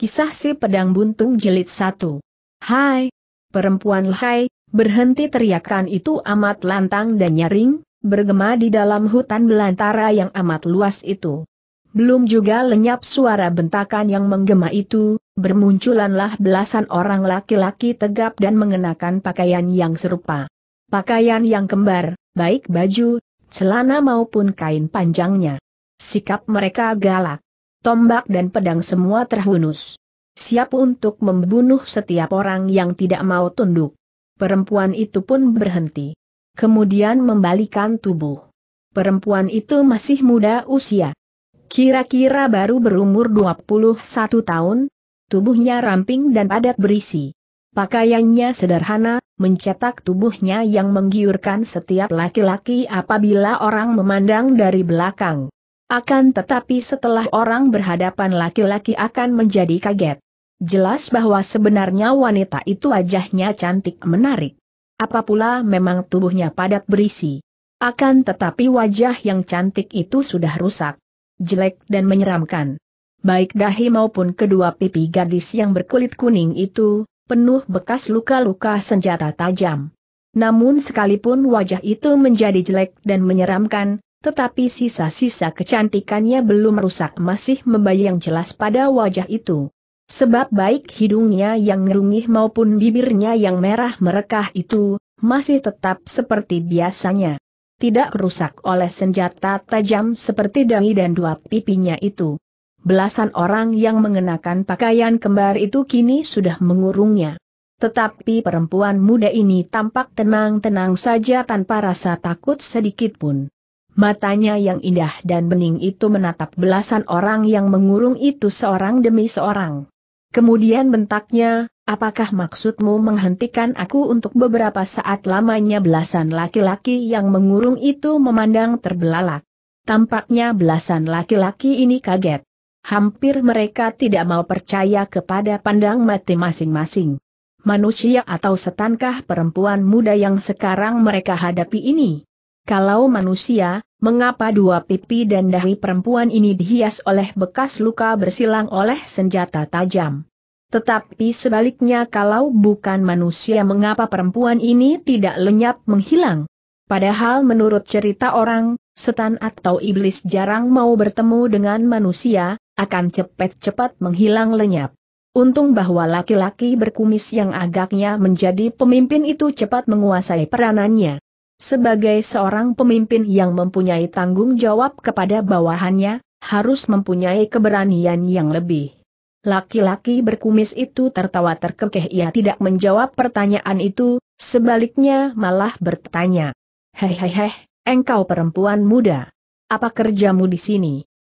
Kisah si pedang buntung jilid satu. Hai! Perempuan hai, berhenti teriakan itu amat lantang dan nyaring, bergema di dalam hutan belantara yang amat luas itu. Belum juga lenyap suara bentakan yang menggema itu, bermunculanlah belasan orang laki-laki tegap dan mengenakan pakaian yang serupa. Pakaian yang kembar, baik baju, celana maupun kain panjangnya. Sikap mereka galak tombak dan pedang semua terhunus. Siap untuk membunuh setiap orang yang tidak mau tunduk. Perempuan itu pun berhenti. Kemudian membalikan tubuh. Perempuan itu masih muda usia. Kira-kira baru berumur 21 tahun, tubuhnya ramping dan padat berisi. Pakaiannya sederhana, mencetak tubuhnya yang menggiurkan setiap laki-laki apabila orang memandang dari belakang. Akan tetapi setelah orang berhadapan laki-laki akan menjadi kaget. Jelas bahwa sebenarnya wanita itu wajahnya cantik menarik. Apa memang tubuhnya padat berisi. Akan tetapi wajah yang cantik itu sudah rusak. Jelek dan menyeramkan. Baik dahi maupun kedua pipi gadis yang berkulit kuning itu, penuh bekas luka-luka senjata tajam. Namun sekalipun wajah itu menjadi jelek dan menyeramkan, tetapi sisa-sisa kecantikannya belum rusak masih membayang jelas pada wajah itu. Sebab baik hidungnya yang ngerungih maupun bibirnya yang merah merekah itu, masih tetap seperti biasanya. Tidak rusak oleh senjata tajam seperti dahi dan dua pipinya itu. Belasan orang yang mengenakan pakaian kembar itu kini sudah mengurungnya. Tetapi perempuan muda ini tampak tenang-tenang saja tanpa rasa takut sedikitpun. Matanya yang indah dan bening itu menatap belasan orang yang mengurung itu seorang demi seorang. Kemudian bentaknya, apakah maksudmu menghentikan aku untuk beberapa saat lamanya belasan laki-laki yang mengurung itu memandang terbelalak. Tampaknya belasan laki-laki ini kaget. Hampir mereka tidak mau percaya kepada pandang mati masing-masing. Manusia atau setankah perempuan muda yang sekarang mereka hadapi ini? Kalau manusia, mengapa dua pipi dan dahi perempuan ini dihias oleh bekas luka bersilang oleh senjata tajam? Tetapi sebaliknya kalau bukan manusia mengapa perempuan ini tidak lenyap menghilang? Padahal menurut cerita orang, setan atau iblis jarang mau bertemu dengan manusia, akan cepat-cepat menghilang lenyap. Untung bahwa laki-laki berkumis yang agaknya menjadi pemimpin itu cepat menguasai peranannya. Sebagai seorang pemimpin yang mempunyai tanggung jawab kepada bawahannya, harus mempunyai keberanian yang lebih. Laki-laki berkumis itu tertawa terkekeh ia tidak menjawab pertanyaan itu, sebaliknya malah bertanya. Hehehe, engkau perempuan muda. Apa kerjamu di sini?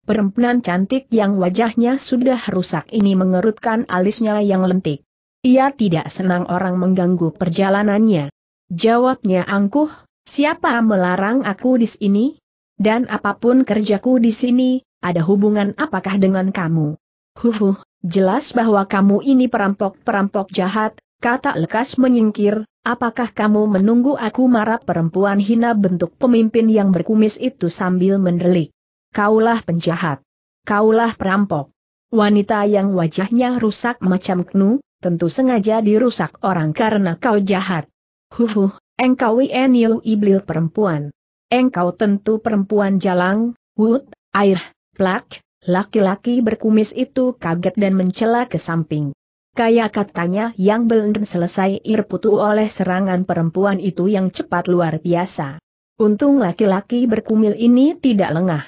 Perempuan cantik yang wajahnya sudah rusak ini mengerutkan alisnya yang lentik. Ia tidak senang orang mengganggu perjalanannya. Jawabnya angkuh, Siapa melarang aku di sini? Dan apapun kerjaku di sini, ada hubungan apakah dengan kamu? Huhuh, jelas bahwa kamu ini perampok-perampok jahat, kata lekas menyingkir, apakah kamu menunggu aku marah perempuan hina bentuk pemimpin yang berkumis itu sambil mendelik? Kaulah penjahat. Kaulah perampok. Wanita yang wajahnya rusak macam knu, tentu sengaja dirusak orang karena kau jahat. Huhuh, engkau Wieniu Iblil perempuan. Engkau tentu perempuan jalang, wut, air, plak, laki-laki berkumis itu kaget dan mencela ke samping. Kayak katanya yang belum selesai irputu oleh serangan perempuan itu yang cepat luar biasa. Untung laki-laki berkumil ini tidak lengah.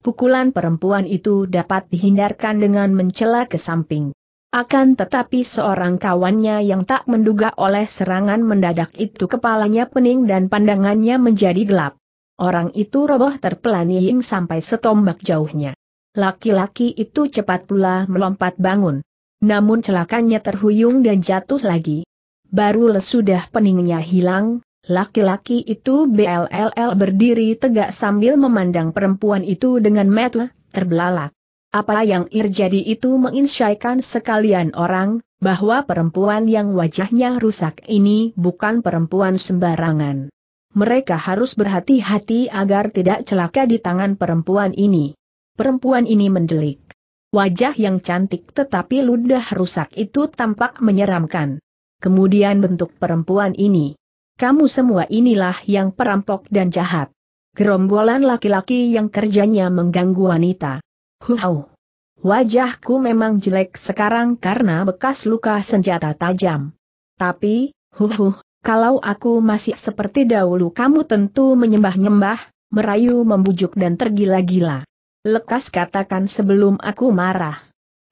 Pukulan perempuan itu dapat dihindarkan dengan mencela ke samping. Akan tetapi seorang kawannya yang tak menduga oleh serangan mendadak itu kepalanya pening dan pandangannya menjadi gelap. Orang itu roboh terpelaning sampai setombak jauhnya. Laki-laki itu cepat pula melompat bangun. Namun celakanya terhuyung dan jatuh lagi. Baru sudah peningnya hilang, Laki-laki itu BLLL berdiri tegak sambil memandang perempuan itu dengan metu, terbelalak. Apa yang terjadi itu menginsyaikan sekalian orang, bahwa perempuan yang wajahnya rusak ini bukan perempuan sembarangan. Mereka harus berhati-hati agar tidak celaka di tangan perempuan ini. Perempuan ini mendelik. Wajah yang cantik tetapi ludah rusak itu tampak menyeramkan. Kemudian bentuk perempuan ini. Kamu semua inilah yang perampok dan jahat. Gerombolan laki-laki yang kerjanya mengganggu wanita. Huhau. Wajahku memang jelek sekarang karena bekas luka senjata tajam. Tapi, huhu, kalau aku masih seperti dahulu kamu tentu menyembah-nyembah, merayu membujuk dan tergila-gila. Lekas katakan sebelum aku marah.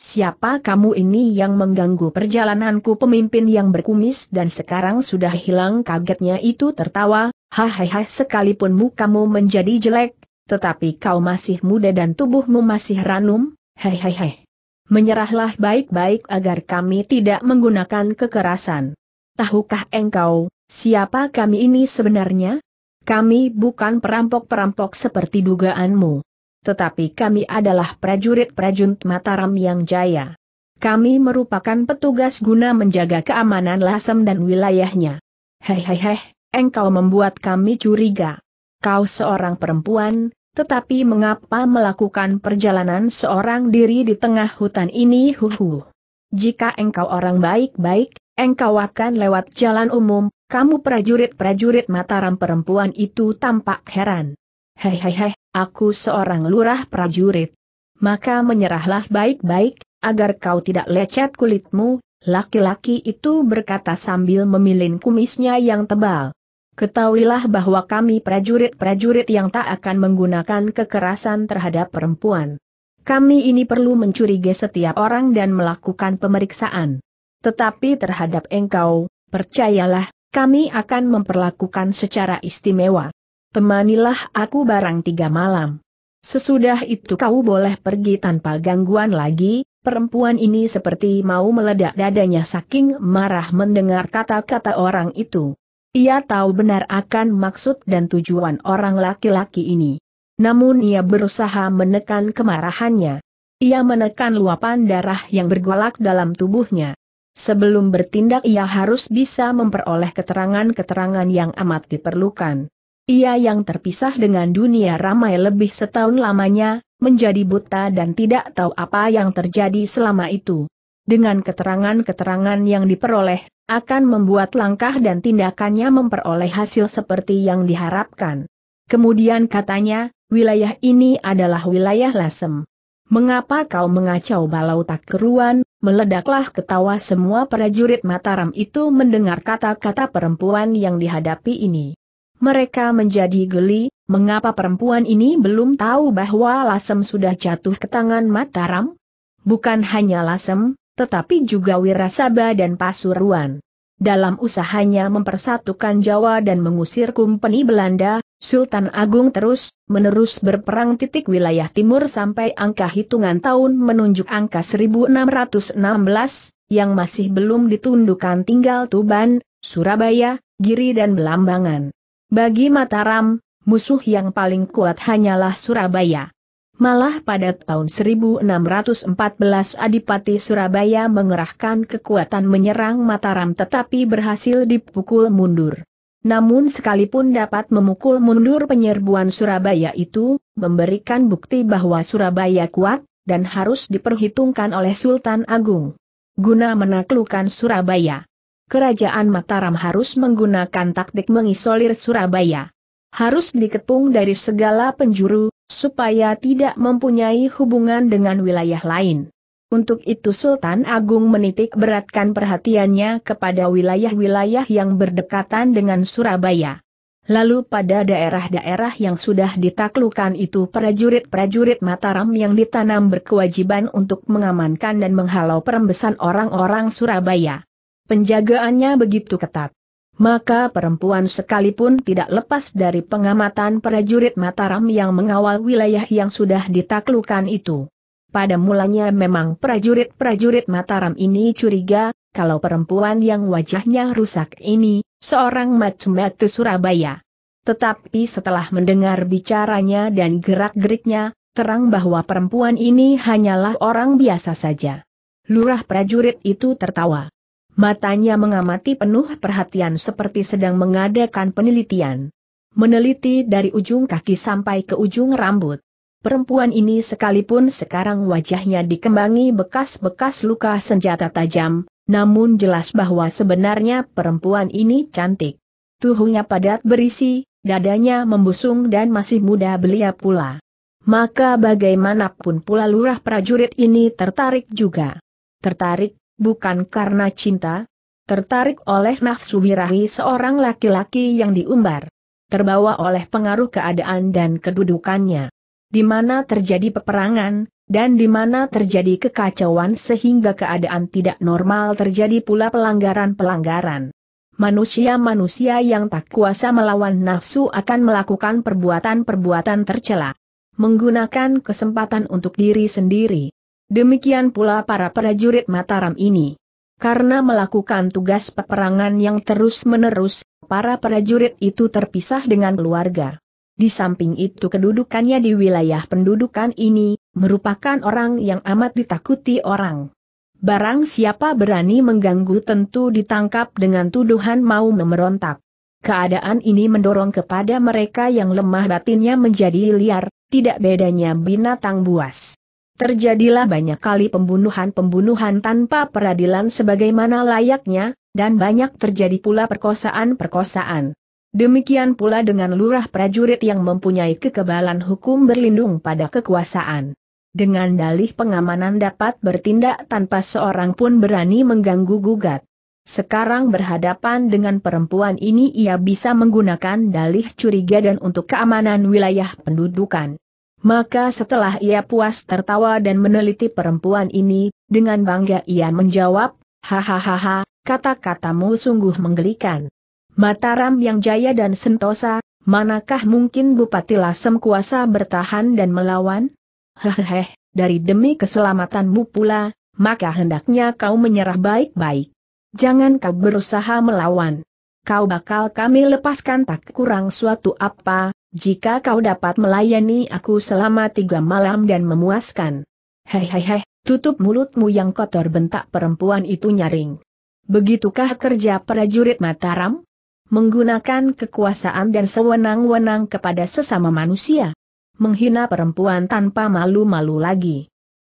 Siapa kamu ini yang mengganggu perjalananku pemimpin yang berkumis dan sekarang sudah hilang kagetnya itu tertawa, hahaha sekalipun mukamu menjadi jelek, tetapi kau masih muda dan tubuhmu masih ranum, hehehe. Menyerahlah baik-baik agar kami tidak menggunakan kekerasan. Tahukah engkau, siapa kami ini sebenarnya? Kami bukan perampok-perampok seperti dugaanmu. Tetapi kami adalah prajurit-prajurit Mataram yang jaya. Kami merupakan petugas guna menjaga keamanan Lasem dan wilayahnya. Hehehe, engkau membuat kami curiga. Kau seorang perempuan, tetapi mengapa melakukan perjalanan seorang diri di tengah hutan ini huhu? Jika engkau orang baik-baik, engkau akan lewat jalan umum, kamu prajurit-prajurit Mataram perempuan itu tampak heran. Hehehe, aku seorang lurah prajurit. Maka menyerahlah baik-baik, agar kau tidak lecet kulitmu, laki-laki itu berkata sambil memilin kumisnya yang tebal. Ketahuilah bahwa kami prajurit-prajurit yang tak akan menggunakan kekerasan terhadap perempuan. Kami ini perlu mencurigai setiap orang dan melakukan pemeriksaan. Tetapi terhadap engkau, percayalah, kami akan memperlakukan secara istimewa. Temanilah aku barang tiga malam. Sesudah itu kau boleh pergi tanpa gangguan lagi, perempuan ini seperti mau meledak dadanya saking marah mendengar kata-kata orang itu. Ia tahu benar akan maksud dan tujuan orang laki-laki ini. Namun ia berusaha menekan kemarahannya. Ia menekan luapan darah yang bergolak dalam tubuhnya. Sebelum bertindak ia harus bisa memperoleh keterangan-keterangan yang amat diperlukan. Ia yang terpisah dengan dunia ramai lebih setahun lamanya, menjadi buta dan tidak tahu apa yang terjadi selama itu dengan keterangan-keterangan yang diperoleh, akan membuat langkah dan tindakannya memperoleh hasil seperti yang diharapkan. Kemudian katanya, wilayah ini adalah wilayah Lasem. Mengapa kau mengacau balau tak keruan, meledaklah ketawa semua prajurit Mataram itu mendengar kata-kata perempuan yang dihadapi ini. Mereka menjadi geli, mengapa perempuan ini belum tahu bahwa Lasem sudah jatuh ke tangan Mataram? Bukan hanya Lasem, tetapi juga Wirasaba dan Pasuruan. Dalam usahanya mempersatukan Jawa dan mengusir kumpeni Belanda, Sultan Agung terus menerus berperang titik wilayah timur sampai angka hitungan tahun menunjuk angka 1616, yang masih belum ditundukkan tinggal Tuban, Surabaya, Giri dan Belambangan. Bagi Mataram, musuh yang paling kuat hanyalah Surabaya. Malah pada tahun 1614 Adipati Surabaya mengerahkan kekuatan menyerang Mataram tetapi berhasil dipukul mundur. Namun sekalipun dapat memukul mundur penyerbuan Surabaya itu, memberikan bukti bahwa Surabaya kuat, dan harus diperhitungkan oleh Sultan Agung. Guna menaklukkan Surabaya. Kerajaan Mataram harus menggunakan taktik mengisolir Surabaya. Harus dikepung dari segala penjuru, supaya tidak mempunyai hubungan dengan wilayah lain. Untuk itu Sultan Agung menitik beratkan perhatiannya kepada wilayah-wilayah yang berdekatan dengan Surabaya. Lalu pada daerah-daerah yang sudah ditaklukan itu prajurit-prajurit Mataram yang ditanam berkewajiban untuk mengamankan dan menghalau perembesan orang-orang Surabaya. Penjagaannya begitu ketat maka perempuan sekalipun tidak lepas dari pengamatan prajurit Mataram yang mengawal wilayah yang sudah ditaklukan itu. Pada mulanya memang prajurit-prajurit Mataram ini curiga, kalau perempuan yang wajahnya rusak ini, seorang Matsumatu Surabaya. Tetapi setelah mendengar bicaranya dan gerak-geriknya, terang bahwa perempuan ini hanyalah orang biasa saja. Lurah prajurit itu tertawa. Matanya mengamati penuh perhatian seperti sedang mengadakan penelitian. Meneliti dari ujung kaki sampai ke ujung rambut. Perempuan ini sekalipun sekarang wajahnya dikembangi bekas-bekas luka senjata tajam, namun jelas bahwa sebenarnya perempuan ini cantik. Tuhunya padat berisi, dadanya membusung dan masih muda belia pula. Maka bagaimanapun pula lurah prajurit ini tertarik juga. Tertarik bukan karena cinta, tertarik oleh nafsu birahi seorang laki-laki yang diumbar, terbawa oleh pengaruh keadaan dan kedudukannya, di mana terjadi peperangan, dan di mana terjadi kekacauan sehingga keadaan tidak normal terjadi pula pelanggaran-pelanggaran. Manusia-manusia yang tak kuasa melawan nafsu akan melakukan perbuatan-perbuatan tercela, menggunakan kesempatan untuk diri sendiri Demikian pula para prajurit Mataram ini. Karena melakukan tugas peperangan yang terus-menerus, para prajurit itu terpisah dengan keluarga. Di samping itu kedudukannya di wilayah pendudukan ini, merupakan orang yang amat ditakuti orang. Barang siapa berani mengganggu tentu ditangkap dengan tuduhan mau memerontak. Keadaan ini mendorong kepada mereka yang lemah batinnya menjadi liar, tidak bedanya binatang buas. Terjadilah banyak kali pembunuhan-pembunuhan tanpa peradilan sebagaimana layaknya, dan banyak terjadi pula perkosaan-perkosaan. Demikian pula dengan lurah prajurit yang mempunyai kekebalan hukum berlindung pada kekuasaan. Dengan dalih pengamanan dapat bertindak tanpa seorang pun berani mengganggu-gugat. Sekarang berhadapan dengan perempuan ini ia bisa menggunakan dalih curiga dan untuk keamanan wilayah pendudukan. Maka setelah ia puas tertawa dan meneliti perempuan ini, dengan bangga ia menjawab, Hahaha, kata-katamu sungguh menggelikan. Mataram yang jaya dan sentosa, manakah mungkin Bupati Lasem kuasa bertahan dan melawan? Hehehe, dari demi keselamatanmu pula, maka hendaknya kau menyerah baik-baik. Jangan kau berusaha melawan. Kau bakal kami lepaskan tak kurang suatu apa, jika kau dapat melayani aku selama tiga malam dan memuaskan. Hehehe, tutup mulutmu yang kotor bentak perempuan itu nyaring. Begitukah kerja prajurit Mataram? Menggunakan kekuasaan dan sewenang-wenang kepada sesama manusia. Menghina perempuan tanpa malu-malu lagi.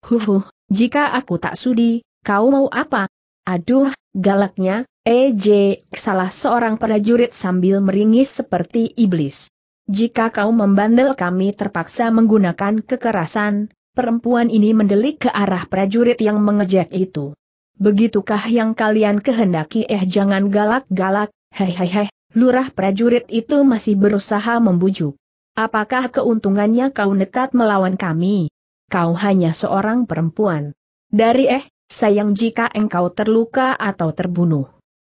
Huhuh, jika aku tak sudi, kau mau apa? Aduh, galaknya, EJ, salah seorang prajurit sambil meringis seperti iblis. Jika kau membandel kami terpaksa menggunakan kekerasan, perempuan ini mendelik ke arah prajurit yang mengejek itu. Begitukah yang kalian kehendaki eh jangan galak-galak, hehehe, lurah prajurit itu masih berusaha membujuk. Apakah keuntungannya kau nekat melawan kami? Kau hanya seorang perempuan. Dari eh, sayang jika engkau terluka atau terbunuh.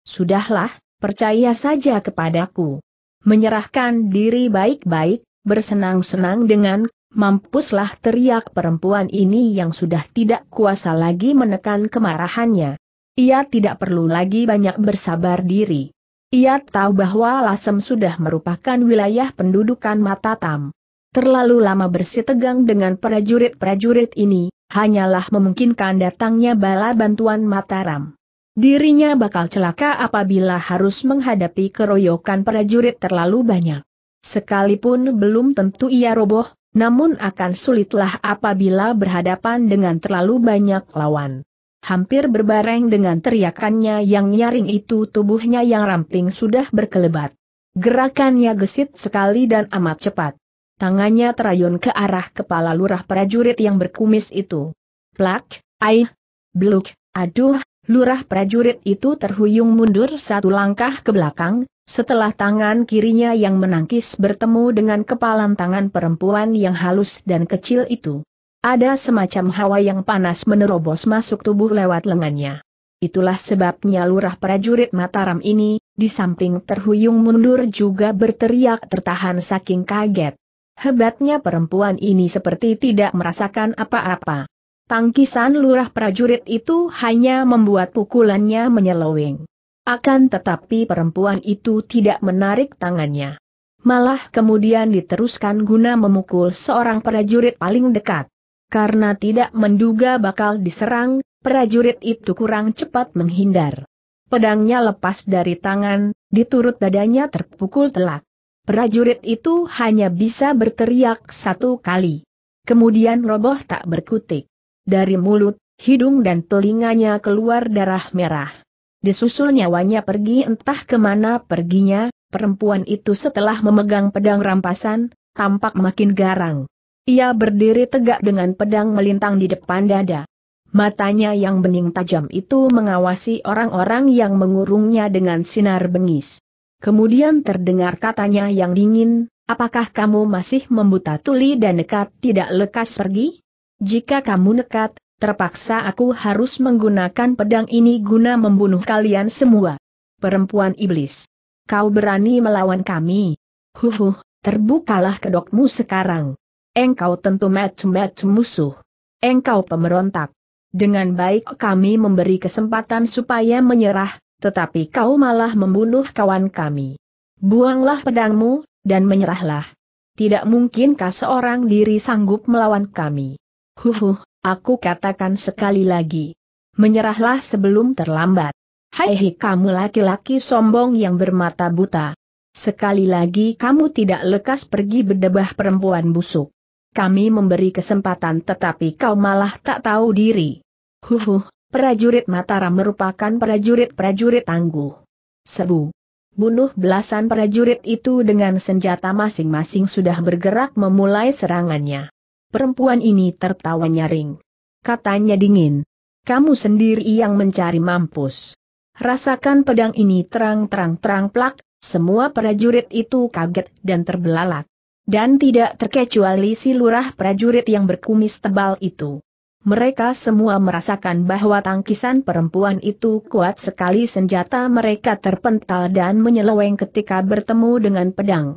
Sudahlah, percaya saja kepadaku menyerahkan diri baik-baik, bersenang-senang dengan, mampuslah teriak perempuan ini yang sudah tidak kuasa lagi menekan kemarahannya. Ia tidak perlu lagi banyak bersabar diri. Ia tahu bahwa Lasem sudah merupakan wilayah pendudukan Matatam. Terlalu lama bersitegang dengan prajurit-prajurit ini, hanyalah memungkinkan datangnya bala bantuan Mataram. Dirinya bakal celaka apabila harus menghadapi keroyokan prajurit terlalu banyak. Sekalipun belum tentu ia roboh, namun akan sulitlah apabila berhadapan dengan terlalu banyak lawan. Hampir berbareng dengan teriakannya yang nyaring itu tubuhnya yang ramping sudah berkelebat. Gerakannya gesit sekali dan amat cepat. Tangannya terayun ke arah kepala lurah prajurit yang berkumis itu. Plak, ai, bluk, aduh, Lurah prajurit itu terhuyung mundur satu langkah ke belakang, setelah tangan kirinya yang menangkis bertemu dengan kepalan tangan perempuan yang halus dan kecil itu. Ada semacam hawa yang panas menerobos masuk tubuh lewat lengannya. Itulah sebabnya lurah prajurit Mataram ini, di samping terhuyung mundur juga berteriak tertahan saking kaget. Hebatnya perempuan ini seperti tidak merasakan apa-apa. Tangkisan lurah prajurit itu hanya membuat pukulannya menyeleweng. Akan tetapi perempuan itu tidak menarik tangannya. Malah kemudian diteruskan guna memukul seorang prajurit paling dekat. Karena tidak menduga bakal diserang, prajurit itu kurang cepat menghindar. Pedangnya lepas dari tangan, diturut dadanya terpukul telak. Prajurit itu hanya bisa berteriak satu kali. Kemudian roboh tak berkutik. Dari mulut, hidung dan telinganya keluar darah merah. Disusul nyawanya pergi entah kemana perginya, perempuan itu setelah memegang pedang rampasan, tampak makin garang. Ia berdiri tegak dengan pedang melintang di depan dada. Matanya yang bening tajam itu mengawasi orang-orang yang mengurungnya dengan sinar bengis. Kemudian terdengar katanya yang dingin, apakah kamu masih membuta tuli dan nekat tidak lekas pergi? Jika kamu nekat, terpaksa aku harus menggunakan pedang ini guna membunuh kalian semua. Perempuan iblis. Kau berani melawan kami. Huhuh, terbukalah kedokmu sekarang. Engkau tentu match-match musuh. Engkau pemberontak. Dengan baik kami memberi kesempatan supaya menyerah, tetapi kau malah membunuh kawan kami. Buanglah pedangmu, dan menyerahlah. Tidak mungkinkah seorang diri sanggup melawan kami? Huhuh, aku katakan sekali lagi. Menyerahlah sebelum terlambat. Hai kamu laki-laki sombong yang bermata buta. Sekali lagi kamu tidak lekas pergi berdebah perempuan busuk. Kami memberi kesempatan tetapi kau malah tak tahu diri. Huhuh, prajurit Mataram merupakan prajurit-prajurit tangguh. Sebu. Bunuh belasan prajurit itu dengan senjata masing-masing sudah bergerak memulai serangannya. Perempuan ini tertawa nyaring. Katanya dingin. Kamu sendiri yang mencari mampus. Rasakan pedang ini terang-terang-terang plak, semua prajurit itu kaget dan terbelalak. Dan tidak terkecuali si lurah prajurit yang berkumis tebal itu. Mereka semua merasakan bahwa tangkisan perempuan itu kuat sekali senjata mereka terpental dan menyeleweng ketika bertemu dengan pedang.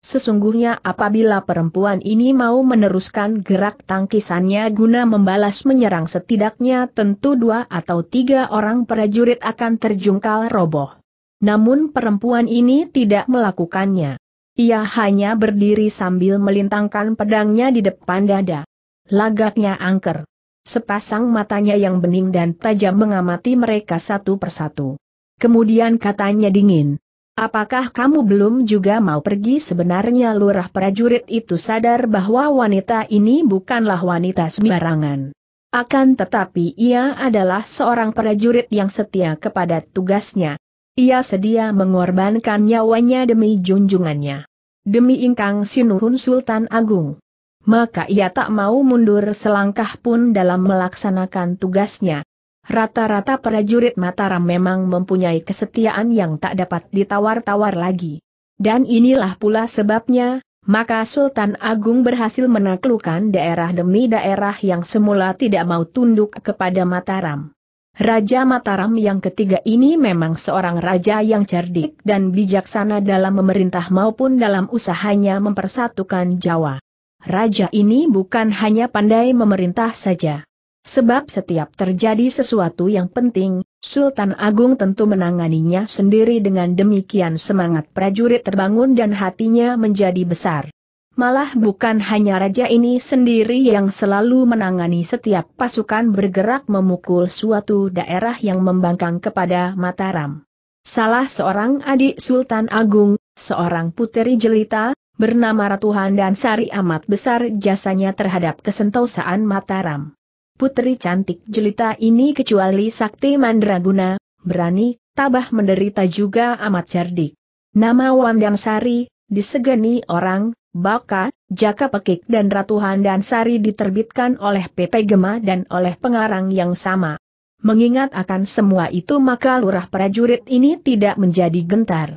Sesungguhnya apabila perempuan ini mau meneruskan gerak tangkisannya guna membalas menyerang setidaknya tentu dua atau tiga orang prajurit akan terjungkal roboh. Namun perempuan ini tidak melakukannya. Ia hanya berdiri sambil melintangkan pedangnya di depan dada. Lagaknya angker. Sepasang matanya yang bening dan tajam mengamati mereka satu persatu. Kemudian katanya dingin, Apakah kamu belum juga mau pergi sebenarnya lurah prajurit itu sadar bahwa wanita ini bukanlah wanita sembarangan. Akan tetapi ia adalah seorang prajurit yang setia kepada tugasnya. Ia sedia mengorbankan nyawanya demi junjungannya. Demi ingkang sinuhun Sultan Agung. Maka ia tak mau mundur selangkah pun dalam melaksanakan tugasnya. Rata-rata prajurit Mataram memang mempunyai kesetiaan yang tak dapat ditawar-tawar lagi. Dan inilah pula sebabnya, maka Sultan Agung berhasil menaklukkan daerah demi daerah yang semula tidak mau tunduk kepada Mataram. Raja Mataram yang ketiga ini memang seorang raja yang cerdik dan bijaksana dalam memerintah maupun dalam usahanya mempersatukan Jawa. Raja ini bukan hanya pandai memerintah saja Sebab setiap terjadi sesuatu yang penting, Sultan Agung tentu menanganinya sendiri dengan demikian semangat prajurit terbangun dan hatinya menjadi besar. Malah bukan hanya raja ini sendiri yang selalu menangani setiap pasukan bergerak memukul suatu daerah yang membangkang kepada Mataram. Salah seorang adik Sultan Agung, seorang puteri jelita, bernama Ratuhan dan Sari amat besar jasanya terhadap kesentosaan Mataram putri cantik jelita ini kecuali sakti mandraguna, berani, tabah menderita juga amat cerdik. Nama Wandang Sari, disegani orang, Baka, Jaka Pekik dan Ratu Handan Sari diterbitkan oleh PP Gema dan oleh pengarang yang sama. Mengingat akan semua itu maka lurah prajurit ini tidak menjadi gentar.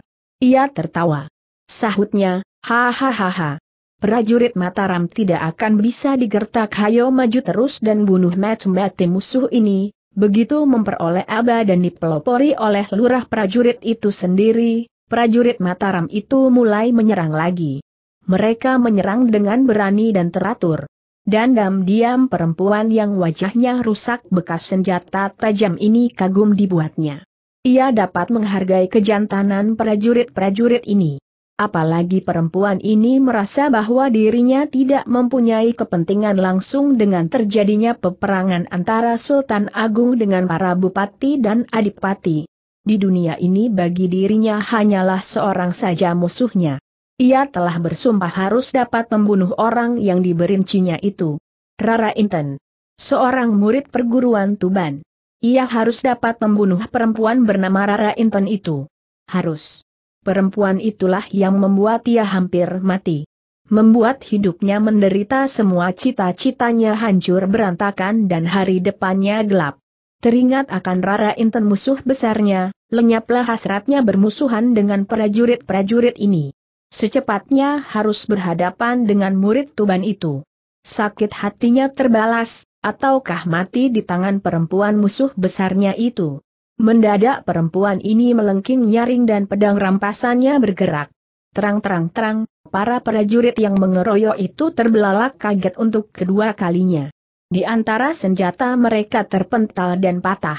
Ia tertawa. Sahutnya, hahaha, Prajurit Mataram tidak akan bisa digertak hayo maju terus dan bunuh mati-mati musuh ini, begitu memperoleh aba dan dipelopori oleh lurah prajurit itu sendiri, prajurit Mataram itu mulai menyerang lagi. Mereka menyerang dengan berani dan teratur. Dan diam diam perempuan yang wajahnya rusak bekas senjata tajam ini kagum dibuatnya. Ia dapat menghargai kejantanan prajurit-prajurit ini. Apalagi perempuan ini merasa bahwa dirinya tidak mempunyai kepentingan langsung dengan terjadinya peperangan antara Sultan Agung dengan para bupati dan adipati. Di dunia ini bagi dirinya hanyalah seorang saja musuhnya. Ia telah bersumpah harus dapat membunuh orang yang diberincinya itu. Rara Inten. Seorang murid perguruan Tuban. Ia harus dapat membunuh perempuan bernama Rara Inten itu. Harus perempuan itulah yang membuat ia hampir mati. Membuat hidupnya menderita semua cita-citanya hancur berantakan dan hari depannya gelap. Teringat akan Rara Inten musuh besarnya, lenyaplah hasratnya bermusuhan dengan prajurit-prajurit ini. Secepatnya harus berhadapan dengan murid Tuban itu. Sakit hatinya terbalas, ataukah mati di tangan perempuan musuh besarnya itu. Mendadak perempuan ini melengking nyaring dan pedang rampasannya bergerak. Terang-terang-terang, para prajurit yang mengeroyok itu terbelalak kaget untuk kedua kalinya. Di antara senjata mereka terpental dan patah.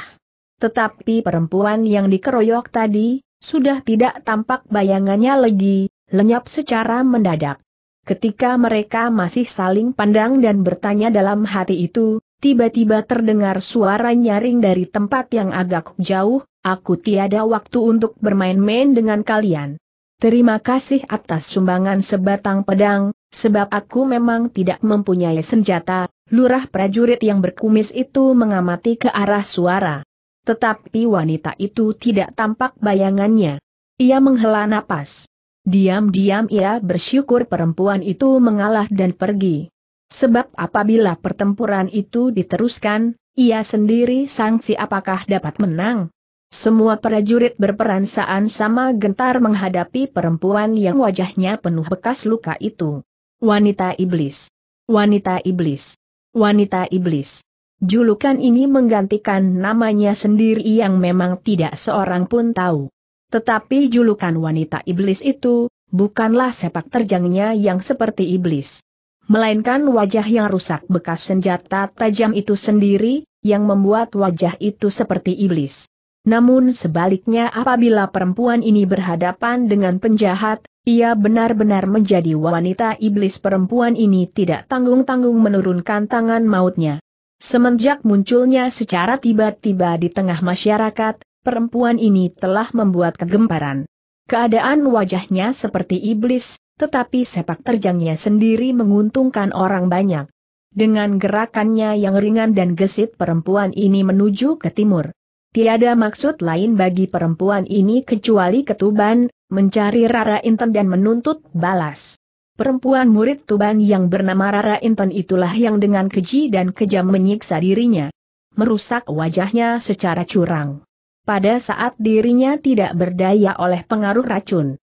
Tetapi perempuan yang dikeroyok tadi, sudah tidak tampak bayangannya lagi, lenyap secara mendadak. Ketika mereka masih saling pandang dan bertanya dalam hati itu, tiba-tiba terdengar suara nyaring dari tempat yang agak jauh, aku tiada waktu untuk bermain-main dengan kalian. Terima kasih atas sumbangan sebatang pedang, sebab aku memang tidak mempunyai senjata, lurah prajurit yang berkumis itu mengamati ke arah suara. Tetapi wanita itu tidak tampak bayangannya. Ia menghela napas. Diam-diam ia ya, bersyukur perempuan itu mengalah dan pergi. Sebab apabila pertempuran itu diteruskan, ia sendiri sangsi apakah dapat menang? Semua prajurit berperan saan sama gentar menghadapi perempuan yang wajahnya penuh bekas luka itu. Wanita iblis. Wanita iblis. Wanita iblis. Julukan ini menggantikan namanya sendiri yang memang tidak seorang pun tahu. Tetapi julukan wanita iblis itu, bukanlah sepak terjangnya yang seperti iblis melainkan wajah yang rusak bekas senjata tajam itu sendiri, yang membuat wajah itu seperti iblis. Namun sebaliknya apabila perempuan ini berhadapan dengan penjahat, ia benar-benar menjadi wanita iblis perempuan ini tidak tanggung-tanggung menurunkan tangan mautnya. Semenjak munculnya secara tiba-tiba di tengah masyarakat, perempuan ini telah membuat kegemparan. Keadaan wajahnya seperti iblis, tetapi sepak terjangnya sendiri menguntungkan orang banyak. Dengan gerakannya yang ringan dan gesit perempuan ini menuju ke timur. Tiada maksud lain bagi perempuan ini kecuali ketuban, mencari Rara Inten dan menuntut balas. Perempuan murid Tuban yang bernama Rara Inten itulah yang dengan keji dan kejam menyiksa dirinya. Merusak wajahnya secara curang. Pada saat dirinya tidak berdaya oleh pengaruh racun,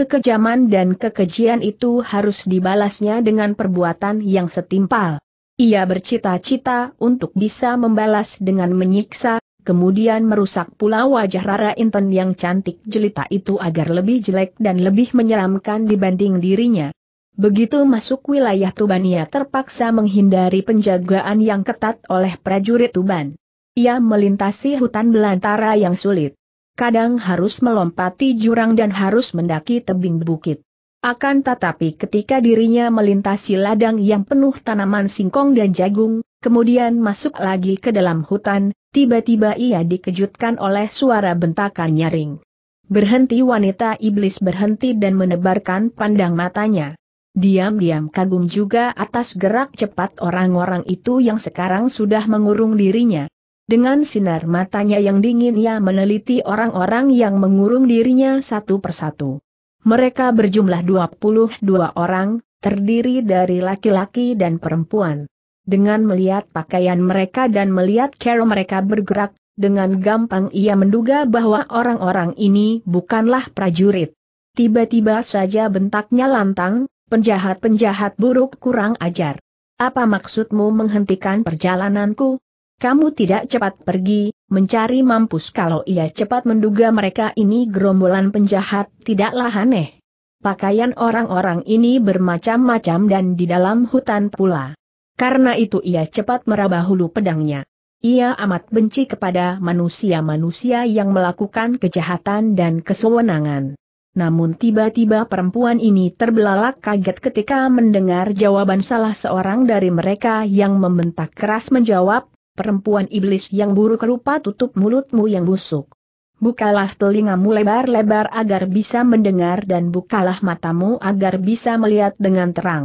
Kekejaman dan kekejian itu harus dibalasnya dengan perbuatan yang setimpal. Ia bercita-cita untuk bisa membalas dengan menyiksa, kemudian merusak pula wajah Rara Inten yang cantik jelita itu agar lebih jelek dan lebih menyeramkan dibanding dirinya. Begitu masuk wilayah Tuban ia terpaksa menghindari penjagaan yang ketat oleh prajurit Tuban. Ia melintasi hutan belantara yang sulit kadang harus melompati jurang dan harus mendaki tebing bukit. Akan tetapi ketika dirinya melintasi ladang yang penuh tanaman singkong dan jagung, kemudian masuk lagi ke dalam hutan, tiba-tiba ia dikejutkan oleh suara bentakan nyaring. Berhenti wanita iblis berhenti dan menebarkan pandang matanya. Diam-diam kagum juga atas gerak cepat orang-orang itu yang sekarang sudah mengurung dirinya. Dengan sinar matanya yang dingin ia meneliti orang-orang yang mengurung dirinya satu persatu. Mereka berjumlah 22 orang, terdiri dari laki-laki dan perempuan. Dengan melihat pakaian mereka dan melihat cara mereka bergerak, dengan gampang ia menduga bahwa orang-orang ini bukanlah prajurit. Tiba-tiba saja bentaknya lantang, penjahat-penjahat buruk kurang ajar. Apa maksudmu menghentikan perjalananku? Kamu tidak cepat pergi, mencari mampus kalau ia cepat menduga mereka ini gerombolan penjahat, tidaklah aneh. Pakaian orang-orang ini bermacam-macam dan di dalam hutan pula. Karena itu ia cepat meraba hulu pedangnya. Ia amat benci kepada manusia-manusia yang melakukan kejahatan dan kesewenangan. Namun tiba-tiba perempuan ini terbelalak kaget ketika mendengar jawaban salah seorang dari mereka yang membentak keras menjawab, perempuan iblis yang buruk rupa tutup mulutmu yang busuk. Bukalah telingamu lebar-lebar agar bisa mendengar dan bukalah matamu agar bisa melihat dengan terang.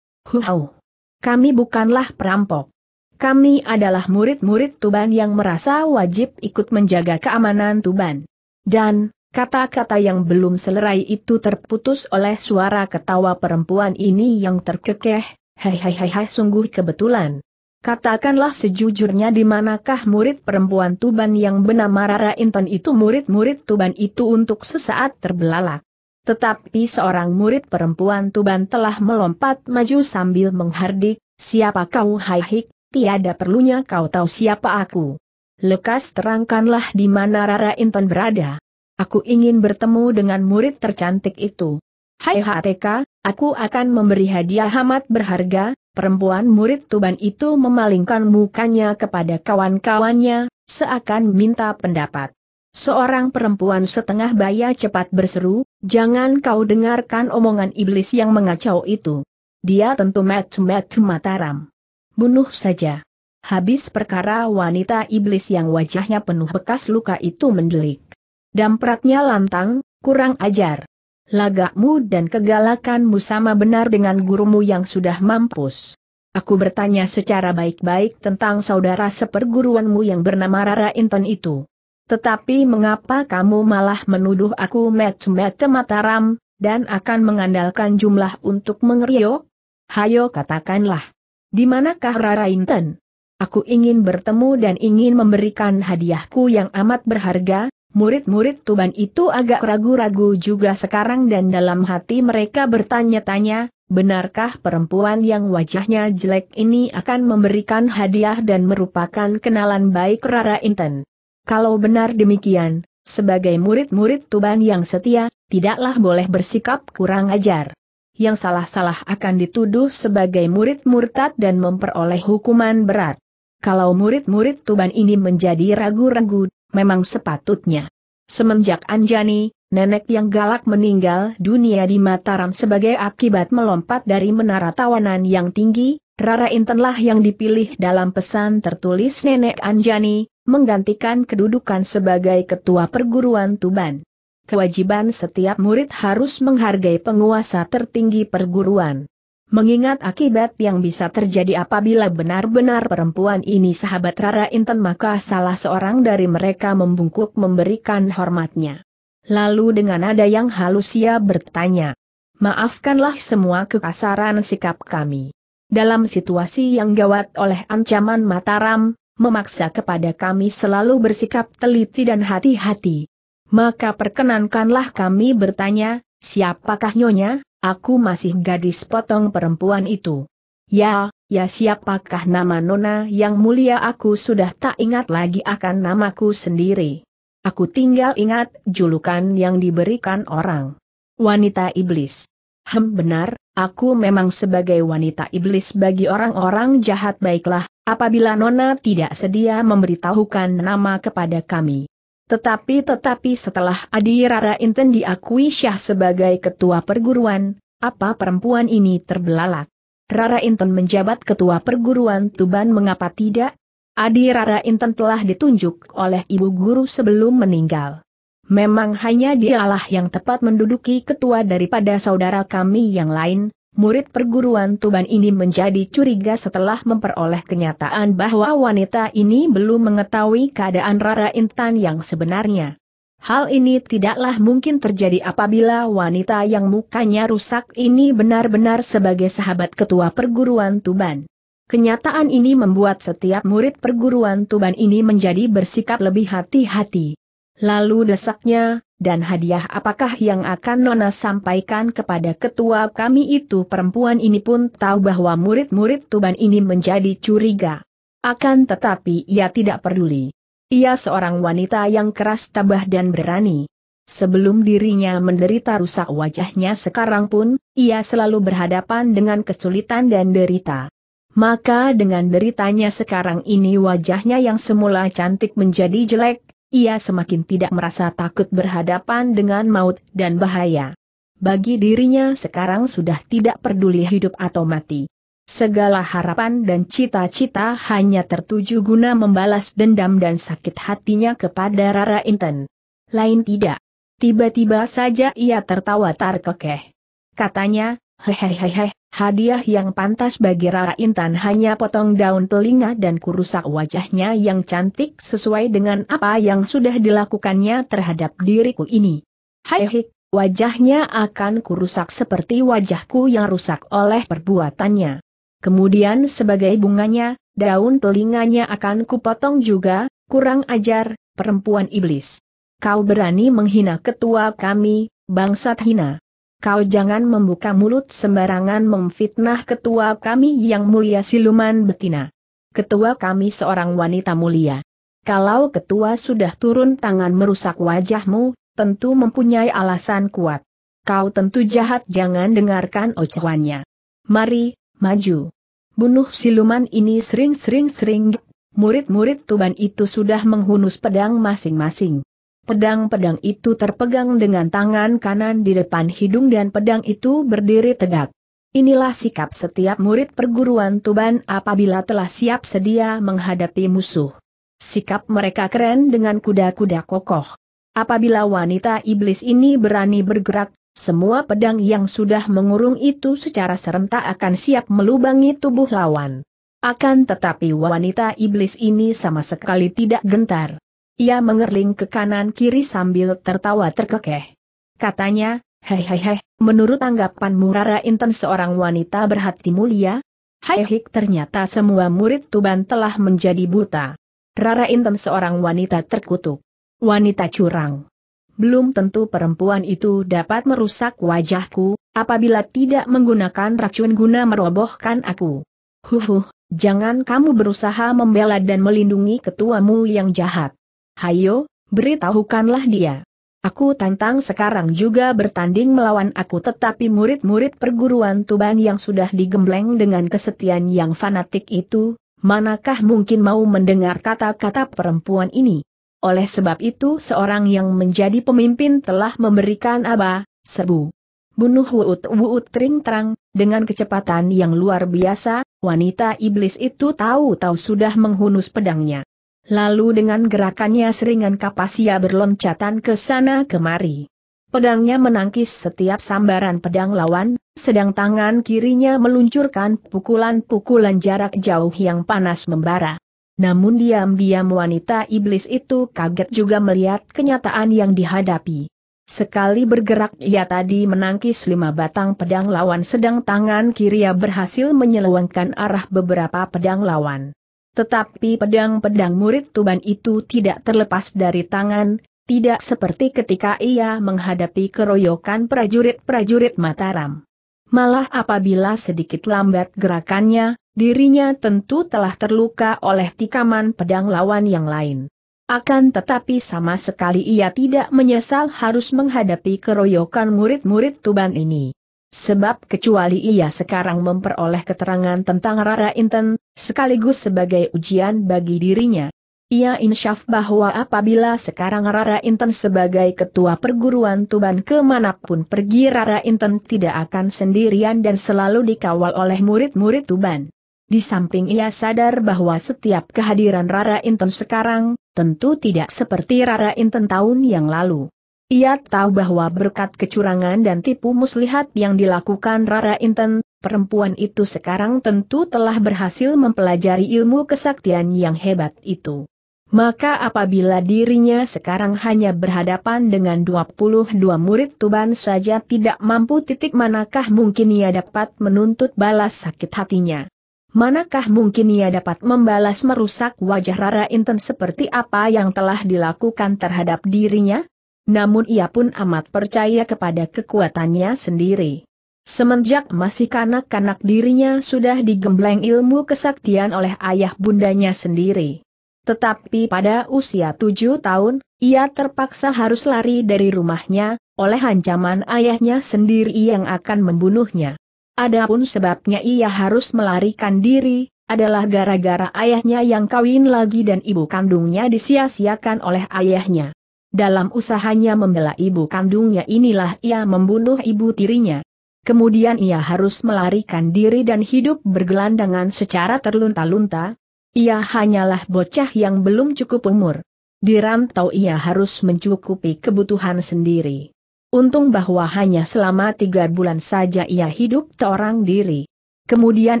Huhau! Kami bukanlah perampok. Kami adalah murid-murid Tuban yang merasa wajib ikut menjaga keamanan Tuban. Dan, kata-kata yang belum selerai itu terputus oleh suara ketawa perempuan ini yang terkekeh, hei hei hei hai sungguh kebetulan, Katakanlah sejujurnya di manakah murid perempuan Tuban yang bernama Rara Intan itu murid-murid Tuban itu untuk sesaat terbelalak. Tetapi seorang murid perempuan Tuban telah melompat maju sambil menghardik, siapa kau hai hik, tiada perlunya kau tahu siapa aku. Lekas terangkanlah di mana Rara Intan berada. Aku ingin bertemu dengan murid tercantik itu. Hai HTK, aku akan memberi hadiah amat berharga, perempuan murid Tuban itu memalingkan mukanya kepada kawan-kawannya, seakan minta pendapat. Seorang perempuan setengah baya cepat berseru, jangan kau dengarkan omongan iblis yang mengacau itu. Dia tentu metu-metu Mataram. Bunuh saja. Habis perkara wanita iblis yang wajahnya penuh bekas luka itu mendelik. Dampratnya lantang, kurang ajar lagakmu dan kegalakanmu sama benar dengan gurumu yang sudah mampus. Aku bertanya secara baik-baik tentang saudara seperguruanmu yang bernama Rara Inten itu. Tetapi mengapa kamu malah menuduh aku macam-macam mataram, dan akan mengandalkan jumlah untuk mengeriok? Hayo katakanlah. Di manakah Rara Inten? Aku ingin bertemu dan ingin memberikan hadiahku yang amat berharga, Murid-murid Tuban itu agak ragu-ragu juga sekarang dan dalam hati mereka bertanya-tanya, benarkah perempuan yang wajahnya jelek ini akan memberikan hadiah dan merupakan kenalan baik Rara Inten? Kalau benar demikian, sebagai murid-murid Tuban yang setia, tidaklah boleh bersikap kurang ajar. Yang salah-salah akan dituduh sebagai murid murtad dan memperoleh hukuman berat. Kalau murid-murid Tuban ini menjadi ragu-ragu memang sepatutnya. Semenjak Anjani, nenek yang galak meninggal dunia di Mataram sebagai akibat melompat dari menara tawanan yang tinggi, Rara Intenlah yang dipilih dalam pesan tertulis Nenek Anjani, menggantikan kedudukan sebagai ketua perguruan Tuban. Kewajiban setiap murid harus menghargai penguasa tertinggi perguruan. Mengingat akibat yang bisa terjadi apabila benar-benar perempuan ini sahabat Rara Inten maka salah seorang dari mereka membungkuk memberikan hormatnya. Lalu dengan nada yang halus ia bertanya, Maafkanlah semua kekasaran sikap kami. Dalam situasi yang gawat oleh ancaman Mataram, memaksa kepada kami selalu bersikap teliti dan hati-hati. Maka perkenankanlah kami bertanya, siapakah Nyonya? Aku masih gadis potong perempuan itu. Ya, ya siapakah nama Nona yang mulia aku sudah tak ingat lagi akan namaku sendiri. Aku tinggal ingat julukan yang diberikan orang. Wanita Iblis. Hem benar, aku memang sebagai wanita iblis bagi orang-orang jahat baiklah, apabila Nona tidak sedia memberitahukan nama kepada kami. Tetapi tetapi setelah Adi Rara Inten diakui Syah sebagai ketua perguruan, apa perempuan ini terbelalak? Rara Inten menjabat ketua perguruan Tuban mengapa tidak? Adi Rara Inten telah ditunjuk oleh ibu guru sebelum meninggal. Memang hanya dialah yang tepat menduduki ketua daripada saudara kami yang lain, murid perguruan Tuban ini menjadi curiga setelah memperoleh kenyataan bahwa wanita ini belum mengetahui keadaan Rara Intan yang sebenarnya. Hal ini tidaklah mungkin terjadi apabila wanita yang mukanya rusak ini benar-benar sebagai sahabat ketua perguruan Tuban. Kenyataan ini membuat setiap murid perguruan Tuban ini menjadi bersikap lebih hati-hati. Lalu desaknya, dan hadiah apakah yang akan Nona sampaikan kepada ketua kami itu perempuan ini pun tahu bahwa murid-murid Tuban ini menjadi curiga. Akan tetapi ia tidak peduli. Ia seorang wanita yang keras tabah dan berani. Sebelum dirinya menderita rusak wajahnya sekarang pun, ia selalu berhadapan dengan kesulitan dan derita. Maka dengan deritanya sekarang ini wajahnya yang semula cantik menjadi jelek, ia semakin tidak merasa takut berhadapan dengan maut dan bahaya. Bagi dirinya sekarang sudah tidak peduli hidup atau mati. Segala harapan dan cita-cita hanya tertuju guna membalas dendam dan sakit hatinya kepada Rara Inten. Lain tidak. Tiba-tiba saja ia tertawa tarkekeh. Katanya, hehehehe, Hadiah yang pantas bagi Rara Intan hanya potong daun telinga dan kurusak wajahnya yang cantik sesuai dengan apa yang sudah dilakukannya terhadap diriku ini. Hai hik, wajahnya akan kurusak seperti wajahku yang rusak oleh perbuatannya. Kemudian sebagai bunganya, daun telinganya akan kupotong juga, kurang ajar, perempuan iblis. Kau berani menghina ketua kami, bangsat hina. Kau jangan membuka mulut sembarangan memfitnah ketua kami yang mulia siluman betina. Ketua kami seorang wanita mulia. Kalau ketua sudah turun tangan merusak wajahmu, tentu mempunyai alasan kuat. Kau tentu jahat jangan dengarkan ocehannya. Mari, maju. Bunuh siluman ini sering-sering-sering. Murid-murid Tuban itu sudah menghunus pedang masing-masing. Pedang-pedang itu terpegang dengan tangan kanan di depan hidung dan pedang itu berdiri tegak. Inilah sikap setiap murid perguruan Tuban apabila telah siap sedia menghadapi musuh. Sikap mereka keren dengan kuda-kuda kokoh. Apabila wanita iblis ini berani bergerak, semua pedang yang sudah mengurung itu secara serentak akan siap melubangi tubuh lawan. Akan tetapi wanita iblis ini sama sekali tidak gentar. Ia mengerling ke kanan-kiri sambil tertawa terkekeh. Katanya, hehehe, menurut anggapanmu Rara Inten seorang wanita berhati mulia? hik, ternyata semua murid Tuban telah menjadi buta. Rara Inten seorang wanita terkutuk. Wanita curang. Belum tentu perempuan itu dapat merusak wajahku, apabila tidak menggunakan racun guna merobohkan aku. Huhuh, jangan kamu berusaha membela dan melindungi ketuamu yang jahat. Hayo, beritahukanlah dia. Aku tantang sekarang juga bertanding melawan aku tetapi murid-murid perguruan Tuban yang sudah digembleng dengan kesetiaan yang fanatik itu, manakah mungkin mau mendengar kata-kata perempuan ini? Oleh sebab itu seorang yang menjadi pemimpin telah memberikan aba, sebu. Bunuh Wuut Wuut Tring Terang, dengan kecepatan yang luar biasa, wanita iblis itu tahu-tahu sudah menghunus pedangnya. Lalu dengan gerakannya seringan kapasia berloncatan ke sana kemari. Pedangnya menangkis setiap sambaran pedang lawan, sedang tangan kirinya meluncurkan pukulan-pukulan jarak jauh yang panas membara. Namun diam-diam wanita iblis itu kaget juga melihat kenyataan yang dihadapi. Sekali bergerak ia tadi menangkis lima batang pedang lawan sedang tangan kiri ia berhasil menyelewengkan arah beberapa pedang lawan. Tetapi pedang-pedang murid Tuban itu tidak terlepas dari tangan, tidak seperti ketika ia menghadapi keroyokan prajurit-prajurit Mataram. Malah apabila sedikit lambat gerakannya, dirinya tentu telah terluka oleh tikaman pedang lawan yang lain. Akan tetapi sama sekali ia tidak menyesal harus menghadapi keroyokan murid-murid Tuban ini. Sebab kecuali ia sekarang memperoleh keterangan tentang Rara Inten, sekaligus sebagai ujian bagi dirinya. Ia insyaf bahwa apabila sekarang Rara Inten sebagai ketua perguruan Tuban kemanapun pergi Rara Inten tidak akan sendirian dan selalu dikawal oleh murid-murid Tuban. Di samping ia sadar bahwa setiap kehadiran Rara Inten sekarang, tentu tidak seperti Rara Inten tahun yang lalu. Ia tahu bahwa berkat kecurangan dan tipu muslihat yang dilakukan Rara Inten, perempuan itu sekarang tentu telah berhasil mempelajari ilmu kesaktian yang hebat itu. Maka apabila dirinya sekarang hanya berhadapan dengan 22 murid Tuban saja tidak mampu titik manakah mungkin ia dapat menuntut balas sakit hatinya. Manakah mungkin ia dapat membalas merusak wajah Rara Inten seperti apa yang telah dilakukan terhadap dirinya? Namun ia pun amat percaya kepada kekuatannya sendiri. Semenjak masih kanak-kanak dirinya sudah digembleng ilmu kesaktian oleh ayah bundanya sendiri. Tetapi pada usia tujuh tahun, ia terpaksa harus lari dari rumahnya, oleh ancaman ayahnya sendiri yang akan membunuhnya. Adapun sebabnya ia harus melarikan diri, adalah gara-gara ayahnya yang kawin lagi dan ibu kandungnya disia-siakan oleh ayahnya. Dalam usahanya membela ibu kandungnya inilah ia membunuh ibu tirinya. Kemudian ia harus melarikan diri dan hidup bergelandangan secara terlunta-lunta. Ia hanyalah bocah yang belum cukup umur. Di rantau ia harus mencukupi kebutuhan sendiri. Untung bahwa hanya selama tiga bulan saja ia hidup seorang diri. Kemudian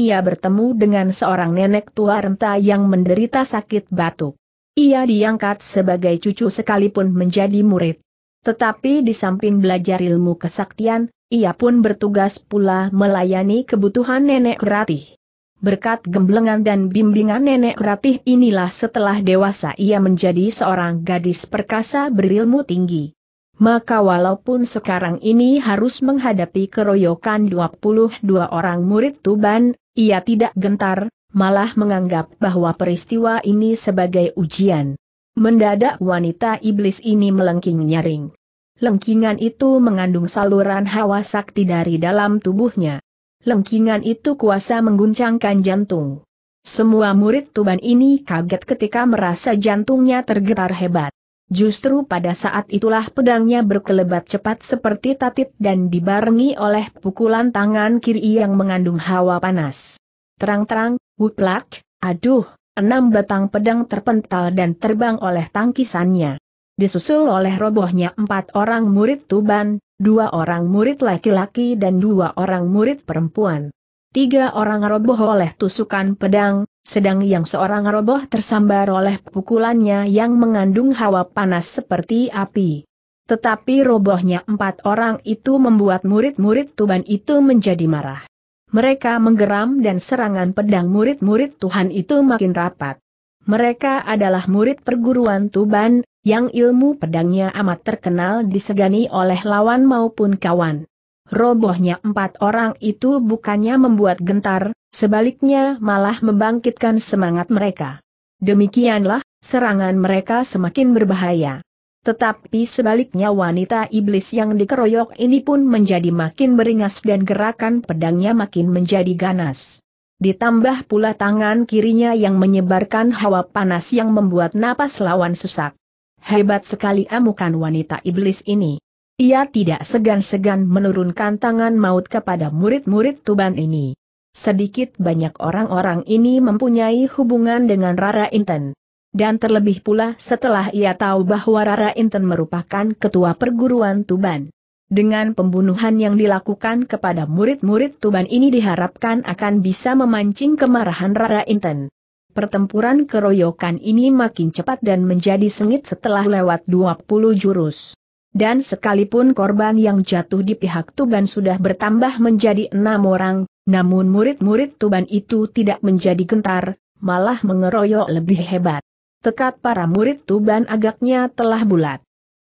ia bertemu dengan seorang nenek tua renta yang menderita sakit batuk. Ia diangkat sebagai cucu sekalipun menjadi murid. Tetapi di samping belajar ilmu kesaktian, ia pun bertugas pula melayani kebutuhan nenek Ratih. Berkat gemblengan dan bimbingan nenek Ratih inilah setelah dewasa ia menjadi seorang gadis perkasa berilmu tinggi. Maka walaupun sekarang ini harus menghadapi keroyokan 22 orang murid Tuban, ia tidak gentar, malah menganggap bahwa peristiwa ini sebagai ujian. Mendadak wanita iblis ini melengking nyaring. Lengkingan itu mengandung saluran hawa sakti dari dalam tubuhnya. Lengkingan itu kuasa mengguncangkan jantung. Semua murid Tuban ini kaget ketika merasa jantungnya tergetar hebat. Justru pada saat itulah pedangnya berkelebat cepat seperti tatit dan dibarengi oleh pukulan tangan kiri yang mengandung hawa panas. Terang-terang, wuplak, aduh, enam batang pedang terpental dan terbang oleh tangkisannya. Disusul oleh robohnya empat orang murid Tuban, dua orang murid laki-laki dan dua orang murid perempuan. Tiga orang roboh oleh tusukan pedang, sedang yang seorang roboh tersambar oleh pukulannya yang mengandung hawa panas seperti api. Tetapi robohnya empat orang itu membuat murid-murid Tuban itu menjadi marah. Mereka menggeram dan serangan pedang murid-murid Tuhan itu makin rapat. Mereka adalah murid perguruan Tuban, yang ilmu pedangnya amat terkenal disegani oleh lawan maupun kawan. Robohnya empat orang itu bukannya membuat gentar, sebaliknya malah membangkitkan semangat mereka. Demikianlah, serangan mereka semakin berbahaya. Tetapi sebaliknya wanita iblis yang dikeroyok ini pun menjadi makin beringas dan gerakan pedangnya makin menjadi ganas. Ditambah pula tangan kirinya yang menyebarkan hawa panas yang membuat napas lawan sesak. Hebat sekali amukan wanita iblis ini. Ia tidak segan-segan menurunkan tangan maut kepada murid-murid Tuban ini. Sedikit banyak orang-orang ini mempunyai hubungan dengan Rara Inten dan terlebih pula setelah ia tahu bahwa Rara Inten merupakan ketua perguruan Tuban. Dengan pembunuhan yang dilakukan kepada murid-murid Tuban ini diharapkan akan bisa memancing kemarahan Rara Inten. Pertempuran keroyokan ini makin cepat dan menjadi sengit setelah lewat 20 jurus. Dan sekalipun korban yang jatuh di pihak Tuban sudah bertambah menjadi enam orang, namun murid-murid Tuban itu tidak menjadi gentar, malah mengeroyok lebih hebat tekad para murid Tuban agaknya telah bulat.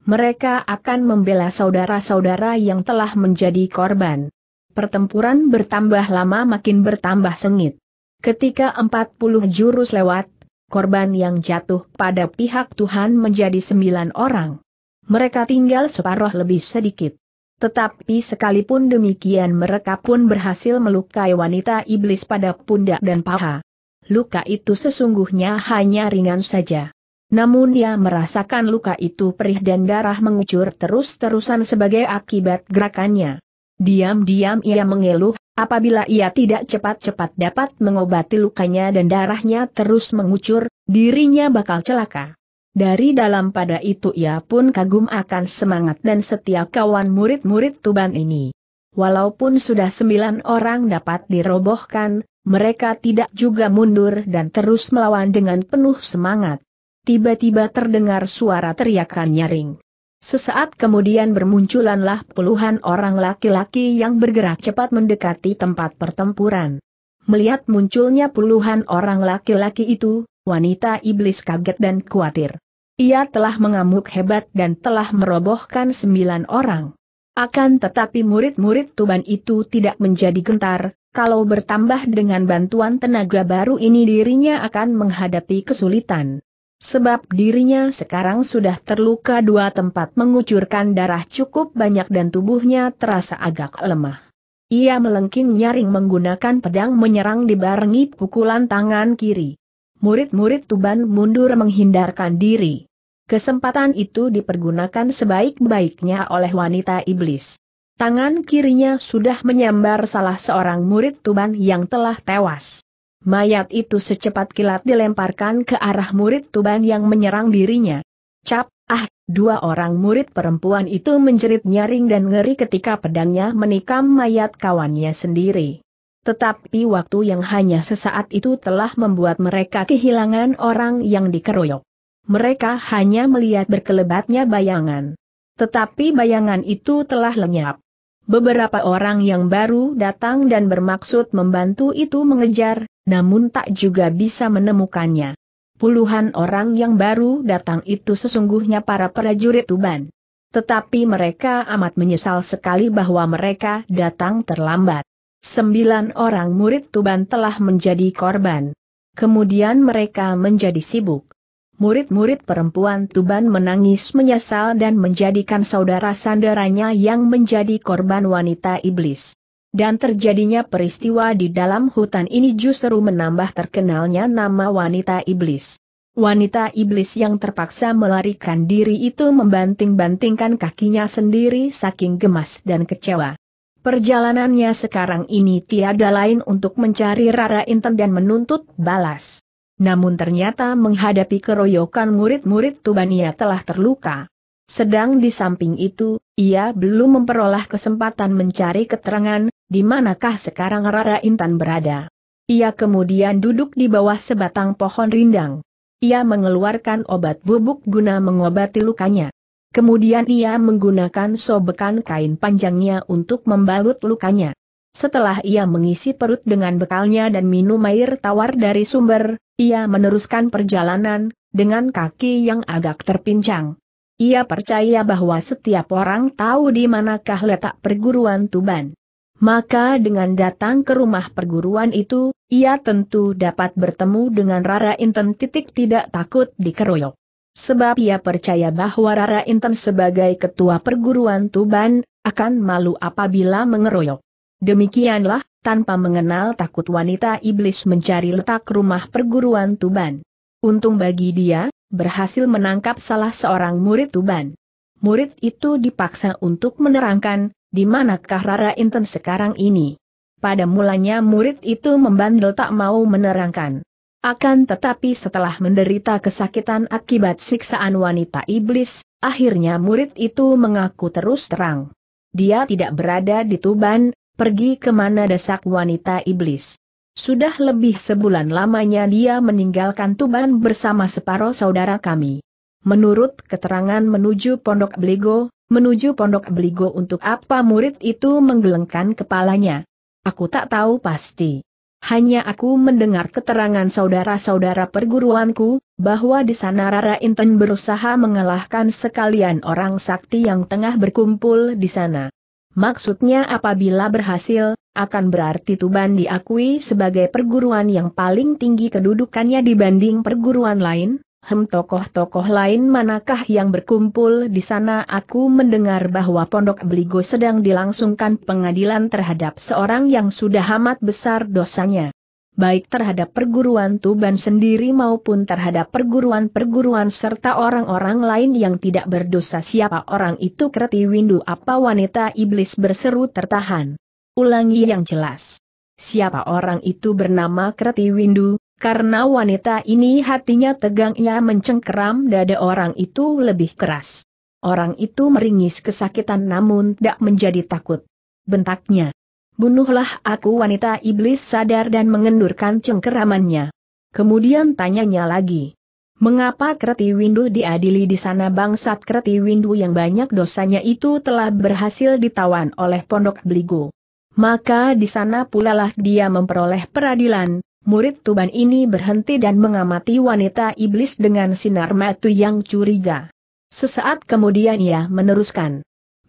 Mereka akan membela saudara-saudara yang telah menjadi korban. Pertempuran bertambah lama makin bertambah sengit. Ketika 40 jurus lewat, korban yang jatuh pada pihak Tuhan menjadi sembilan orang. Mereka tinggal separuh lebih sedikit. Tetapi sekalipun demikian mereka pun berhasil melukai wanita iblis pada pundak dan paha luka itu sesungguhnya hanya ringan saja. Namun ia merasakan luka itu perih dan darah mengucur terus-terusan sebagai akibat gerakannya. Diam-diam ia mengeluh, apabila ia tidak cepat-cepat dapat mengobati lukanya dan darahnya terus mengucur, dirinya bakal celaka. Dari dalam pada itu ia pun kagum akan semangat dan setia kawan murid-murid Tuban ini. Walaupun sudah sembilan orang dapat dirobohkan, mereka tidak juga mundur dan terus melawan dengan penuh semangat. Tiba-tiba terdengar suara teriakan nyaring. Sesaat kemudian bermunculanlah puluhan orang laki-laki yang bergerak cepat mendekati tempat pertempuran. Melihat munculnya puluhan orang laki-laki itu, wanita iblis kaget dan khawatir. Ia telah mengamuk hebat dan telah merobohkan sembilan orang. Akan tetapi murid-murid Tuban itu tidak menjadi gentar, kalau bertambah dengan bantuan tenaga baru ini dirinya akan menghadapi kesulitan. Sebab dirinya sekarang sudah terluka dua tempat mengucurkan darah cukup banyak dan tubuhnya terasa agak lemah. Ia melengking nyaring menggunakan pedang menyerang dibarengi pukulan tangan kiri. Murid-murid Tuban mundur menghindarkan diri. Kesempatan itu dipergunakan sebaik-baiknya oleh wanita iblis. Tangan kirinya sudah menyambar salah seorang murid Tuban yang telah tewas. Mayat itu secepat kilat dilemparkan ke arah murid Tuban yang menyerang dirinya. Cap, ah, dua orang murid perempuan itu menjerit nyaring dan ngeri ketika pedangnya menikam mayat kawannya sendiri. Tetapi waktu yang hanya sesaat itu telah membuat mereka kehilangan orang yang dikeroyok. Mereka hanya melihat berkelebatnya bayangan. Tetapi bayangan itu telah lenyap. Beberapa orang yang baru datang dan bermaksud membantu itu mengejar, namun tak juga bisa menemukannya. Puluhan orang yang baru datang itu sesungguhnya para prajurit Tuban. Tetapi mereka amat menyesal sekali bahwa mereka datang terlambat. Sembilan orang murid Tuban telah menjadi korban. Kemudian mereka menjadi sibuk murid-murid perempuan Tuban menangis menyesal dan menjadikan saudara sandaranya yang menjadi korban wanita iblis. Dan terjadinya peristiwa di dalam hutan ini justru menambah terkenalnya nama wanita iblis. Wanita iblis yang terpaksa melarikan diri itu membanting-bantingkan kakinya sendiri saking gemas dan kecewa. Perjalanannya sekarang ini tiada lain untuk mencari Rara Inten dan menuntut balas namun ternyata menghadapi keroyokan murid-murid Tuban ia telah terluka. Sedang di samping itu, ia belum memperoleh kesempatan mencari keterangan, di manakah sekarang Rara Intan berada. Ia kemudian duduk di bawah sebatang pohon rindang. Ia mengeluarkan obat bubuk guna mengobati lukanya. Kemudian ia menggunakan sobekan kain panjangnya untuk membalut lukanya. Setelah ia mengisi perut dengan bekalnya dan minum air tawar dari sumber, ia meneruskan perjalanan, dengan kaki yang agak terpincang. Ia percaya bahwa setiap orang tahu di manakah letak perguruan Tuban. Maka dengan datang ke rumah perguruan itu, ia tentu dapat bertemu dengan Rara Inten titik tidak takut dikeroyok. Sebab ia percaya bahwa Rara Inten sebagai ketua perguruan Tuban, akan malu apabila mengeroyok. Demikianlah, tanpa mengenal takut wanita iblis mencari letak rumah perguruan Tuban. Untung bagi dia, berhasil menangkap salah seorang murid Tuban. Murid itu dipaksa untuk menerangkan, di manakah Rara Inten sekarang ini. Pada mulanya murid itu membandel tak mau menerangkan. Akan tetapi setelah menderita kesakitan akibat siksaan wanita iblis, akhirnya murid itu mengaku terus terang. Dia tidak berada di Tuban, pergi kemana desak wanita iblis. Sudah lebih sebulan lamanya dia meninggalkan Tuban bersama separuh saudara kami. Menurut keterangan menuju Pondok Beligo, menuju Pondok Beligo untuk apa murid itu menggelengkan kepalanya. Aku tak tahu pasti. Hanya aku mendengar keterangan saudara-saudara perguruanku, bahwa di sana Rara Inten berusaha mengalahkan sekalian orang sakti yang tengah berkumpul di sana. Maksudnya apabila berhasil, akan berarti Tuban diakui sebagai perguruan yang paling tinggi kedudukannya dibanding perguruan lain, hem tokoh-tokoh lain manakah yang berkumpul di sana aku mendengar bahwa Pondok Beligo sedang dilangsungkan pengadilan terhadap seorang yang sudah amat besar dosanya baik terhadap perguruan Tuban sendiri maupun terhadap perguruan-perguruan serta orang-orang lain yang tidak berdosa siapa orang itu kerti windu apa wanita iblis berseru tertahan. Ulangi yang jelas. Siapa orang itu bernama kreti windu, karena wanita ini hatinya tegang ia mencengkeram dada orang itu lebih keras. Orang itu meringis kesakitan namun tak menjadi takut. Bentaknya bunuhlah aku wanita iblis sadar dan mengendurkan cengkeramannya. Kemudian tanyanya lagi. Mengapa Kreti Windu diadili di sana bangsat Kreti Windu yang banyak dosanya itu telah berhasil ditawan oleh Pondok beligo. Maka di sana pulalah dia memperoleh peradilan, murid Tuban ini berhenti dan mengamati wanita iblis dengan sinar mata yang curiga. Sesaat kemudian ia meneruskan.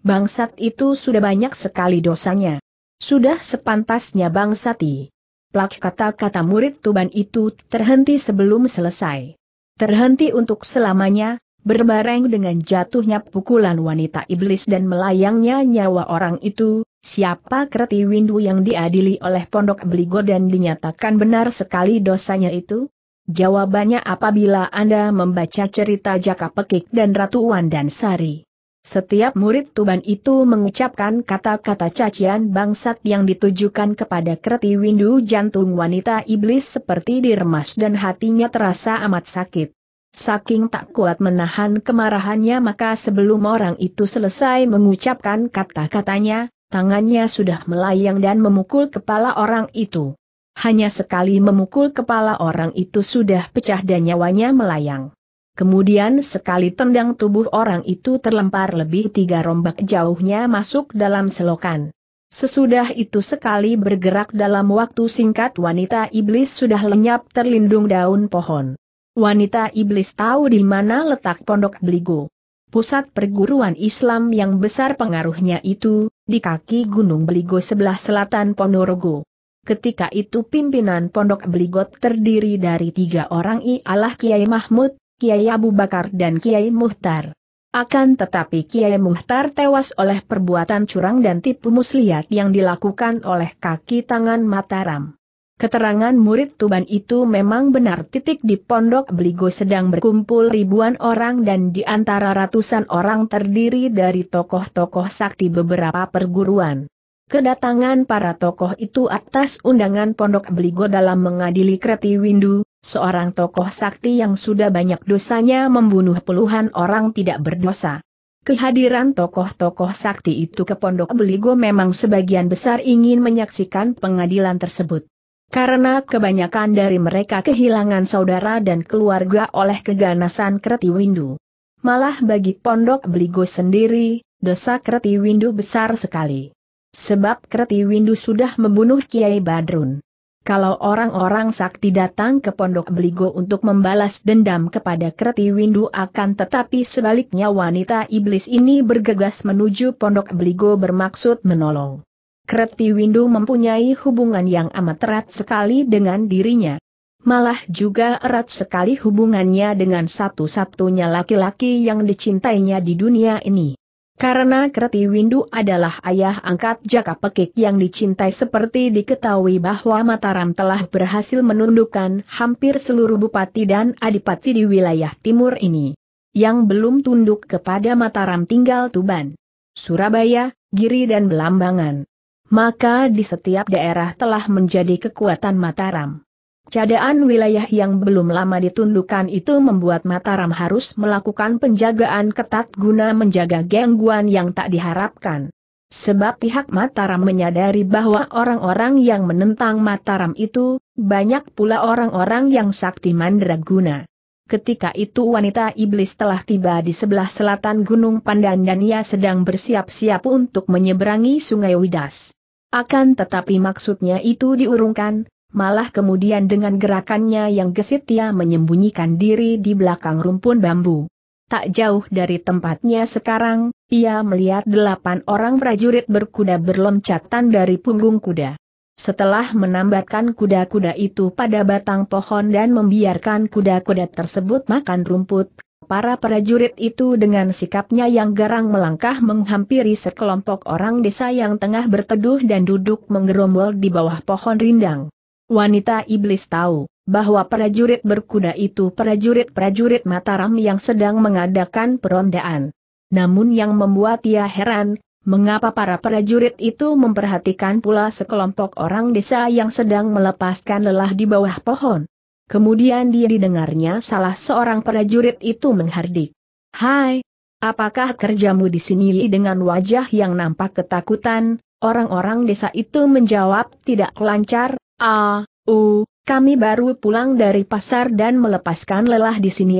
Bangsat itu sudah banyak sekali dosanya. Sudah sepantasnya Bang Sati. Plak kata-kata murid Tuban itu terhenti sebelum selesai. Terhenti untuk selamanya, berbareng dengan jatuhnya pukulan wanita iblis dan melayangnya nyawa orang itu, siapa Kreti Windu yang diadili oleh Pondok Beligo dan dinyatakan benar sekali dosanya itu? Jawabannya apabila Anda membaca cerita Jaka Pekik dan Ratu Sari. Setiap murid Tuban itu mengucapkan kata-kata cacian bangsat yang ditujukan kepada Kreti Windu jantung wanita iblis seperti diremas dan hatinya terasa amat sakit. Saking tak kuat menahan kemarahannya maka sebelum orang itu selesai mengucapkan kata-katanya, tangannya sudah melayang dan memukul kepala orang itu. Hanya sekali memukul kepala orang itu sudah pecah dan nyawanya melayang. Kemudian sekali tendang tubuh orang itu terlempar lebih tiga rombak jauhnya masuk dalam selokan. Sesudah itu sekali bergerak dalam waktu singkat wanita iblis sudah lenyap terlindung daun pohon. Wanita iblis tahu di mana letak pondok beligo. Pusat perguruan Islam yang besar pengaruhnya itu, di kaki Gunung Beligo sebelah selatan Ponorogo. Ketika itu pimpinan pondok Beligot terdiri dari tiga orang ialah Kiai Mahmud, Kiai Abu Bakar dan Kiai Muhtar. Akan tetapi Kiai Muhtar tewas oleh perbuatan curang dan tipu muslihat yang dilakukan oleh kaki tangan Mataram. Keterangan murid Tuban itu memang benar titik di Pondok Beligo sedang berkumpul ribuan orang dan di antara ratusan orang terdiri dari tokoh-tokoh sakti beberapa perguruan. Kedatangan para tokoh itu atas undangan Pondok Beligo dalam mengadili Kreti Windu, Seorang tokoh sakti yang sudah banyak dosanya membunuh puluhan orang tidak berdosa. Kehadiran tokoh-tokoh sakti itu ke Pondok Beligo memang sebagian besar ingin menyaksikan pengadilan tersebut. Karena kebanyakan dari mereka kehilangan saudara dan keluarga oleh keganasan Kreti Windu. Malah bagi Pondok Beligo sendiri, dosa Kreti Windu besar sekali. Sebab Kreti Windu sudah membunuh Kiai Badrun. Kalau orang-orang sakti datang ke Pondok Beligo untuk membalas dendam kepada Kreti Windu akan tetapi sebaliknya wanita iblis ini bergegas menuju Pondok Beligo bermaksud menolong. Kreti Windu mempunyai hubungan yang amat erat sekali dengan dirinya. Malah juga erat sekali hubungannya dengan satu-satunya laki-laki yang dicintainya di dunia ini. Karena Kreti Windu adalah ayah angkat Jaka Pekik yang dicintai seperti diketahui bahwa Mataram telah berhasil menundukkan hampir seluruh bupati dan adipati di wilayah timur ini. Yang belum tunduk kepada Mataram tinggal Tuban, Surabaya, Giri dan Belambangan. Maka di setiap daerah telah menjadi kekuatan Mataram. Keadaan wilayah yang belum lama ditundukkan itu membuat Mataram harus melakukan penjagaan ketat guna menjaga gangguan yang tak diharapkan. Sebab pihak Mataram menyadari bahwa orang-orang yang menentang Mataram itu, banyak pula orang-orang yang sakti mandraguna. Ketika itu wanita iblis telah tiba di sebelah selatan Gunung Pandan dan ia sedang bersiap-siap untuk menyeberangi sungai Widas. Akan tetapi maksudnya itu diurungkan, malah kemudian dengan gerakannya yang gesit ia menyembunyikan diri di belakang rumpun bambu. Tak jauh dari tempatnya sekarang, ia melihat delapan orang prajurit berkuda berloncatan dari punggung kuda. Setelah menambatkan kuda-kuda itu pada batang pohon dan membiarkan kuda-kuda tersebut makan rumput, para prajurit itu dengan sikapnya yang garang melangkah menghampiri sekelompok orang desa yang tengah berteduh dan duduk menggerombol di bawah pohon rindang. Wanita iblis tahu bahwa prajurit berkuda itu prajurit-prajurit Mataram yang sedang mengadakan perondaan. Namun yang membuat ia heran, mengapa para prajurit itu memperhatikan pula sekelompok orang desa yang sedang melepaskan lelah di bawah pohon. Kemudian dia didengarnya salah seorang prajurit itu menghardik. Hai, apakah kerjamu di sini dengan wajah yang nampak ketakutan? Orang-orang desa itu menjawab tidak lancar, Ah, uh, kami baru pulang dari pasar dan melepaskan lelah di sini.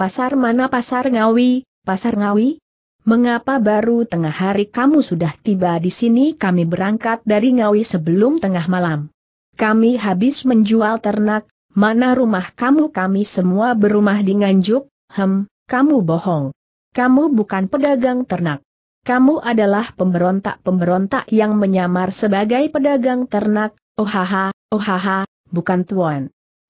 Pasar mana pasar ngawi, pasar ngawi? Mengapa baru tengah hari kamu sudah tiba di sini? Kami berangkat dari ngawi sebelum tengah malam. Kami habis menjual ternak, mana rumah kamu? Kami semua berumah di Nganjuk, hem, kamu bohong. Kamu bukan pedagang ternak. Kamu adalah pemberontak-pemberontak yang menyamar sebagai pedagang ternak, oh haha, Oh haha, bukan Tuan.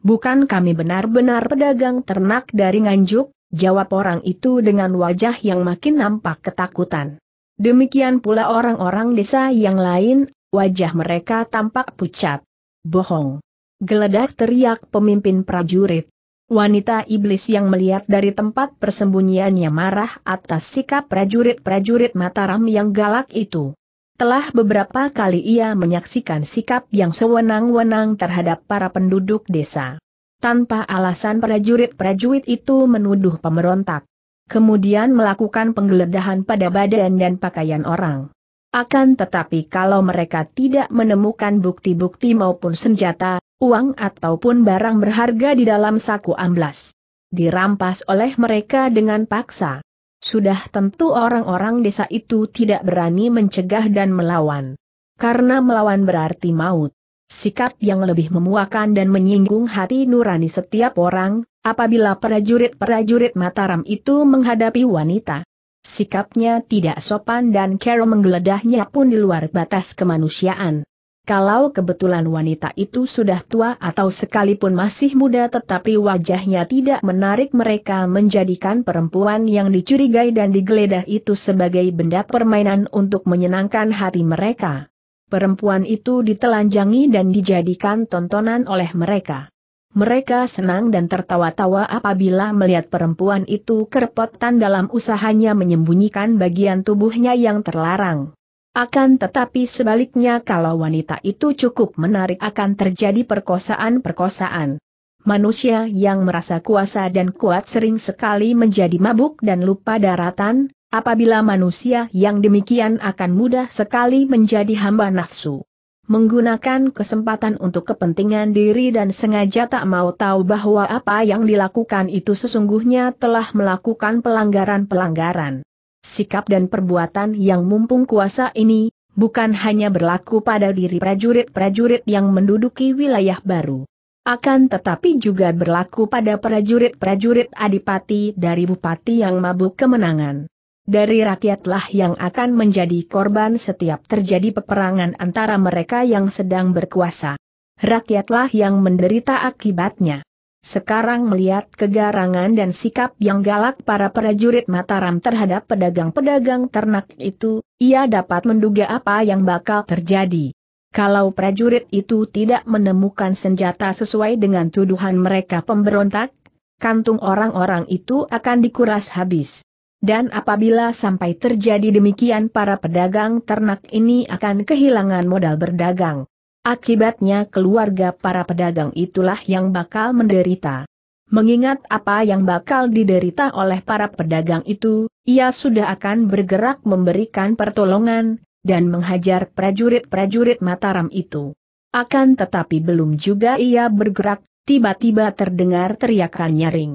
Bukan kami benar-benar pedagang ternak dari Nganjuk, jawab orang itu dengan wajah yang makin nampak ketakutan. Demikian pula orang-orang desa yang lain, wajah mereka tampak pucat. Bohong. Geledak teriak pemimpin prajurit. Wanita iblis yang melihat dari tempat persembunyiannya marah atas sikap prajurit-prajurit Mataram yang galak itu. Telah beberapa kali ia menyaksikan sikap yang sewenang-wenang terhadap para penduduk desa. Tanpa alasan prajurit-prajurit itu menuduh pemberontak. Kemudian melakukan penggeledahan pada badan dan pakaian orang. Akan tetapi kalau mereka tidak menemukan bukti-bukti maupun senjata, uang ataupun barang berharga di dalam saku amblas. Dirampas oleh mereka dengan paksa. Sudah tentu orang-orang desa itu tidak berani mencegah dan melawan. Karena melawan berarti maut. Sikap yang lebih memuakan dan menyinggung hati nurani setiap orang, apabila prajurit-prajurit Mataram itu menghadapi wanita. Sikapnya tidak sopan dan Carol menggeledahnya pun di luar batas kemanusiaan. Kalau kebetulan wanita itu sudah tua atau sekalipun masih muda tetapi wajahnya tidak menarik mereka menjadikan perempuan yang dicurigai dan digeledah itu sebagai benda permainan untuk menyenangkan hati mereka. Perempuan itu ditelanjangi dan dijadikan tontonan oleh mereka. Mereka senang dan tertawa-tawa apabila melihat perempuan itu kerepotan dalam usahanya menyembunyikan bagian tubuhnya yang terlarang. Akan tetapi sebaliknya kalau wanita itu cukup menarik akan terjadi perkosaan-perkosaan. Manusia yang merasa kuasa dan kuat sering sekali menjadi mabuk dan lupa daratan, apabila manusia yang demikian akan mudah sekali menjadi hamba nafsu. Menggunakan kesempatan untuk kepentingan diri dan sengaja tak mau tahu bahwa apa yang dilakukan itu sesungguhnya telah melakukan pelanggaran-pelanggaran sikap dan perbuatan yang mumpung kuasa ini, bukan hanya berlaku pada diri prajurit-prajurit yang menduduki wilayah baru. Akan tetapi juga berlaku pada prajurit-prajurit adipati dari bupati yang mabuk kemenangan. Dari rakyatlah yang akan menjadi korban setiap terjadi peperangan antara mereka yang sedang berkuasa. Rakyatlah yang menderita akibatnya. Sekarang melihat kegarangan dan sikap yang galak para prajurit Mataram terhadap pedagang-pedagang ternak itu, ia dapat menduga apa yang bakal terjadi. Kalau prajurit itu tidak menemukan senjata sesuai dengan tuduhan mereka pemberontak, kantung orang-orang itu akan dikuras habis. Dan apabila sampai terjadi demikian para pedagang ternak ini akan kehilangan modal berdagang. Akibatnya keluarga para pedagang itulah yang bakal menderita. Mengingat apa yang bakal diderita oleh para pedagang itu, ia sudah akan bergerak memberikan pertolongan, dan menghajar prajurit-prajurit Mataram itu. Akan tetapi belum juga ia bergerak, tiba-tiba terdengar teriakan nyaring.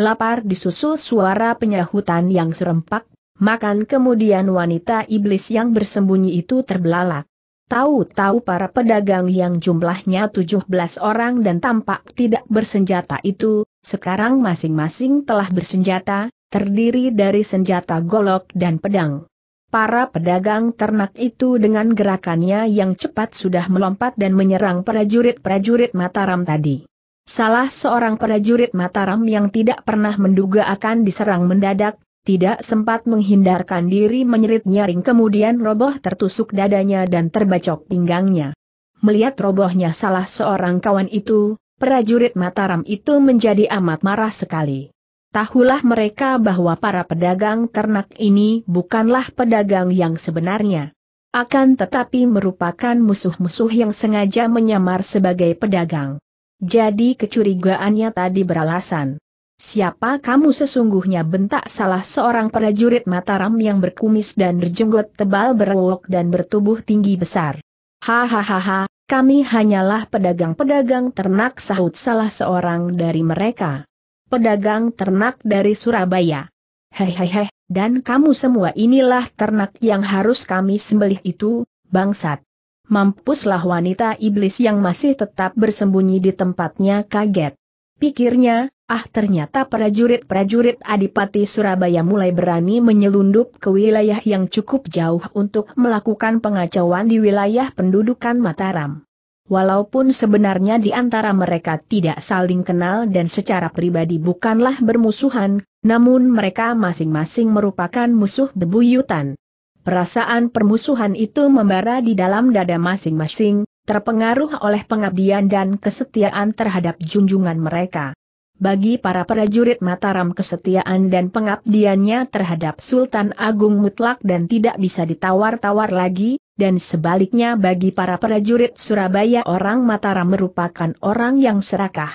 Lapar disusul suara penyahutan yang serempak, makan kemudian wanita iblis yang bersembunyi itu terbelalak. Tahu-tahu para pedagang yang jumlahnya 17 orang dan tampak tidak bersenjata itu, sekarang masing-masing telah bersenjata, terdiri dari senjata golok dan pedang. Para pedagang ternak itu dengan gerakannya yang cepat sudah melompat dan menyerang prajurit-prajurit Mataram tadi. Salah seorang prajurit Mataram yang tidak pernah menduga akan diserang mendadak, tidak sempat menghindarkan diri menyerit nyaring kemudian roboh tertusuk dadanya dan terbacok pinggangnya. Melihat robohnya salah seorang kawan itu, prajurit Mataram itu menjadi amat marah sekali. Tahulah mereka bahwa para pedagang ternak ini bukanlah pedagang yang sebenarnya. Akan tetapi merupakan musuh-musuh yang sengaja menyamar sebagai pedagang. Jadi kecurigaannya tadi beralasan. Siapa kamu sesungguhnya bentak salah seorang prajurit Mataram yang berkumis dan berjenggot tebal berwok dan bertubuh tinggi besar. Hahaha, kami hanyalah pedagang-pedagang ternak sahut salah seorang dari mereka. Pedagang ternak dari Surabaya. Hehehe, dan kamu semua inilah ternak yang harus kami sembelih itu, bangsat. Mampuslah wanita iblis yang masih tetap bersembunyi di tempatnya kaget. Pikirnya, Ah ternyata prajurit-prajurit Adipati Surabaya mulai berani menyelundup ke wilayah yang cukup jauh untuk melakukan pengacauan di wilayah pendudukan Mataram. Walaupun sebenarnya di antara mereka tidak saling kenal dan secara pribadi bukanlah bermusuhan, namun mereka masing-masing merupakan musuh bebuyutan. Perasaan permusuhan itu membara di dalam dada masing-masing, terpengaruh oleh pengabdian dan kesetiaan terhadap junjungan mereka bagi para prajurit Mataram kesetiaan dan pengabdiannya terhadap Sultan Agung mutlak dan tidak bisa ditawar-tawar lagi, dan sebaliknya bagi para prajurit Surabaya orang Mataram merupakan orang yang serakah.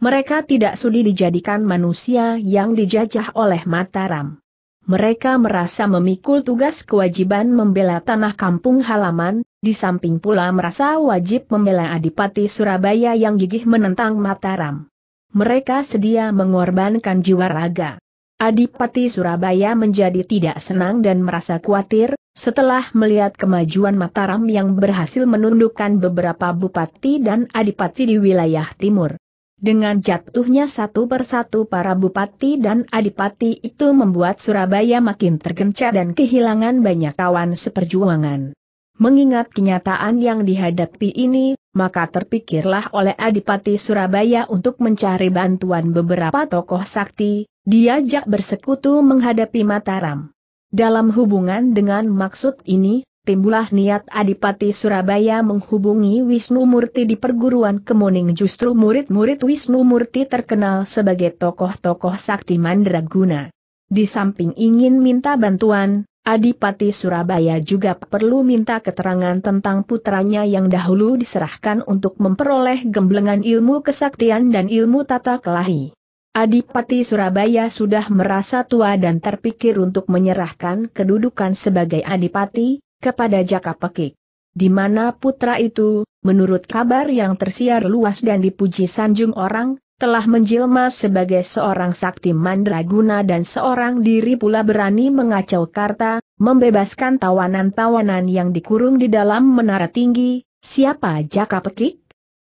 Mereka tidak sudi dijadikan manusia yang dijajah oleh Mataram. Mereka merasa memikul tugas kewajiban membela tanah kampung halaman, di samping pula merasa wajib membela Adipati Surabaya yang gigih menentang Mataram mereka sedia mengorbankan jiwa raga. Adipati Surabaya menjadi tidak senang dan merasa khawatir, setelah melihat kemajuan Mataram yang berhasil menundukkan beberapa bupati dan adipati di wilayah timur. Dengan jatuhnya satu persatu para bupati dan adipati itu membuat Surabaya makin tergencar dan kehilangan banyak kawan seperjuangan. Mengingat kenyataan yang dihadapi ini, maka terpikirlah oleh Adipati Surabaya untuk mencari bantuan beberapa tokoh sakti, diajak bersekutu menghadapi Mataram. Dalam hubungan dengan maksud ini, timbulah niat Adipati Surabaya menghubungi Wisnu Murti di perguruan Kemuning justru murid-murid Wisnu Murti terkenal sebagai tokoh-tokoh sakti mandraguna. Di samping ingin minta bantuan, Adipati Surabaya juga perlu minta keterangan tentang putranya yang dahulu diserahkan untuk memperoleh gemblengan ilmu kesaktian dan ilmu tata kelahi. Adipati Surabaya sudah merasa tua dan terpikir untuk menyerahkan kedudukan sebagai adipati kepada Jaka Pekik. Di mana putra itu, menurut kabar yang tersiar luas dan dipuji sanjung orang, telah menjelma sebagai seorang sakti mandraguna dan seorang diri pula berani mengacau karta, membebaskan tawanan-tawanan yang dikurung di dalam menara tinggi, siapa Jaka Pekik?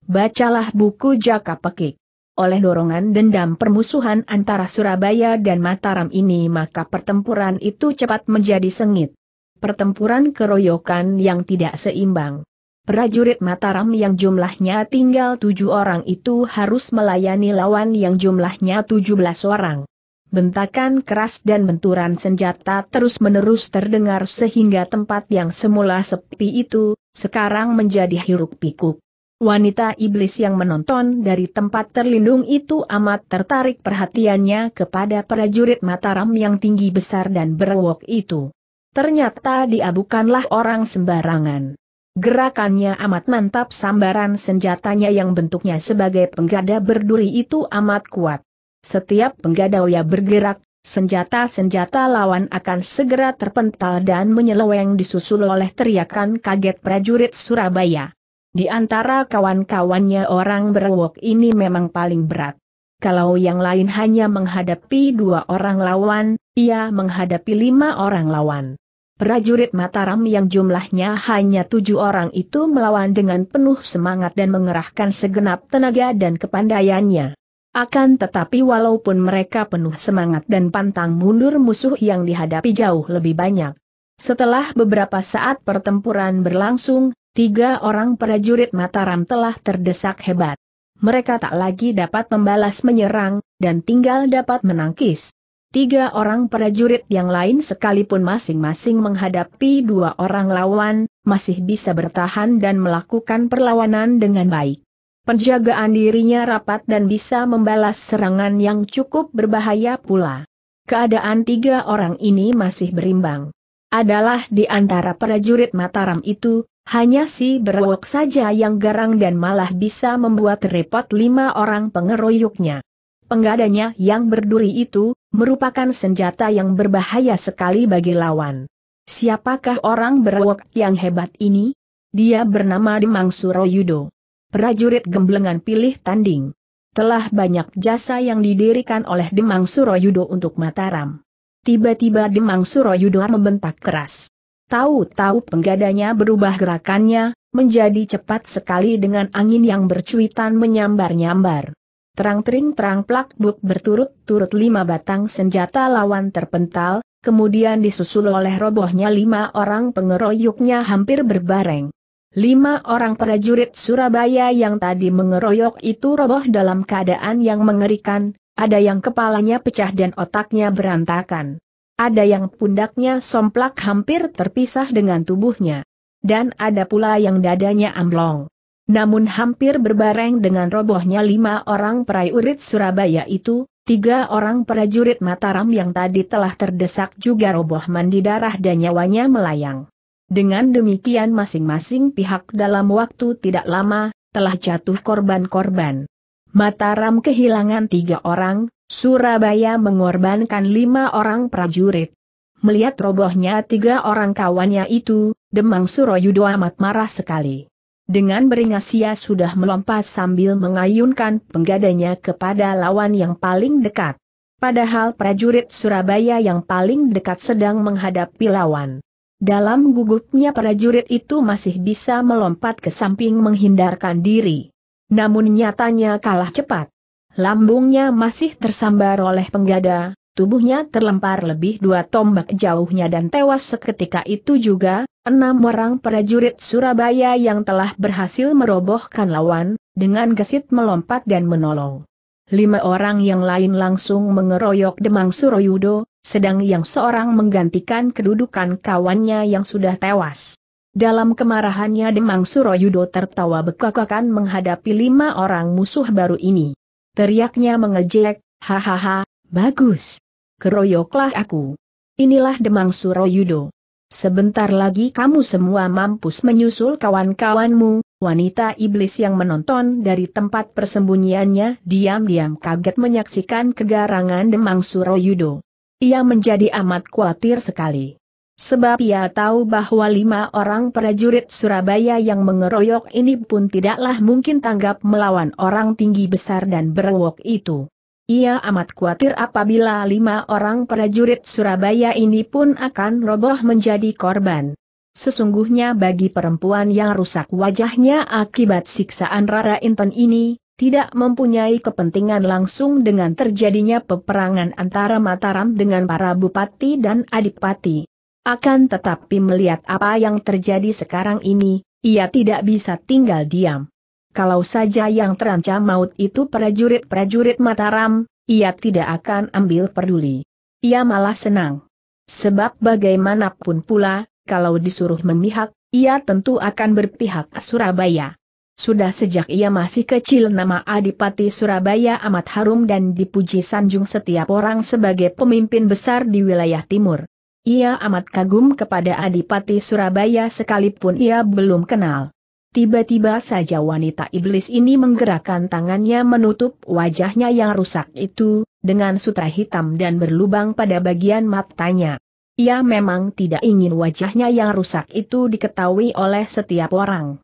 Bacalah buku Jaka Pekik. Oleh dorongan dendam permusuhan antara Surabaya dan Mataram ini maka pertempuran itu cepat menjadi sengit. Pertempuran keroyokan yang tidak seimbang. Prajurit Mataram yang jumlahnya tinggal tujuh orang itu harus melayani lawan yang jumlahnya tujuh belas orang. Bentakan keras dan benturan senjata terus-menerus terdengar sehingga tempat yang semula sepi itu, sekarang menjadi hiruk pikuk. Wanita iblis yang menonton dari tempat terlindung itu amat tertarik perhatiannya kepada prajurit Mataram yang tinggi besar dan berwok itu. Ternyata dia bukanlah orang sembarangan. Gerakannya amat mantap sambaran senjatanya yang bentuknya sebagai penggada berduri itu amat kuat. Setiap Oya bergerak, senjata-senjata lawan akan segera terpental dan menyeleweng disusul oleh teriakan kaget prajurit Surabaya. Di antara kawan-kawannya orang berwok ini memang paling berat. Kalau yang lain hanya menghadapi dua orang lawan, ia menghadapi lima orang lawan. Prajurit Mataram yang jumlahnya hanya tujuh orang itu melawan dengan penuh semangat dan mengerahkan segenap tenaga dan kepandaiannya. Akan tetapi walaupun mereka penuh semangat dan pantang mundur musuh yang dihadapi jauh lebih banyak. Setelah beberapa saat pertempuran berlangsung, tiga orang prajurit Mataram telah terdesak hebat. Mereka tak lagi dapat membalas menyerang, dan tinggal dapat menangkis tiga orang prajurit yang lain sekalipun masing-masing menghadapi dua orang lawan, masih bisa bertahan dan melakukan perlawanan dengan baik. Penjagaan dirinya rapat dan bisa membalas serangan yang cukup berbahaya pula. Keadaan tiga orang ini masih berimbang. Adalah di antara prajurit Mataram itu, hanya si berwok saja yang garang dan malah bisa membuat repot lima orang pengeroyoknya. Penggadanya yang berduri itu, merupakan senjata yang berbahaya sekali bagi lawan. Siapakah orang berwok yang hebat ini? Dia bernama Demang Suroyudo. Prajurit gemblengan pilih tanding. Telah banyak jasa yang didirikan oleh Demang Suroyudo untuk Mataram. Tiba-tiba Demang Suroyudo membentak keras. Tahu-tahu penggadanya berubah gerakannya, menjadi cepat sekali dengan angin yang bercuitan menyambar-nyambar. Terang-tering terang plak buk berturut-turut lima batang senjata lawan terpental, kemudian disusul oleh robohnya lima orang pengeroyoknya hampir berbareng. Lima orang prajurit Surabaya yang tadi mengeroyok itu roboh dalam keadaan yang mengerikan, ada yang kepalanya pecah dan otaknya berantakan. Ada yang pundaknya somplak hampir terpisah dengan tubuhnya. Dan ada pula yang dadanya amblong. Namun hampir berbareng dengan robohnya lima orang prajurit Surabaya itu, tiga orang prajurit Mataram yang tadi telah terdesak juga roboh mandi darah dan nyawanya melayang. Dengan demikian masing-masing pihak dalam waktu tidak lama, telah jatuh korban-korban. Mataram kehilangan tiga orang, Surabaya mengorbankan lima orang prajurit. Melihat robohnya tiga orang kawannya itu, Demang Suroyudo amat marah sekali. Dengan beringas ia sudah melompat sambil mengayunkan penggadanya kepada lawan yang paling dekat. Padahal prajurit Surabaya yang paling dekat sedang menghadapi lawan. Dalam gugupnya prajurit itu masih bisa melompat ke samping menghindarkan diri. Namun nyatanya kalah cepat. Lambungnya masih tersambar oleh penggada, Tubuhnya terlempar lebih dua tombak jauhnya dan tewas seketika itu juga, enam orang prajurit Surabaya yang telah berhasil merobohkan lawan, dengan gesit melompat dan menolong. Lima orang yang lain langsung mengeroyok Demang Suroyudo, sedang yang seorang menggantikan kedudukan kawannya yang sudah tewas. Dalam kemarahannya Demang Suroyudo tertawa bekakakan menghadapi lima orang musuh baru ini. Teriaknya mengejek, hahaha, bagus keroyoklah aku. Inilah Demang Suroyudo. Sebentar lagi kamu semua mampus menyusul kawan-kawanmu, wanita iblis yang menonton dari tempat persembunyiannya diam-diam kaget menyaksikan kegarangan Demang Suroyudo. Ia menjadi amat khawatir sekali. Sebab ia tahu bahwa lima orang prajurit Surabaya yang mengeroyok ini pun tidaklah mungkin tanggap melawan orang tinggi besar dan berwok itu. Ia amat khawatir apabila lima orang prajurit Surabaya ini pun akan roboh menjadi korban. Sesungguhnya bagi perempuan yang rusak wajahnya akibat siksaan Rara Inten ini, tidak mempunyai kepentingan langsung dengan terjadinya peperangan antara Mataram dengan para bupati dan adipati. Akan tetapi melihat apa yang terjadi sekarang ini, ia tidak bisa tinggal diam kalau saja yang terancam maut itu prajurit-prajurit Mataram, ia tidak akan ambil peduli. Ia malah senang. Sebab bagaimanapun pula, kalau disuruh memihak, ia tentu akan berpihak Surabaya. Sudah sejak ia masih kecil nama Adipati Surabaya amat harum dan dipuji sanjung setiap orang sebagai pemimpin besar di wilayah timur. Ia amat kagum kepada Adipati Surabaya sekalipun ia belum kenal. Tiba-tiba saja wanita iblis ini menggerakkan tangannya menutup wajahnya yang rusak itu, dengan sutra hitam dan berlubang pada bagian matanya. Ia memang tidak ingin wajahnya yang rusak itu diketahui oleh setiap orang.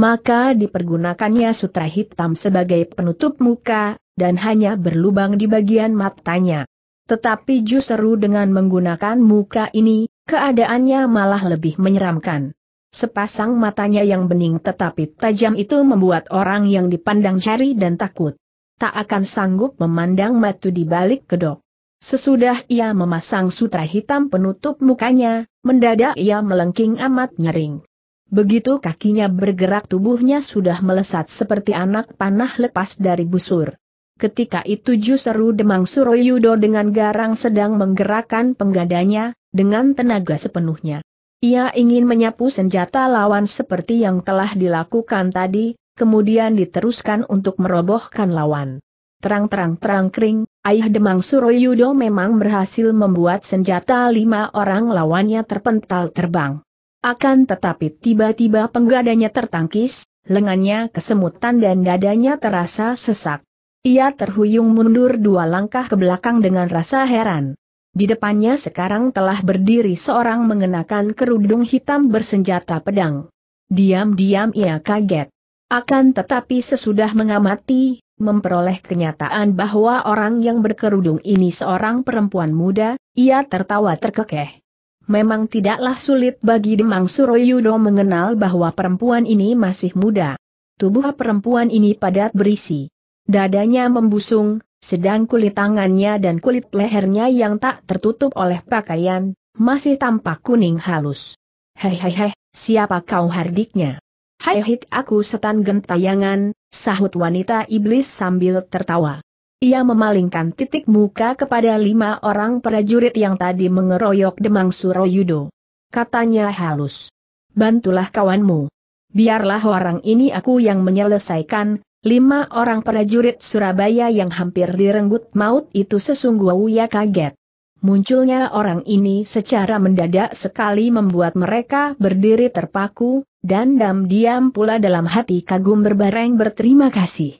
Maka dipergunakannya sutra hitam sebagai penutup muka, dan hanya berlubang di bagian matanya. Tetapi justru dengan menggunakan muka ini, keadaannya malah lebih menyeramkan. Sepasang matanya yang bening tetapi tajam itu membuat orang yang dipandang jari dan takut. Tak akan sanggup memandang matu di balik kedok. Sesudah ia memasang sutra hitam penutup mukanya, mendadak ia melengking amat nyering. Begitu kakinya bergerak tubuhnya sudah melesat seperti anak panah lepas dari busur. Ketika itu justru Demang Suroyudo dengan garang sedang menggerakkan penggadanya, dengan tenaga sepenuhnya. Ia ingin menyapu senjata lawan seperti yang telah dilakukan tadi, kemudian diteruskan untuk merobohkan lawan. Terang-terang-terang kering, Ayah Demang Suroyudo memang berhasil membuat senjata lima orang lawannya terpental terbang. Akan tetapi tiba-tiba penggadanya tertangkis, lengannya kesemutan dan dadanya terasa sesak. Ia terhuyung mundur dua langkah ke belakang dengan rasa heran. Di depannya sekarang telah berdiri seorang mengenakan kerudung hitam bersenjata pedang. Diam-diam ia kaget. Akan tetapi sesudah mengamati, memperoleh kenyataan bahwa orang yang berkerudung ini seorang perempuan muda, ia tertawa terkekeh. Memang tidaklah sulit bagi Demang Suroyudo mengenal bahwa perempuan ini masih muda. Tubuh perempuan ini padat berisi. Dadanya membusung, sedang kulit tangannya dan kulit lehernya yang tak tertutup oleh pakaian, masih tampak kuning halus. Hei hei hei, siapa kau hardiknya? Hai hik aku setan gentayangan, sahut wanita iblis sambil tertawa. Ia memalingkan titik muka kepada lima orang prajurit yang tadi mengeroyok Demang Suroyudo. Katanya halus. Bantulah kawanmu. Biarlah orang ini aku yang menyelesaikan, Lima orang prajurit Surabaya yang hampir direnggut maut itu sesungguhnya kaget. Munculnya orang ini secara mendadak sekali membuat mereka berdiri terpaku, dan diam-diam pula dalam hati kagum berbareng berterima kasih.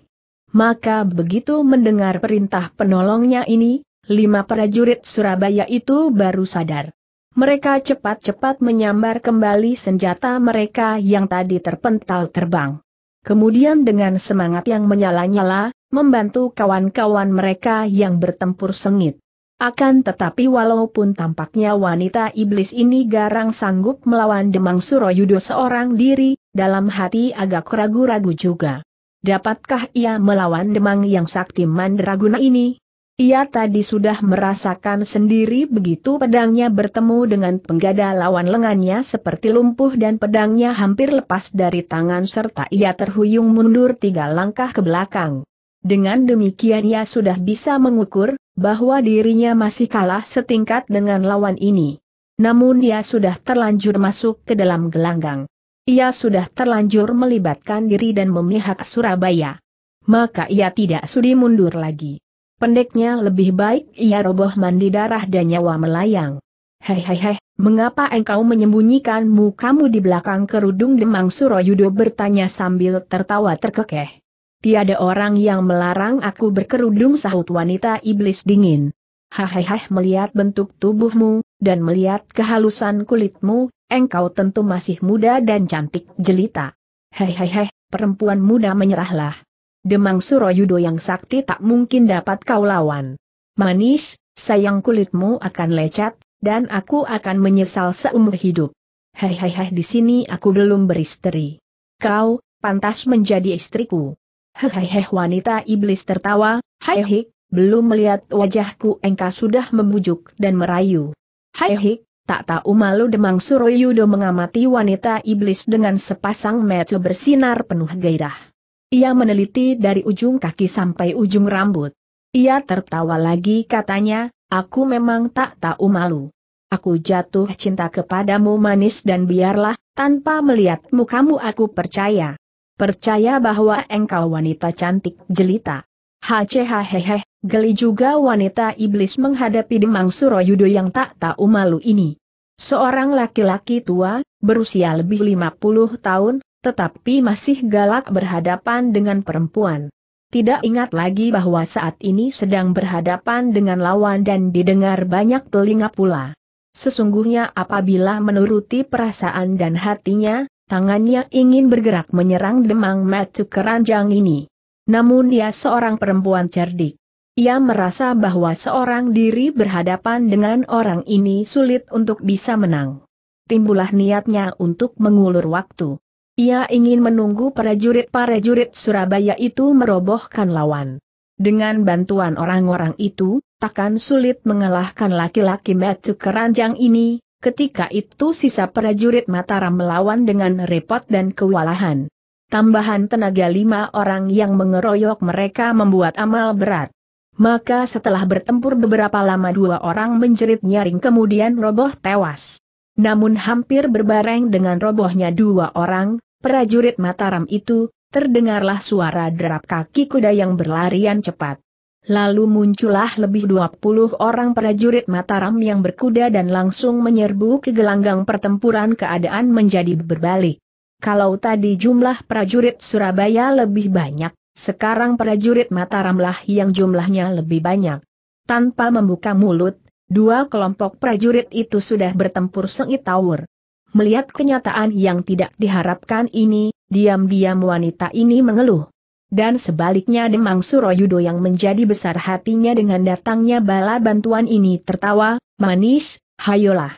Maka begitu mendengar perintah penolongnya ini, lima prajurit Surabaya itu baru sadar. Mereka cepat-cepat menyambar kembali senjata mereka yang tadi terpental terbang. Kemudian dengan semangat yang menyala-nyala, membantu kawan-kawan mereka yang bertempur sengit. Akan tetapi walaupun tampaknya wanita iblis ini garang sanggup melawan Demang Suroyudo seorang diri, dalam hati agak ragu-ragu juga. Dapatkah ia melawan Demang yang sakti mandraguna ini? Ia tadi sudah merasakan sendiri begitu pedangnya bertemu dengan penggada lawan lengannya seperti lumpuh dan pedangnya hampir lepas dari tangan serta ia terhuyung mundur tiga langkah ke belakang. Dengan demikian ia sudah bisa mengukur bahwa dirinya masih kalah setingkat dengan lawan ini. Namun ia sudah terlanjur masuk ke dalam gelanggang. Ia sudah terlanjur melibatkan diri dan memihak Surabaya. Maka ia tidak sudi mundur lagi. Pendeknya lebih baik ia roboh mandi darah dan nyawa melayang. Hehehe, mengapa engkau menyembunyikanmu kamu di belakang kerudung Demang Suroyudo bertanya sambil tertawa terkekeh. Tiada orang yang melarang aku berkerudung sahut wanita iblis dingin. hei, melihat bentuk tubuhmu, dan melihat kehalusan kulitmu, engkau tentu masih muda dan cantik jelita. Hehehe, perempuan muda menyerahlah. Demang Suroyudo yang sakti tak mungkin dapat kau lawan. Manis, sayang kulitmu akan lecet, dan aku akan menyesal seumur hidup. Hei hei hei, di sini aku belum beristri. Kau, pantas menjadi istriku. Hei hei, wanita iblis tertawa, Haihik, belum melihat wajahku engkau sudah membujuk dan merayu. Haihik, tak tahu malu Demang Suroyudo mengamati wanita iblis dengan sepasang mata bersinar penuh gairah. Ia meneliti dari ujung kaki sampai ujung rambut. Ia tertawa lagi katanya, aku memang tak tahu malu. Aku jatuh cinta kepadamu manis dan biarlah, tanpa melihat mukamu aku percaya. Percaya bahwa engkau wanita cantik jelita. Hcehhehe, geli juga wanita iblis menghadapi Demang Suroyudo yang tak tahu malu ini. Seorang laki-laki tua, berusia lebih 50 tahun, tetapi masih galak berhadapan dengan perempuan. Tidak ingat lagi bahwa saat ini sedang berhadapan dengan lawan dan didengar banyak telinga pula. Sesungguhnya apabila menuruti perasaan dan hatinya, tangannya ingin bergerak menyerang demang metu keranjang ini. Namun dia seorang perempuan cerdik. Ia merasa bahwa seorang diri berhadapan dengan orang ini sulit untuk bisa menang. Timbulah niatnya untuk mengulur waktu. Ia ingin menunggu prajurit-prajurit Surabaya itu merobohkan lawan. Dengan bantuan orang-orang itu, takkan sulit mengalahkan laki-laki metu keranjang ini, ketika itu sisa prajurit Mataram melawan dengan repot dan kewalahan. Tambahan tenaga lima orang yang mengeroyok mereka membuat amal berat. Maka setelah bertempur beberapa lama dua orang menjerit nyaring kemudian roboh tewas. Namun hampir berbareng dengan robohnya dua orang, Prajurit Mataram itu, terdengarlah suara derap kaki kuda yang berlarian cepat. Lalu muncullah lebih 20 orang prajurit Mataram yang berkuda dan langsung menyerbu ke gelanggang pertempuran keadaan menjadi berbalik. Kalau tadi jumlah prajurit Surabaya lebih banyak, sekarang prajurit Mataramlah yang jumlahnya lebih banyak. Tanpa membuka mulut, dua kelompok prajurit itu sudah bertempur sengit tawur. Melihat kenyataan yang tidak diharapkan ini, diam-diam wanita ini mengeluh. Dan sebaliknya Demang Suroyudo yang menjadi besar hatinya dengan datangnya bala bantuan ini tertawa, manis, hayolah.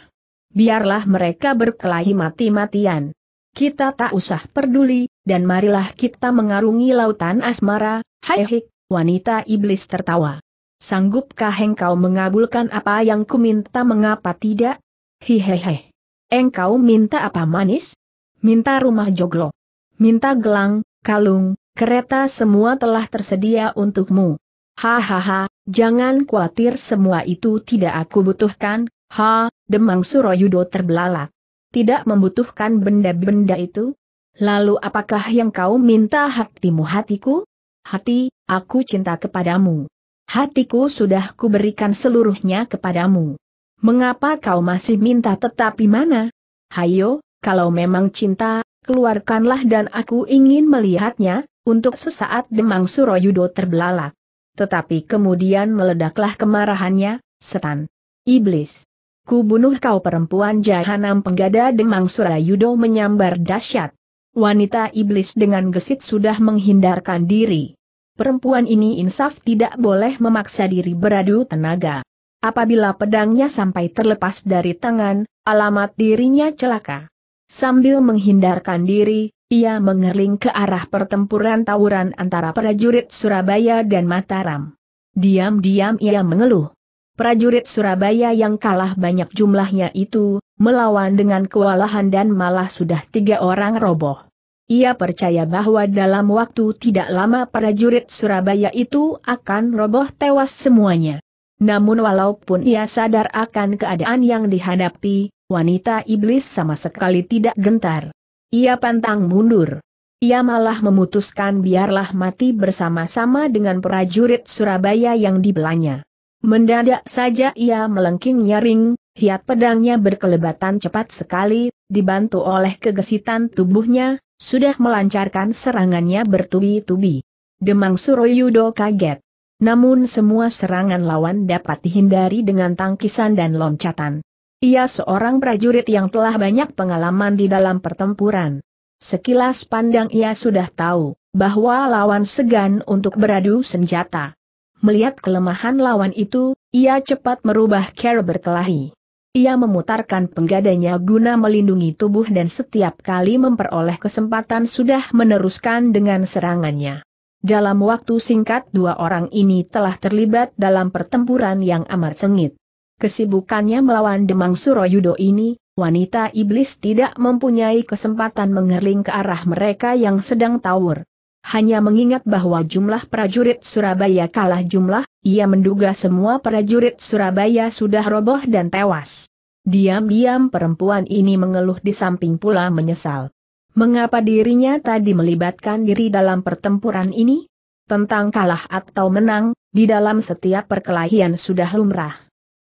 Biarlah mereka berkelahi mati-matian. Kita tak usah peduli, dan marilah kita mengarungi lautan asmara, hai wanita iblis tertawa. Sanggupkah engkau mengabulkan apa yang kuminta? mengapa tidak? Hihehe. Engkau minta apa manis? Minta rumah joglo. Minta gelang, kalung, kereta semua telah tersedia untukmu. Hahaha, jangan khawatir semua itu tidak aku butuhkan, ha, demang Suroyudo terbelalak. Tidak membutuhkan benda-benda itu? Lalu apakah yang kau minta hatimu hatiku? Hati, aku cinta kepadamu. Hatiku sudah kuberikan seluruhnya kepadamu. Mengapa kau masih minta tetapi mana? Hayo, kalau memang cinta, keluarkanlah dan aku ingin melihatnya, untuk sesaat Demang Suroyudo terbelalak. Tetapi kemudian meledaklah kemarahannya, setan. Iblis. Ku bunuh kau perempuan jahanam penggada Demang Surayudo menyambar dahsyat. Wanita iblis dengan gesit sudah menghindarkan diri. Perempuan ini insaf tidak boleh memaksa diri beradu tenaga. Apabila pedangnya sampai terlepas dari tangan, alamat dirinya celaka. Sambil menghindarkan diri, ia mengerling ke arah pertempuran tawuran antara prajurit Surabaya dan Mataram. Diam-diam ia mengeluh. Prajurit Surabaya yang kalah banyak jumlahnya itu, melawan dengan kewalahan dan malah sudah tiga orang roboh. Ia percaya bahwa dalam waktu tidak lama prajurit Surabaya itu akan roboh tewas semuanya. Namun walaupun ia sadar akan keadaan yang dihadapi, wanita iblis sama sekali tidak gentar. Ia pantang mundur. Ia malah memutuskan biarlah mati bersama-sama dengan prajurit Surabaya yang dibelanya. Mendadak saja ia melengking nyaring, hiat pedangnya berkelebatan cepat sekali, dibantu oleh kegesitan tubuhnya, sudah melancarkan serangannya bertubi-tubi. Demang Suroyudo kaget. Namun semua serangan lawan dapat dihindari dengan tangkisan dan loncatan. Ia seorang prajurit yang telah banyak pengalaman di dalam pertempuran. Sekilas pandang ia sudah tahu bahwa lawan segan untuk beradu senjata. Melihat kelemahan lawan itu, ia cepat merubah cara berkelahi. Ia memutarkan penggadanya guna melindungi tubuh dan setiap kali memperoleh kesempatan sudah meneruskan dengan serangannya. Dalam waktu singkat dua orang ini telah terlibat dalam pertempuran yang amat sengit. Kesibukannya melawan Demang Suroyudo ini, wanita iblis tidak mempunyai kesempatan mengerling ke arah mereka yang sedang tawur. Hanya mengingat bahwa jumlah prajurit Surabaya kalah jumlah, ia menduga semua prajurit Surabaya sudah roboh dan tewas. Diam-diam perempuan ini mengeluh di samping pula menyesal. Mengapa dirinya tadi melibatkan diri dalam pertempuran ini? Tentang kalah atau menang, di dalam setiap perkelahian sudah lumrah.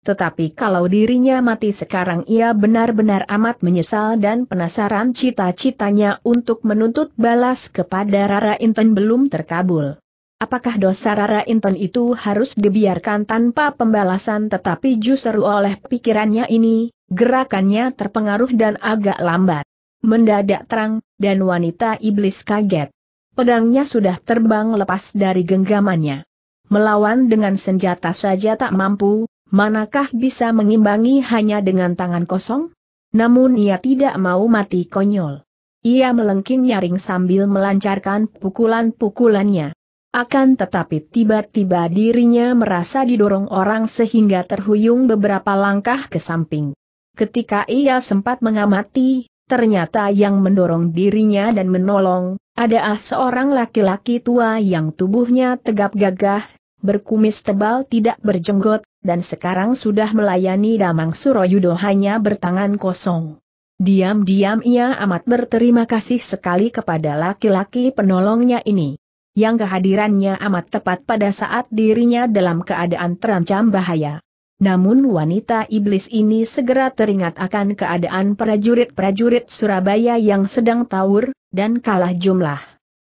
Tetapi kalau dirinya mati sekarang ia benar-benar amat menyesal dan penasaran cita-citanya untuk menuntut balas kepada Rara Inten belum terkabul. Apakah dosa Rara Inten itu harus dibiarkan tanpa pembalasan tetapi justru oleh pikirannya ini, gerakannya terpengaruh dan agak lambat mendadak terang, dan wanita iblis kaget. Pedangnya sudah terbang lepas dari genggamannya. Melawan dengan senjata saja tak mampu, manakah bisa mengimbangi hanya dengan tangan kosong? Namun ia tidak mau mati konyol. Ia melengking nyaring sambil melancarkan pukulan-pukulannya. Akan tetapi tiba-tiba dirinya merasa didorong orang sehingga terhuyung beberapa langkah ke samping. Ketika ia sempat mengamati, Ternyata yang mendorong dirinya dan menolong, ada seorang laki-laki tua yang tubuhnya tegap gagah, berkumis tebal tidak berjenggot, dan sekarang sudah melayani Damang Suroyudo hanya bertangan kosong. Diam-diam ia amat berterima kasih sekali kepada laki-laki penolongnya ini. Yang kehadirannya amat tepat pada saat dirinya dalam keadaan terancam bahaya. Namun wanita iblis ini segera teringat akan keadaan prajurit-prajurit Surabaya yang sedang tawur, dan kalah jumlah.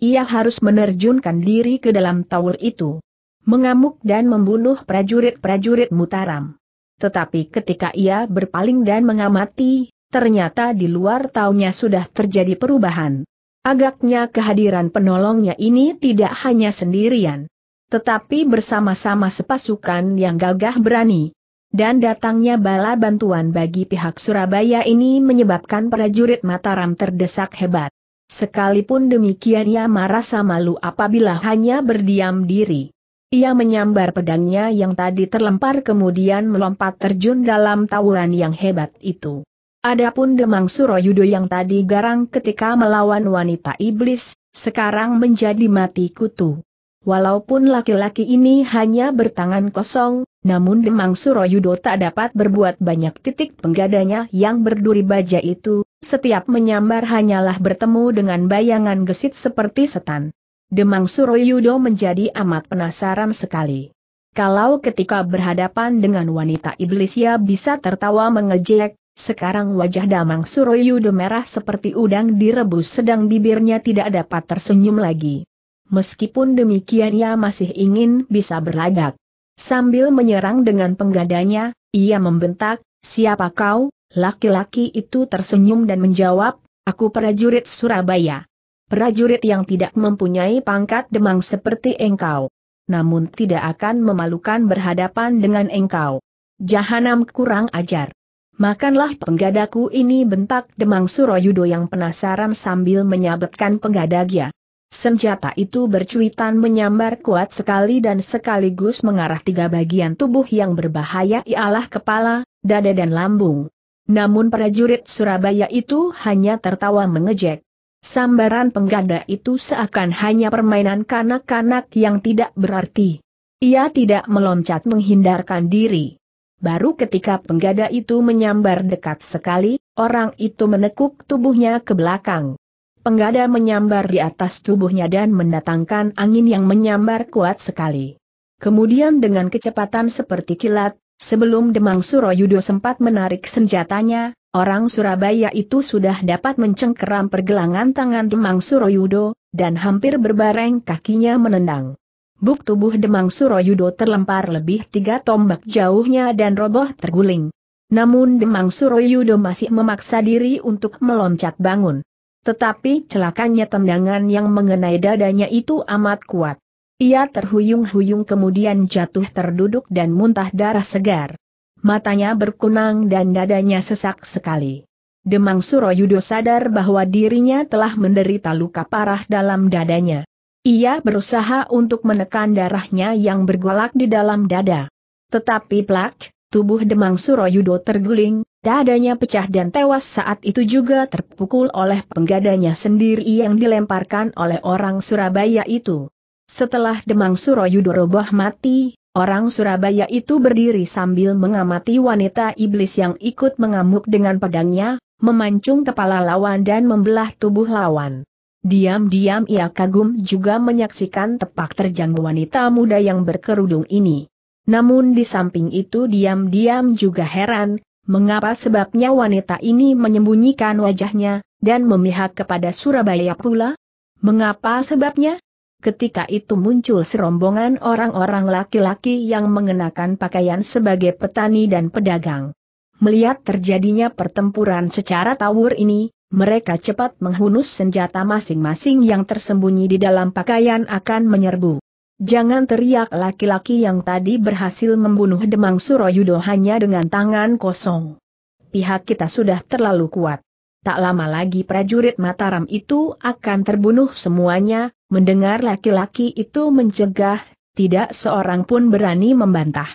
Ia harus menerjunkan diri ke dalam tawur itu. Mengamuk dan membunuh prajurit-prajurit Mutaram. Tetapi ketika ia berpaling dan mengamati, ternyata di luar taunya sudah terjadi perubahan. Agaknya kehadiran penolongnya ini tidak hanya sendirian tetapi bersama-sama sepasukan yang gagah berani. Dan datangnya bala bantuan bagi pihak Surabaya ini menyebabkan prajurit Mataram terdesak hebat. Sekalipun demikian ia marah malu apabila hanya berdiam diri. Ia menyambar pedangnya yang tadi terlempar kemudian melompat terjun dalam tawuran yang hebat itu. Adapun Demang Suroyudo yang tadi garang ketika melawan wanita iblis, sekarang menjadi mati kutu. Walaupun laki-laki ini hanya bertangan kosong, namun Demang Suroyudo tak dapat berbuat banyak titik penggadanya yang berduri baja itu, setiap menyambar hanyalah bertemu dengan bayangan gesit seperti setan. Demang Suroyudo menjadi amat penasaran sekali. Kalau ketika berhadapan dengan wanita iblis ia bisa tertawa mengejek, sekarang wajah Damang Suroyudo merah seperti udang direbus sedang bibirnya tidak dapat tersenyum lagi meskipun demikian ia masih ingin bisa berlagak. Sambil menyerang dengan penggadanya, ia membentak, siapa kau? Laki-laki itu tersenyum dan menjawab, aku prajurit Surabaya. Prajurit yang tidak mempunyai pangkat demang seperti engkau. Namun tidak akan memalukan berhadapan dengan engkau. Jahanam kurang ajar. Makanlah penggadaku ini bentak demang Suroyudo yang penasaran sambil menyabetkan penggadagia. Senjata itu bercuitan menyambar kuat sekali dan sekaligus mengarah tiga bagian tubuh yang berbahaya ialah kepala, dada dan lambung. Namun prajurit Surabaya itu hanya tertawa mengejek. Sambaran penggada itu seakan hanya permainan kanak-kanak yang tidak berarti. Ia tidak meloncat menghindarkan diri. Baru ketika penggada itu menyambar dekat sekali, orang itu menekuk tubuhnya ke belakang. Penggada menyambar di atas tubuhnya dan mendatangkan angin yang menyambar kuat sekali. Kemudian dengan kecepatan seperti kilat, sebelum Demang Suroyudo sempat menarik senjatanya, orang Surabaya itu sudah dapat mencengkeram pergelangan tangan Demang Suroyudo, dan hampir berbareng kakinya menendang. Buk tubuh Demang Suroyudo terlempar lebih tiga tombak jauhnya dan roboh terguling. Namun Demang Suroyudo masih memaksa diri untuk meloncat bangun. Tetapi celakanya tendangan yang mengenai dadanya itu amat kuat. Ia terhuyung-huyung kemudian jatuh terduduk dan muntah darah segar. Matanya berkunang dan dadanya sesak sekali. Demang Suroyudo sadar bahwa dirinya telah menderita luka parah dalam dadanya. Ia berusaha untuk menekan darahnya yang bergolak di dalam dada. Tetapi plak, Tubuh Demang Suroyudo terguling, dadanya pecah dan tewas saat itu juga terpukul oleh penggadanya sendiri yang dilemparkan oleh orang Surabaya itu. Setelah Demang Suroyudo roboh mati, orang Surabaya itu berdiri sambil mengamati wanita iblis yang ikut mengamuk dengan pedangnya, memancung kepala lawan dan membelah tubuh lawan. Diam-diam ia kagum juga menyaksikan tepak terjang wanita muda yang berkerudung ini. Namun di samping itu diam-diam juga heran, mengapa sebabnya wanita ini menyembunyikan wajahnya, dan memihak kepada Surabaya pula? Mengapa sebabnya? Ketika itu muncul serombongan orang-orang laki-laki yang mengenakan pakaian sebagai petani dan pedagang. Melihat terjadinya pertempuran secara tawur ini, mereka cepat menghunus senjata masing-masing yang tersembunyi di dalam pakaian akan menyerbu. Jangan teriak laki-laki yang tadi berhasil membunuh Demang Suroyudo hanya dengan tangan kosong. Pihak kita sudah terlalu kuat. Tak lama lagi prajurit Mataram itu akan terbunuh semuanya, mendengar laki-laki itu mencegah, tidak seorang pun berani membantah.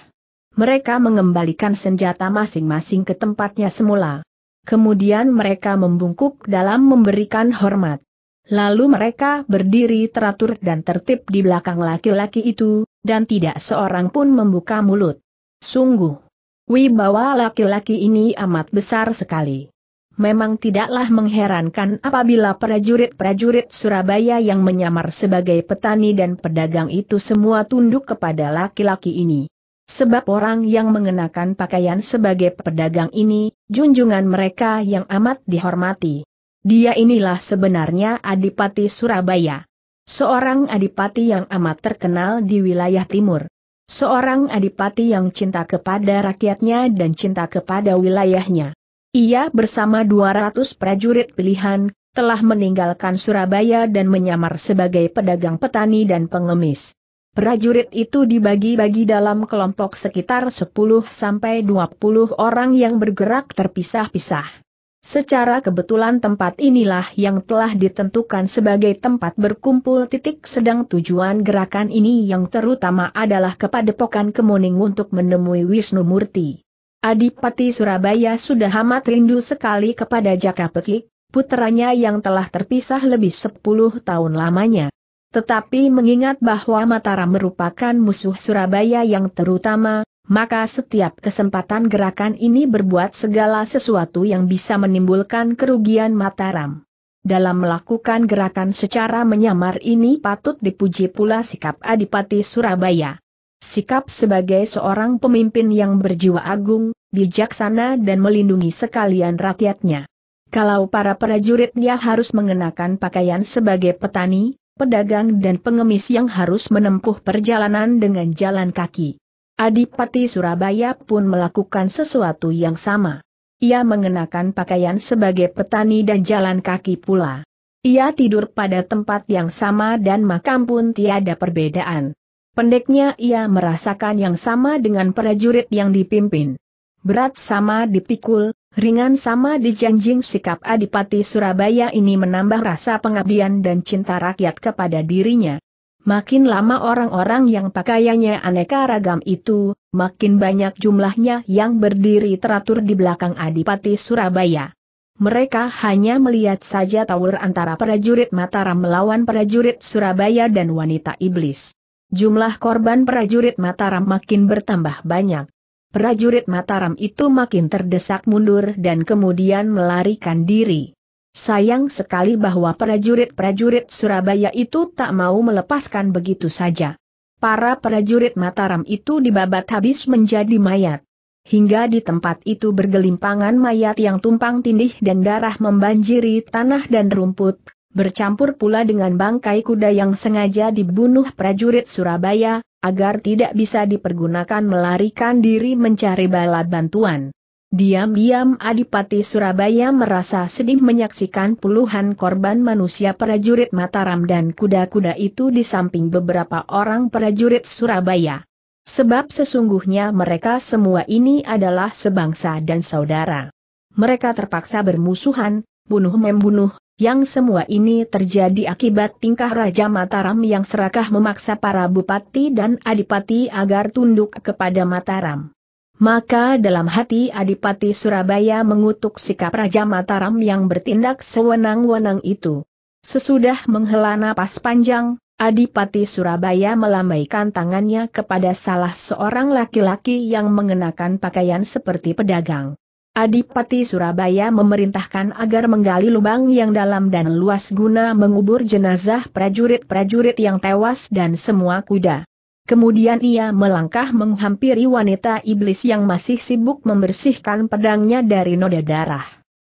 Mereka mengembalikan senjata masing-masing ke tempatnya semula. Kemudian mereka membungkuk dalam memberikan hormat. Lalu mereka berdiri teratur dan tertib di belakang laki-laki itu, dan tidak seorang pun membuka mulut. Sungguh, wibawa laki-laki ini amat besar sekali. Memang tidaklah mengherankan apabila prajurit-prajurit Surabaya yang menyamar sebagai petani dan pedagang itu semua tunduk kepada laki-laki ini. Sebab orang yang mengenakan pakaian sebagai pedagang ini, junjungan mereka yang amat dihormati. Dia inilah sebenarnya Adipati Surabaya. Seorang adipati yang amat terkenal di wilayah timur. Seorang adipati yang cinta kepada rakyatnya dan cinta kepada wilayahnya. Ia bersama 200 prajurit pilihan, telah meninggalkan Surabaya dan menyamar sebagai pedagang petani dan pengemis. Prajurit itu dibagi-bagi dalam kelompok sekitar 10-20 orang yang bergerak terpisah-pisah. Secara kebetulan tempat inilah yang telah ditentukan sebagai tempat berkumpul titik sedang tujuan gerakan ini yang terutama adalah kepada kepadepokan Kemuning untuk menemui Wisnu Murti. Adipati Surabaya sudah amat rindu sekali kepada Jaka Petik, putranya yang telah terpisah lebih 10 tahun lamanya. Tetapi mengingat bahwa Mataram merupakan musuh Surabaya yang terutama, maka setiap kesempatan gerakan ini berbuat segala sesuatu yang bisa menimbulkan kerugian Mataram. Dalam melakukan gerakan secara menyamar ini patut dipuji pula sikap Adipati Surabaya. Sikap sebagai seorang pemimpin yang berjiwa agung, bijaksana dan melindungi sekalian rakyatnya. Kalau para prajuritnya harus mengenakan pakaian sebagai petani, pedagang dan pengemis yang harus menempuh perjalanan dengan jalan kaki Adipati Surabaya pun melakukan sesuatu yang sama. Ia mengenakan pakaian sebagai petani dan jalan kaki pula. Ia tidur pada tempat yang sama dan makam pun tiada perbedaan. Pendeknya ia merasakan yang sama dengan prajurit yang dipimpin. Berat sama dipikul, ringan sama dijanjing sikap Adipati Surabaya ini menambah rasa pengabdian dan cinta rakyat kepada dirinya. Makin lama orang-orang yang pakaiannya aneka ragam itu, makin banyak jumlahnya yang berdiri teratur di belakang Adipati Surabaya. Mereka hanya melihat saja tawur antara prajurit Mataram melawan prajurit Surabaya dan wanita iblis. Jumlah korban prajurit Mataram makin bertambah banyak. Prajurit Mataram itu makin terdesak mundur dan kemudian melarikan diri. Sayang sekali bahwa prajurit-prajurit Surabaya itu tak mau melepaskan begitu saja. Para prajurit Mataram itu dibabat habis menjadi mayat. Hingga di tempat itu bergelimpangan mayat yang tumpang tindih dan darah membanjiri tanah dan rumput, bercampur pula dengan bangkai kuda yang sengaja dibunuh prajurit Surabaya, agar tidak bisa dipergunakan melarikan diri mencari bala bantuan. Diam-diam Adipati Surabaya merasa sedih menyaksikan puluhan korban manusia prajurit Mataram dan kuda-kuda itu di samping beberapa orang prajurit Surabaya. Sebab sesungguhnya mereka semua ini adalah sebangsa dan saudara. Mereka terpaksa bermusuhan, bunuh-membunuh, yang semua ini terjadi akibat tingkah Raja Mataram yang serakah memaksa para bupati dan adipati agar tunduk kepada Mataram. Maka dalam hati Adipati Surabaya mengutuk sikap Raja Mataram yang bertindak sewenang-wenang itu. Sesudah menghela napas panjang, Adipati Surabaya melambaikan tangannya kepada salah seorang laki-laki yang mengenakan pakaian seperti pedagang. Adipati Surabaya memerintahkan agar menggali lubang yang dalam dan luas guna mengubur jenazah prajurit-prajurit yang tewas dan semua kuda. Kemudian ia melangkah menghampiri wanita iblis yang masih sibuk membersihkan pedangnya dari noda darah.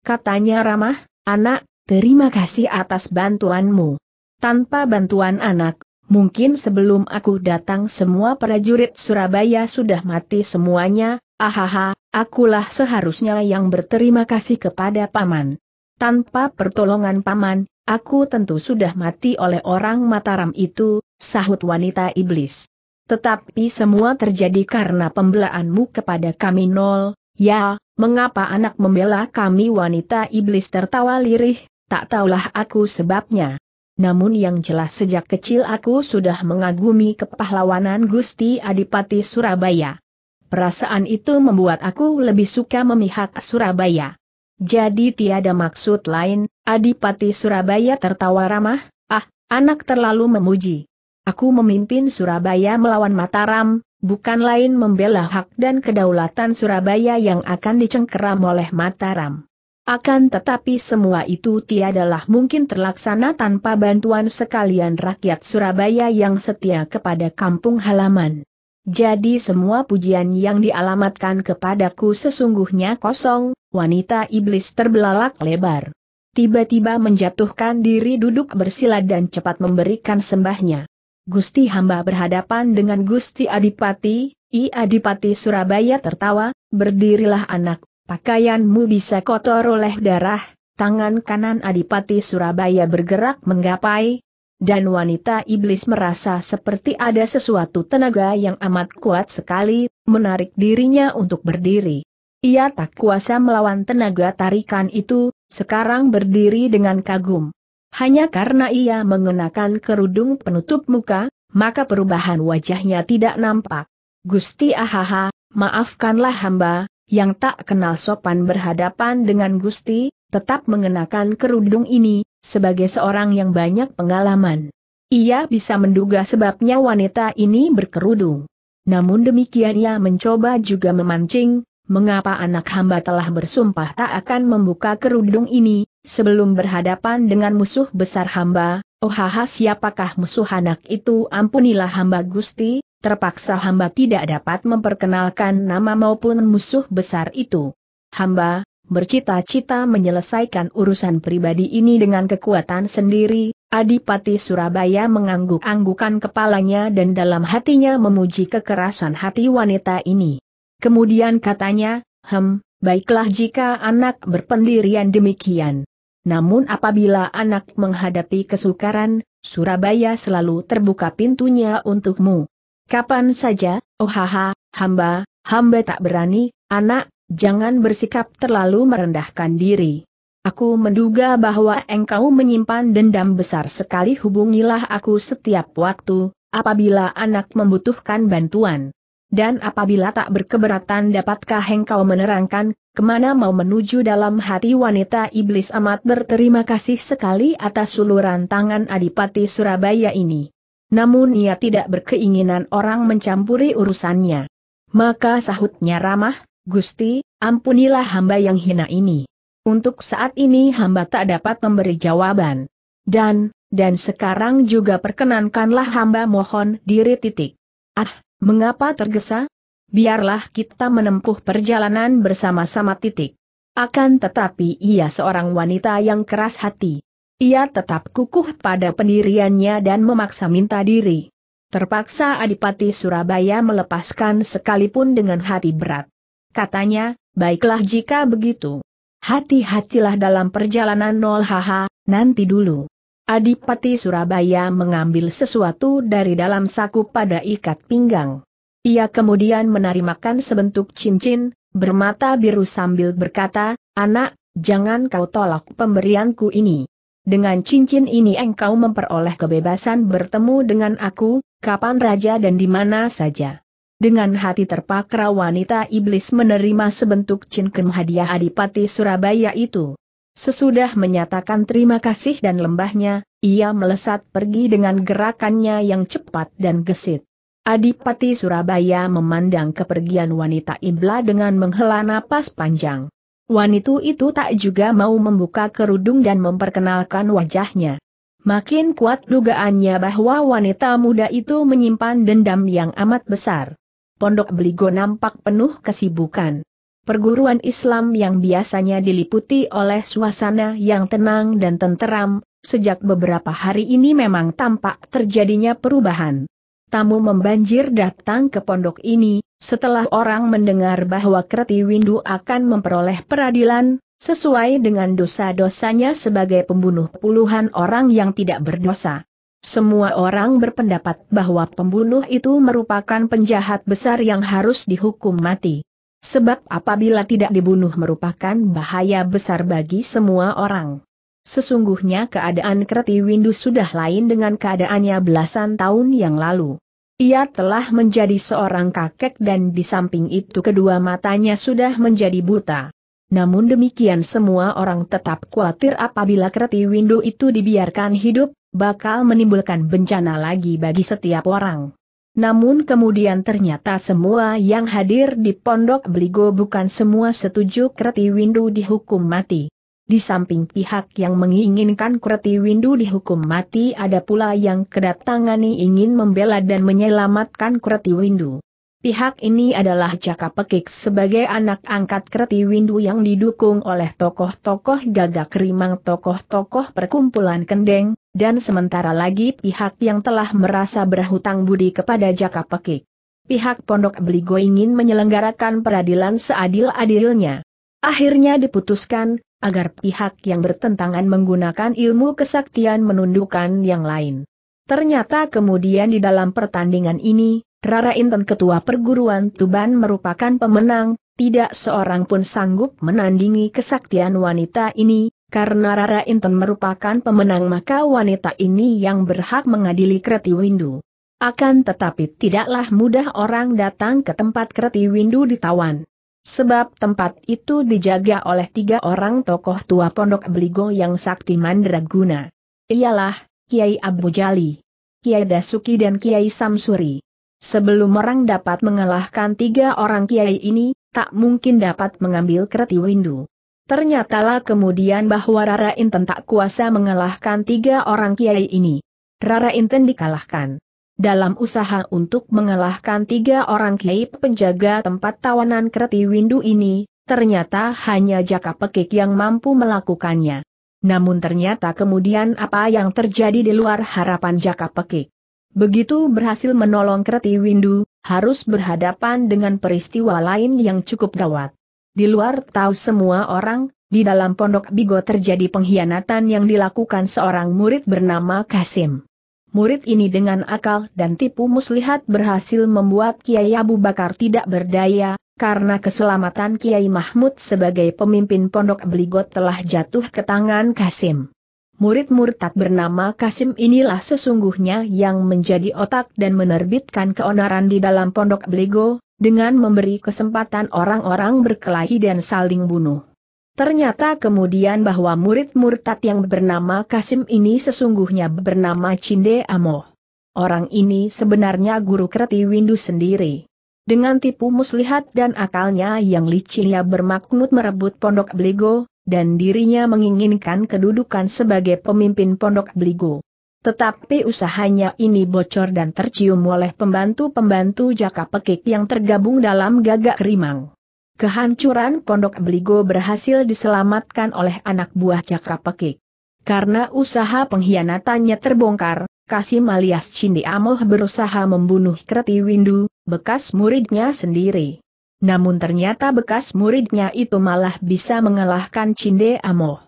Katanya ramah, anak, terima kasih atas bantuanmu. Tanpa bantuan anak, mungkin sebelum aku datang semua prajurit Surabaya sudah mati semuanya, ahaha, akulah seharusnya yang berterima kasih kepada Paman. Tanpa pertolongan Paman, aku tentu sudah mati oleh orang Mataram itu, sahut wanita iblis. Tetapi semua terjadi karena pembelaanmu kepada kami nol, ya, mengapa anak membela kami wanita iblis tertawa lirih, tak tahulah aku sebabnya. Namun yang jelas sejak kecil aku sudah mengagumi kepahlawanan Gusti Adipati Surabaya. Perasaan itu membuat aku lebih suka memihak Surabaya. Jadi tiada maksud lain, Adipati Surabaya tertawa ramah, ah, anak terlalu memuji. Aku memimpin Surabaya melawan Mataram, bukan lain membela hak dan kedaulatan Surabaya yang akan dicengkeram oleh Mataram. Akan tetapi semua itu tiadalah mungkin terlaksana tanpa bantuan sekalian rakyat Surabaya yang setia kepada kampung halaman. Jadi semua pujian yang dialamatkan kepadaku sesungguhnya kosong, wanita iblis terbelalak lebar. Tiba-tiba menjatuhkan diri duduk bersila dan cepat memberikan sembahnya. Gusti hamba berhadapan dengan Gusti Adipati, I Adipati Surabaya tertawa, berdirilah anak, pakaianmu bisa kotor oleh darah, tangan kanan Adipati Surabaya bergerak menggapai, dan wanita iblis merasa seperti ada sesuatu tenaga yang amat kuat sekali, menarik dirinya untuk berdiri. Ia tak kuasa melawan tenaga tarikan itu, sekarang berdiri dengan kagum. Hanya karena ia mengenakan kerudung penutup muka, maka perubahan wajahnya tidak nampak. Gusti Ahaha, maafkanlah hamba, yang tak kenal sopan berhadapan dengan Gusti, tetap mengenakan kerudung ini, sebagai seorang yang banyak pengalaman. Ia bisa menduga sebabnya wanita ini berkerudung. Namun demikian ia mencoba juga memancing, mengapa anak hamba telah bersumpah tak akan membuka kerudung ini, Sebelum berhadapan dengan musuh besar hamba, oh siapakah musuh anak itu ampunilah hamba Gusti, terpaksa hamba tidak dapat memperkenalkan nama maupun musuh besar itu. Hamba, bercita-cita menyelesaikan urusan pribadi ini dengan kekuatan sendiri, Adipati Surabaya mengangguk-anggukan kepalanya dan dalam hatinya memuji kekerasan hati wanita ini. Kemudian katanya, hem, baiklah jika anak berpendirian demikian. Namun apabila anak menghadapi kesukaran, Surabaya selalu terbuka pintunya untukmu. Kapan saja, oh haha, hamba, hamba tak berani, anak, jangan bersikap terlalu merendahkan diri. Aku menduga bahwa engkau menyimpan dendam besar sekali hubungilah aku setiap waktu, apabila anak membutuhkan bantuan. Dan apabila tak berkeberatan dapatkah engkau menerangkan, kemana mau menuju dalam hati wanita iblis amat berterima kasih sekali atas suluran tangan Adipati Surabaya ini. Namun ia tidak berkeinginan orang mencampuri urusannya. Maka sahutnya ramah, Gusti, ampunilah hamba yang hina ini. Untuk saat ini hamba tak dapat memberi jawaban. Dan, dan sekarang juga perkenankanlah hamba mohon diri titik. Ah, Mengapa tergesa? Biarlah kita menempuh perjalanan bersama-sama titik. Akan tetapi ia seorang wanita yang keras hati. Ia tetap kukuh pada pendiriannya dan memaksa minta diri. Terpaksa Adipati Surabaya melepaskan sekalipun dengan hati berat. Katanya, baiklah jika begitu. Hati-hatilah dalam perjalanan nol haha, nanti dulu. Adipati Surabaya mengambil sesuatu dari dalam saku pada ikat pinggang. Ia kemudian menerimakan sebentuk cincin, bermata biru sambil berkata, Anak, jangan kau tolak pemberianku ini. Dengan cincin ini engkau memperoleh kebebasan bertemu dengan aku, kapan raja dan di mana saja. Dengan hati terpakra wanita iblis menerima sebentuk cincin hadiah Adipati Surabaya itu. Sesudah menyatakan terima kasih dan lembahnya, ia melesat pergi dengan gerakannya yang cepat dan gesit. Adipati Surabaya memandang kepergian wanita Ibla dengan menghela napas panjang. Wanita itu tak juga mau membuka kerudung dan memperkenalkan wajahnya. Makin kuat dugaannya bahwa wanita muda itu menyimpan dendam yang amat besar. Pondok Beligo nampak penuh kesibukan perguruan Islam yang biasanya diliputi oleh suasana yang tenang dan tenteram, sejak beberapa hari ini memang tampak terjadinya perubahan. Tamu membanjir datang ke pondok ini, setelah orang mendengar bahwa Kreti Windu akan memperoleh peradilan, sesuai dengan dosa-dosanya sebagai pembunuh puluhan orang yang tidak berdosa. Semua orang berpendapat bahwa pembunuh itu merupakan penjahat besar yang harus dihukum mati. Sebab apabila tidak dibunuh merupakan bahaya besar bagi semua orang. Sesungguhnya keadaan Kreti Windu sudah lain dengan keadaannya belasan tahun yang lalu. Ia telah menjadi seorang kakek dan di samping itu kedua matanya sudah menjadi buta. Namun demikian semua orang tetap khawatir apabila Kreti Windu itu dibiarkan hidup, bakal menimbulkan bencana lagi bagi setiap orang. Namun kemudian ternyata semua yang hadir di pondok Beligo bukan semua setuju Kreti Windu dihukum mati. Di samping pihak yang menginginkan Kreti Windu dihukum mati ada pula yang kedatangani ingin membela dan menyelamatkan Kreti Windu. Pihak ini adalah Jaka Pekik sebagai anak angkat Kreti Windu yang didukung oleh tokoh-tokoh gagak rimang tokoh-tokoh perkumpulan kendeng, dan sementara lagi pihak yang telah merasa berhutang budi kepada Jaka Pekik. Pihak Pondok Beligo ingin menyelenggarakan peradilan seadil-adilnya. Akhirnya diputuskan, agar pihak yang bertentangan menggunakan ilmu kesaktian menundukkan yang lain. Ternyata kemudian di dalam pertandingan ini, Rara Intan Ketua Perguruan Tuban merupakan pemenang, tidak seorang pun sanggup menandingi kesaktian wanita ini, karena Rara Inten merupakan pemenang maka wanita ini yang berhak mengadili Kreti Windu. Akan tetapi tidaklah mudah orang datang ke tempat Kreti Windu ditawan. Sebab tempat itu dijaga oleh tiga orang tokoh tua pondok Beligo yang sakti mandraguna. Ialah, Kiai Abu Jali, Kiai Dasuki dan Kiai Samsuri. Sebelum orang dapat mengalahkan tiga orang Kiai ini, tak mungkin dapat mengambil Kreti Windu. Ternyatalah kemudian bahwa Rara Inten tak kuasa mengalahkan tiga orang kiai ini. Rara Inten dikalahkan. Dalam usaha untuk mengalahkan tiga orang kiai penjaga tempat tawanan Kreti Windu ini, ternyata hanya Jaka Pekik yang mampu melakukannya. Namun ternyata kemudian apa yang terjadi di luar harapan Jaka Pekik. Begitu berhasil menolong Kreti Windu, harus berhadapan dengan peristiwa lain yang cukup gawat. Di luar tahu semua orang, di dalam pondok Bigo terjadi pengkhianatan yang dilakukan seorang murid bernama Kasim. Murid ini dengan akal dan tipu muslihat berhasil membuat Kiai Abu Bakar tidak berdaya, karena keselamatan Kiai Mahmud sebagai pemimpin pondok Bigo telah jatuh ke tangan Kasim. Murid murtad bernama Kasim inilah sesungguhnya yang menjadi otak dan menerbitkan keonaran di dalam pondok Bligo, dengan memberi kesempatan orang-orang berkelahi dan saling bunuh. Ternyata kemudian bahwa murid murtad yang bernama Kasim ini sesungguhnya bernama Cinde Amo. Orang ini sebenarnya guru Kreti Windu sendiri. Dengan tipu muslihat dan akalnya yang licinnya bermaknut merebut pondok Bligo, dan dirinya menginginkan kedudukan sebagai pemimpin pondok Bligo. Tetapi usahanya ini bocor dan tercium oleh pembantu-pembantu jaka pekik yang tergabung dalam gagak rimang. Kehancuran Pondok Beligo berhasil diselamatkan oleh anak buah jaka pekik. Karena usaha pengkhianatannya terbongkar, Kasim alias Cindi Amoh berusaha membunuh Kreti Windu, bekas muridnya sendiri. Namun ternyata bekas muridnya itu malah bisa mengalahkan Cinde Amoh.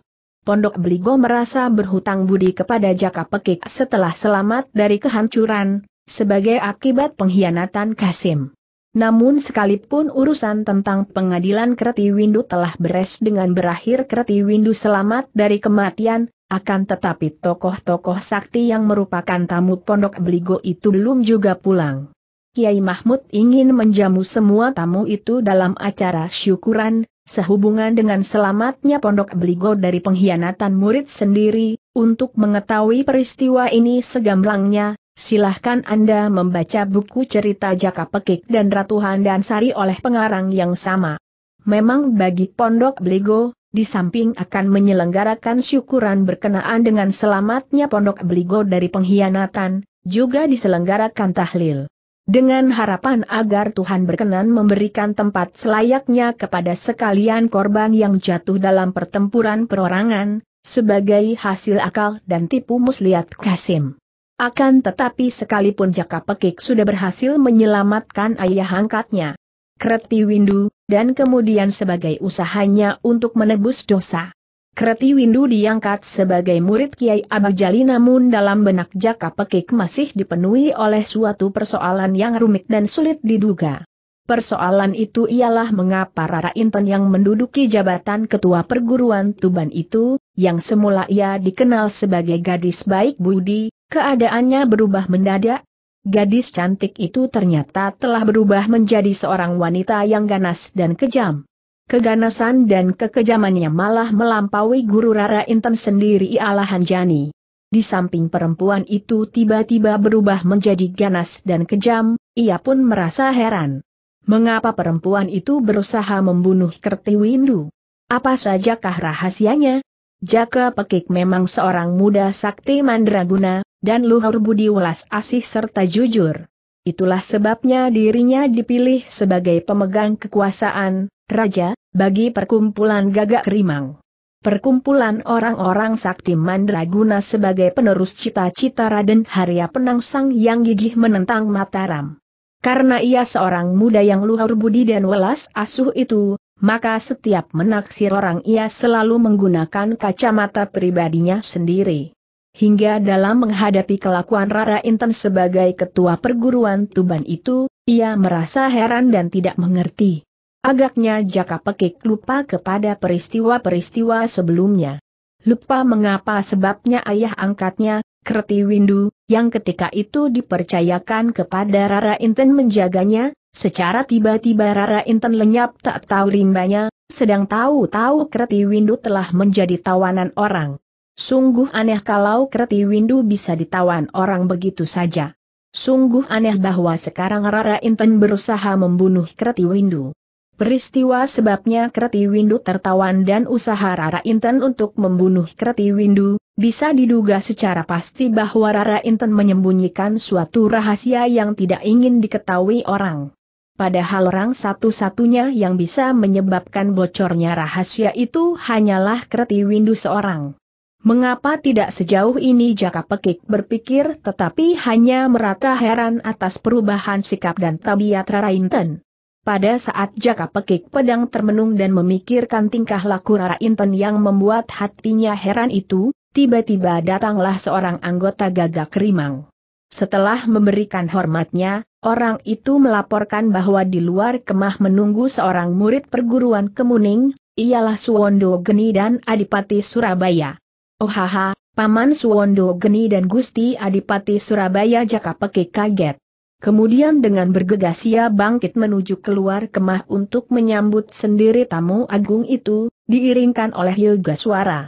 Pondok Beligo merasa berhutang budi kepada Jaka Pekik setelah selamat dari kehancuran, sebagai akibat pengkhianatan Kasim. Namun sekalipun urusan tentang pengadilan Kreti Windu telah beres dengan berakhir Kreti Windu selamat dari kematian, akan tetapi tokoh-tokoh sakti yang merupakan tamu Pondok Beligo itu belum juga pulang. Kiai Mahmud ingin menjamu semua tamu itu dalam acara syukuran, sehubungan dengan selamatnya Pondok Beligo dari pengkhianatan murid sendiri, untuk mengetahui peristiwa ini segamblangnya, silahkan Anda membaca buku cerita Jaka Pekik dan Ratu Sari oleh pengarang yang sama. Memang bagi Pondok Beligo, di samping akan menyelenggarakan syukuran berkenaan dengan selamatnya Pondok Beligo dari pengkhianatan, juga diselenggarakan tahlil dengan harapan agar Tuhan berkenan memberikan tempat selayaknya kepada sekalian korban yang jatuh dalam pertempuran perorangan, sebagai hasil akal dan tipu muslihat Kasim. Akan tetapi sekalipun Jaka Pekik sudah berhasil menyelamatkan ayah angkatnya, Kreti Windu, dan kemudian sebagai usahanya untuk menebus dosa. Kreti Windu diangkat sebagai murid Kiai Jali namun dalam benak Jaka Pekik masih dipenuhi oleh suatu persoalan yang rumit dan sulit diduga. Persoalan itu ialah mengapa Rara Inten yang menduduki jabatan ketua perguruan Tuban itu, yang semula ia dikenal sebagai gadis baik budi, keadaannya berubah mendadak. Gadis cantik itu ternyata telah berubah menjadi seorang wanita yang ganas dan kejam. Keganasan dan kekejamannya malah melampaui guru Rara Inten sendiri ialah jani. Di samping perempuan itu tiba-tiba berubah menjadi ganas dan kejam, ia pun merasa heran. Mengapa perempuan itu berusaha membunuh kerti windu? Apa sajakah rahasianya? Jaka Pekik memang seorang muda sakti mandraguna, dan luhur budi welas asih serta jujur. Itulah sebabnya dirinya dipilih sebagai pemegang kekuasaan, Raja, bagi perkumpulan gagak rimang. Perkumpulan orang-orang sakti mandraguna sebagai penerus cita-cita Raden Harya Penangsang yang gigih menentang Mataram. Karena ia seorang muda yang luhur budi dan welas asuh itu, maka setiap menaksir orang ia selalu menggunakan kacamata pribadinya sendiri. Hingga dalam menghadapi kelakuan Rara Inten sebagai ketua perguruan Tuban itu, ia merasa heran dan tidak mengerti. Agaknya Jaka Pekik lupa kepada peristiwa-peristiwa sebelumnya. Lupa mengapa sebabnya ayah angkatnya, Kerti Windu, yang ketika itu dipercayakan kepada Rara Inten menjaganya, secara tiba-tiba Rara Inten lenyap tak tahu rimbanya, sedang tahu-tahu Kerti Windu telah menjadi tawanan orang. Sungguh aneh kalau Kerti Windu bisa ditawan orang begitu saja. Sungguh aneh bahwa sekarang Rara Inten berusaha membunuh Kerti Windu. Peristiwa sebabnya Kreti Windu tertawan dan usaha Rara Inten untuk membunuh Kreti Windu, bisa diduga secara pasti bahwa Rara Inten menyembunyikan suatu rahasia yang tidak ingin diketahui orang. Padahal orang satu-satunya yang bisa menyebabkan bocornya rahasia itu hanyalah Kreti Windu seorang. Mengapa tidak sejauh ini Jaka Pekik berpikir tetapi hanya merata heran atas perubahan sikap dan tabiat Rara Inten? Pada saat Jaka Pekik pedang termenung dan memikirkan tingkah laku Rara Inten yang membuat hatinya heran itu, tiba-tiba datanglah seorang anggota gagak rimang. Setelah memberikan hormatnya, orang itu melaporkan bahwa di luar kemah menunggu seorang murid perguruan kemuning, ialah Suwondo Geni dan Adipati Surabaya. Ohaha, oh, Paman Suwondo Geni dan Gusti Adipati Surabaya Jaka Pekik kaget. Kemudian dengan bergegas ia bangkit menuju keluar kemah untuk menyambut sendiri tamu agung itu, diiringkan oleh yoga suara.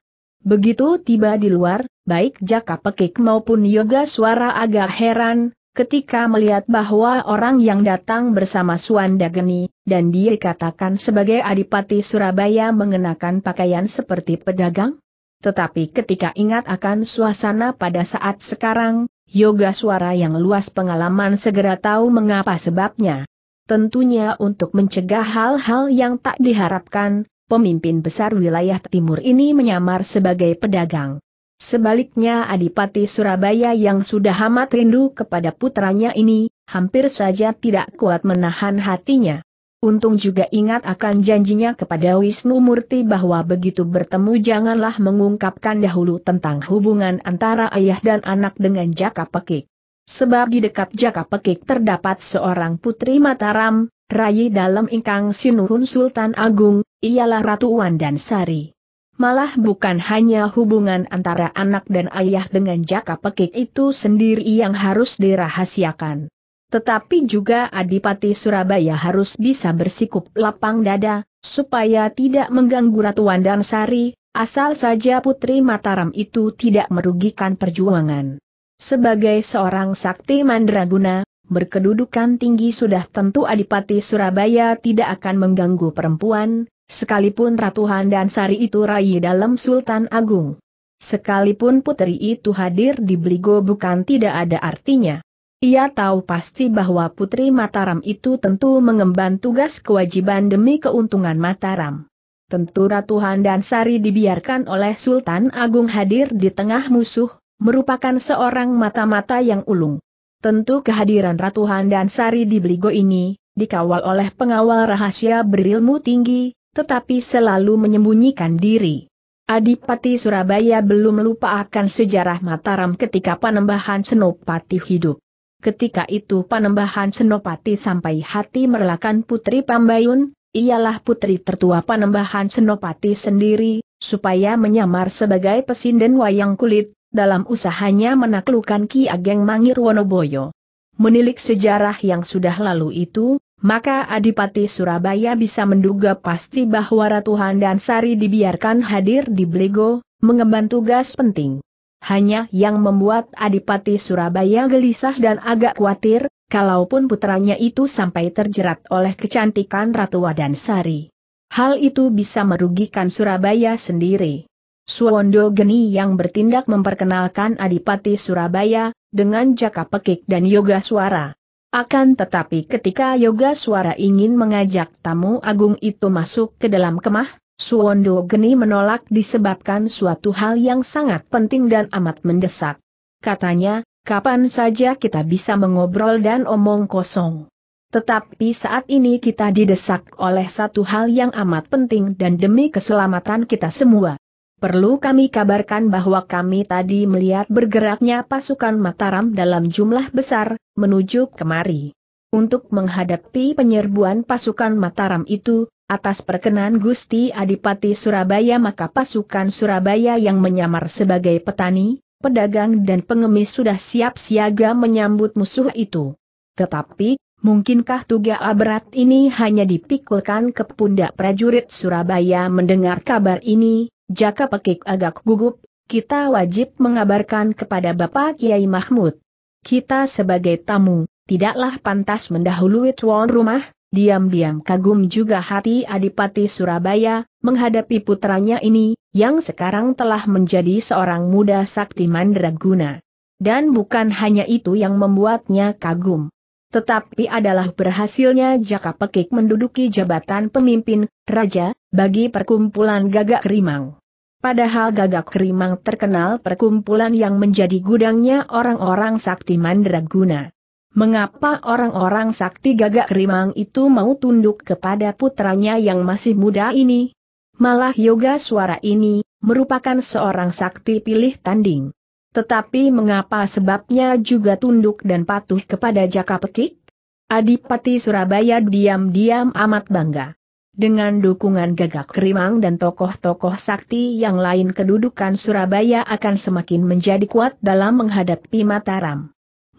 Begitu tiba di luar, baik Jaka Pekik maupun yoga suara agak heran, ketika melihat bahwa orang yang datang bersama Suanda Geni, dan dia dikatakan sebagai Adipati Surabaya mengenakan pakaian seperti pedagang. Tetapi ketika ingat akan suasana pada saat sekarang, Yoga suara yang luas pengalaman segera tahu mengapa sebabnya. Tentunya untuk mencegah hal-hal yang tak diharapkan, pemimpin besar wilayah timur ini menyamar sebagai pedagang. Sebaliknya Adipati Surabaya yang sudah amat rindu kepada putranya ini, hampir saja tidak kuat menahan hatinya. Untung juga ingat akan janjinya kepada Wisnu Murti bahwa begitu bertemu janganlah mengungkapkan dahulu tentang hubungan antara ayah dan anak dengan Jaka Pekik. Sebab di dekat Jaka Pekik terdapat seorang putri Mataram, Rayi dalam ingkang sinuhun Sultan Agung, ialah Ratu Wan Dan Sari. Malah bukan hanya hubungan antara anak dan ayah dengan Jaka Pekik itu sendiri yang harus dirahasiakan. Tetapi juga Adipati Surabaya harus bisa bersikup lapang dada, supaya tidak mengganggu Ratu Wandansari, asal saja Putri Mataram itu tidak merugikan perjuangan. Sebagai seorang sakti mandraguna, berkedudukan tinggi sudah tentu Adipati Surabaya tidak akan mengganggu perempuan, sekalipun Ratu Wandansari itu rayi dalam Sultan Agung. Sekalipun putri itu hadir di Bligo bukan tidak ada artinya. Ia tahu pasti bahwa Putri Mataram itu tentu mengemban tugas kewajiban demi keuntungan Mataram. Tentu Ratu Handan Sari dibiarkan oleh Sultan Agung hadir di tengah musuh, merupakan seorang mata-mata yang ulung. Tentu kehadiran Ratu Handan Sari di Beligo ini, dikawal oleh pengawal rahasia berilmu tinggi, tetapi selalu menyembunyikan diri. Adipati Surabaya belum lupa akan sejarah Mataram ketika Panembahan Senopati hidup. Ketika itu panembahan Senopati sampai hati merelakan Putri Pambayun, ialah putri tertua panembahan Senopati sendiri, supaya menyamar sebagai pesinden wayang kulit, dalam usahanya menaklukkan Ki Ageng Mangir Wonoboyo. Menilik sejarah yang sudah lalu itu, maka Adipati Surabaya bisa menduga pasti bahwa Ratu Handansari Sari dibiarkan hadir di Blego, mengemban tugas penting. Hanya yang membuat Adipati Surabaya gelisah dan agak khawatir, kalaupun putranya itu sampai terjerat oleh kecantikan Ratu Wadansari. Hal itu bisa merugikan Surabaya sendiri. Suwondo Geni yang bertindak memperkenalkan Adipati Surabaya, dengan jaka pekik dan yoga suara. Akan tetapi ketika yoga suara ingin mengajak tamu agung itu masuk ke dalam kemah, Suwondo Geni menolak disebabkan suatu hal yang sangat penting dan amat mendesak. Katanya, kapan saja kita bisa mengobrol dan omong kosong. Tetapi saat ini kita didesak oleh satu hal yang amat penting dan demi keselamatan kita semua. Perlu kami kabarkan bahwa kami tadi melihat bergeraknya pasukan Mataram dalam jumlah besar, menuju kemari. Untuk menghadapi penyerbuan pasukan Mataram itu, Atas perkenan Gusti Adipati Surabaya maka pasukan Surabaya yang menyamar sebagai petani, pedagang dan pengemis sudah siap siaga menyambut musuh itu. Tetapi, mungkinkah tugas berat ini hanya dipikulkan ke pundak prajurit Surabaya mendengar kabar ini, Jaka Pekik agak gugup, kita wajib mengabarkan kepada Bapak Kiai Mahmud. Kita sebagai tamu, tidaklah pantas mendahului tuan rumah, Diam-diam kagum juga hati Adipati Surabaya, menghadapi putranya ini, yang sekarang telah menjadi seorang muda sakti mandraguna. Dan bukan hanya itu yang membuatnya kagum. Tetapi adalah berhasilnya Jaka Pekik menduduki jabatan pemimpin, raja, bagi perkumpulan gagak rimang. Padahal gagak rimang terkenal perkumpulan yang menjadi gudangnya orang-orang sakti mandraguna. Mengapa orang-orang sakti gagak rimang itu mau tunduk kepada putranya yang masih muda ini? Malah yoga suara ini, merupakan seorang sakti pilih tanding. Tetapi mengapa sebabnya juga tunduk dan patuh kepada Jaka Petik? Adipati Surabaya diam-diam amat bangga. Dengan dukungan gagak rimang dan tokoh-tokoh sakti yang lain kedudukan Surabaya akan semakin menjadi kuat dalam menghadapi Mataram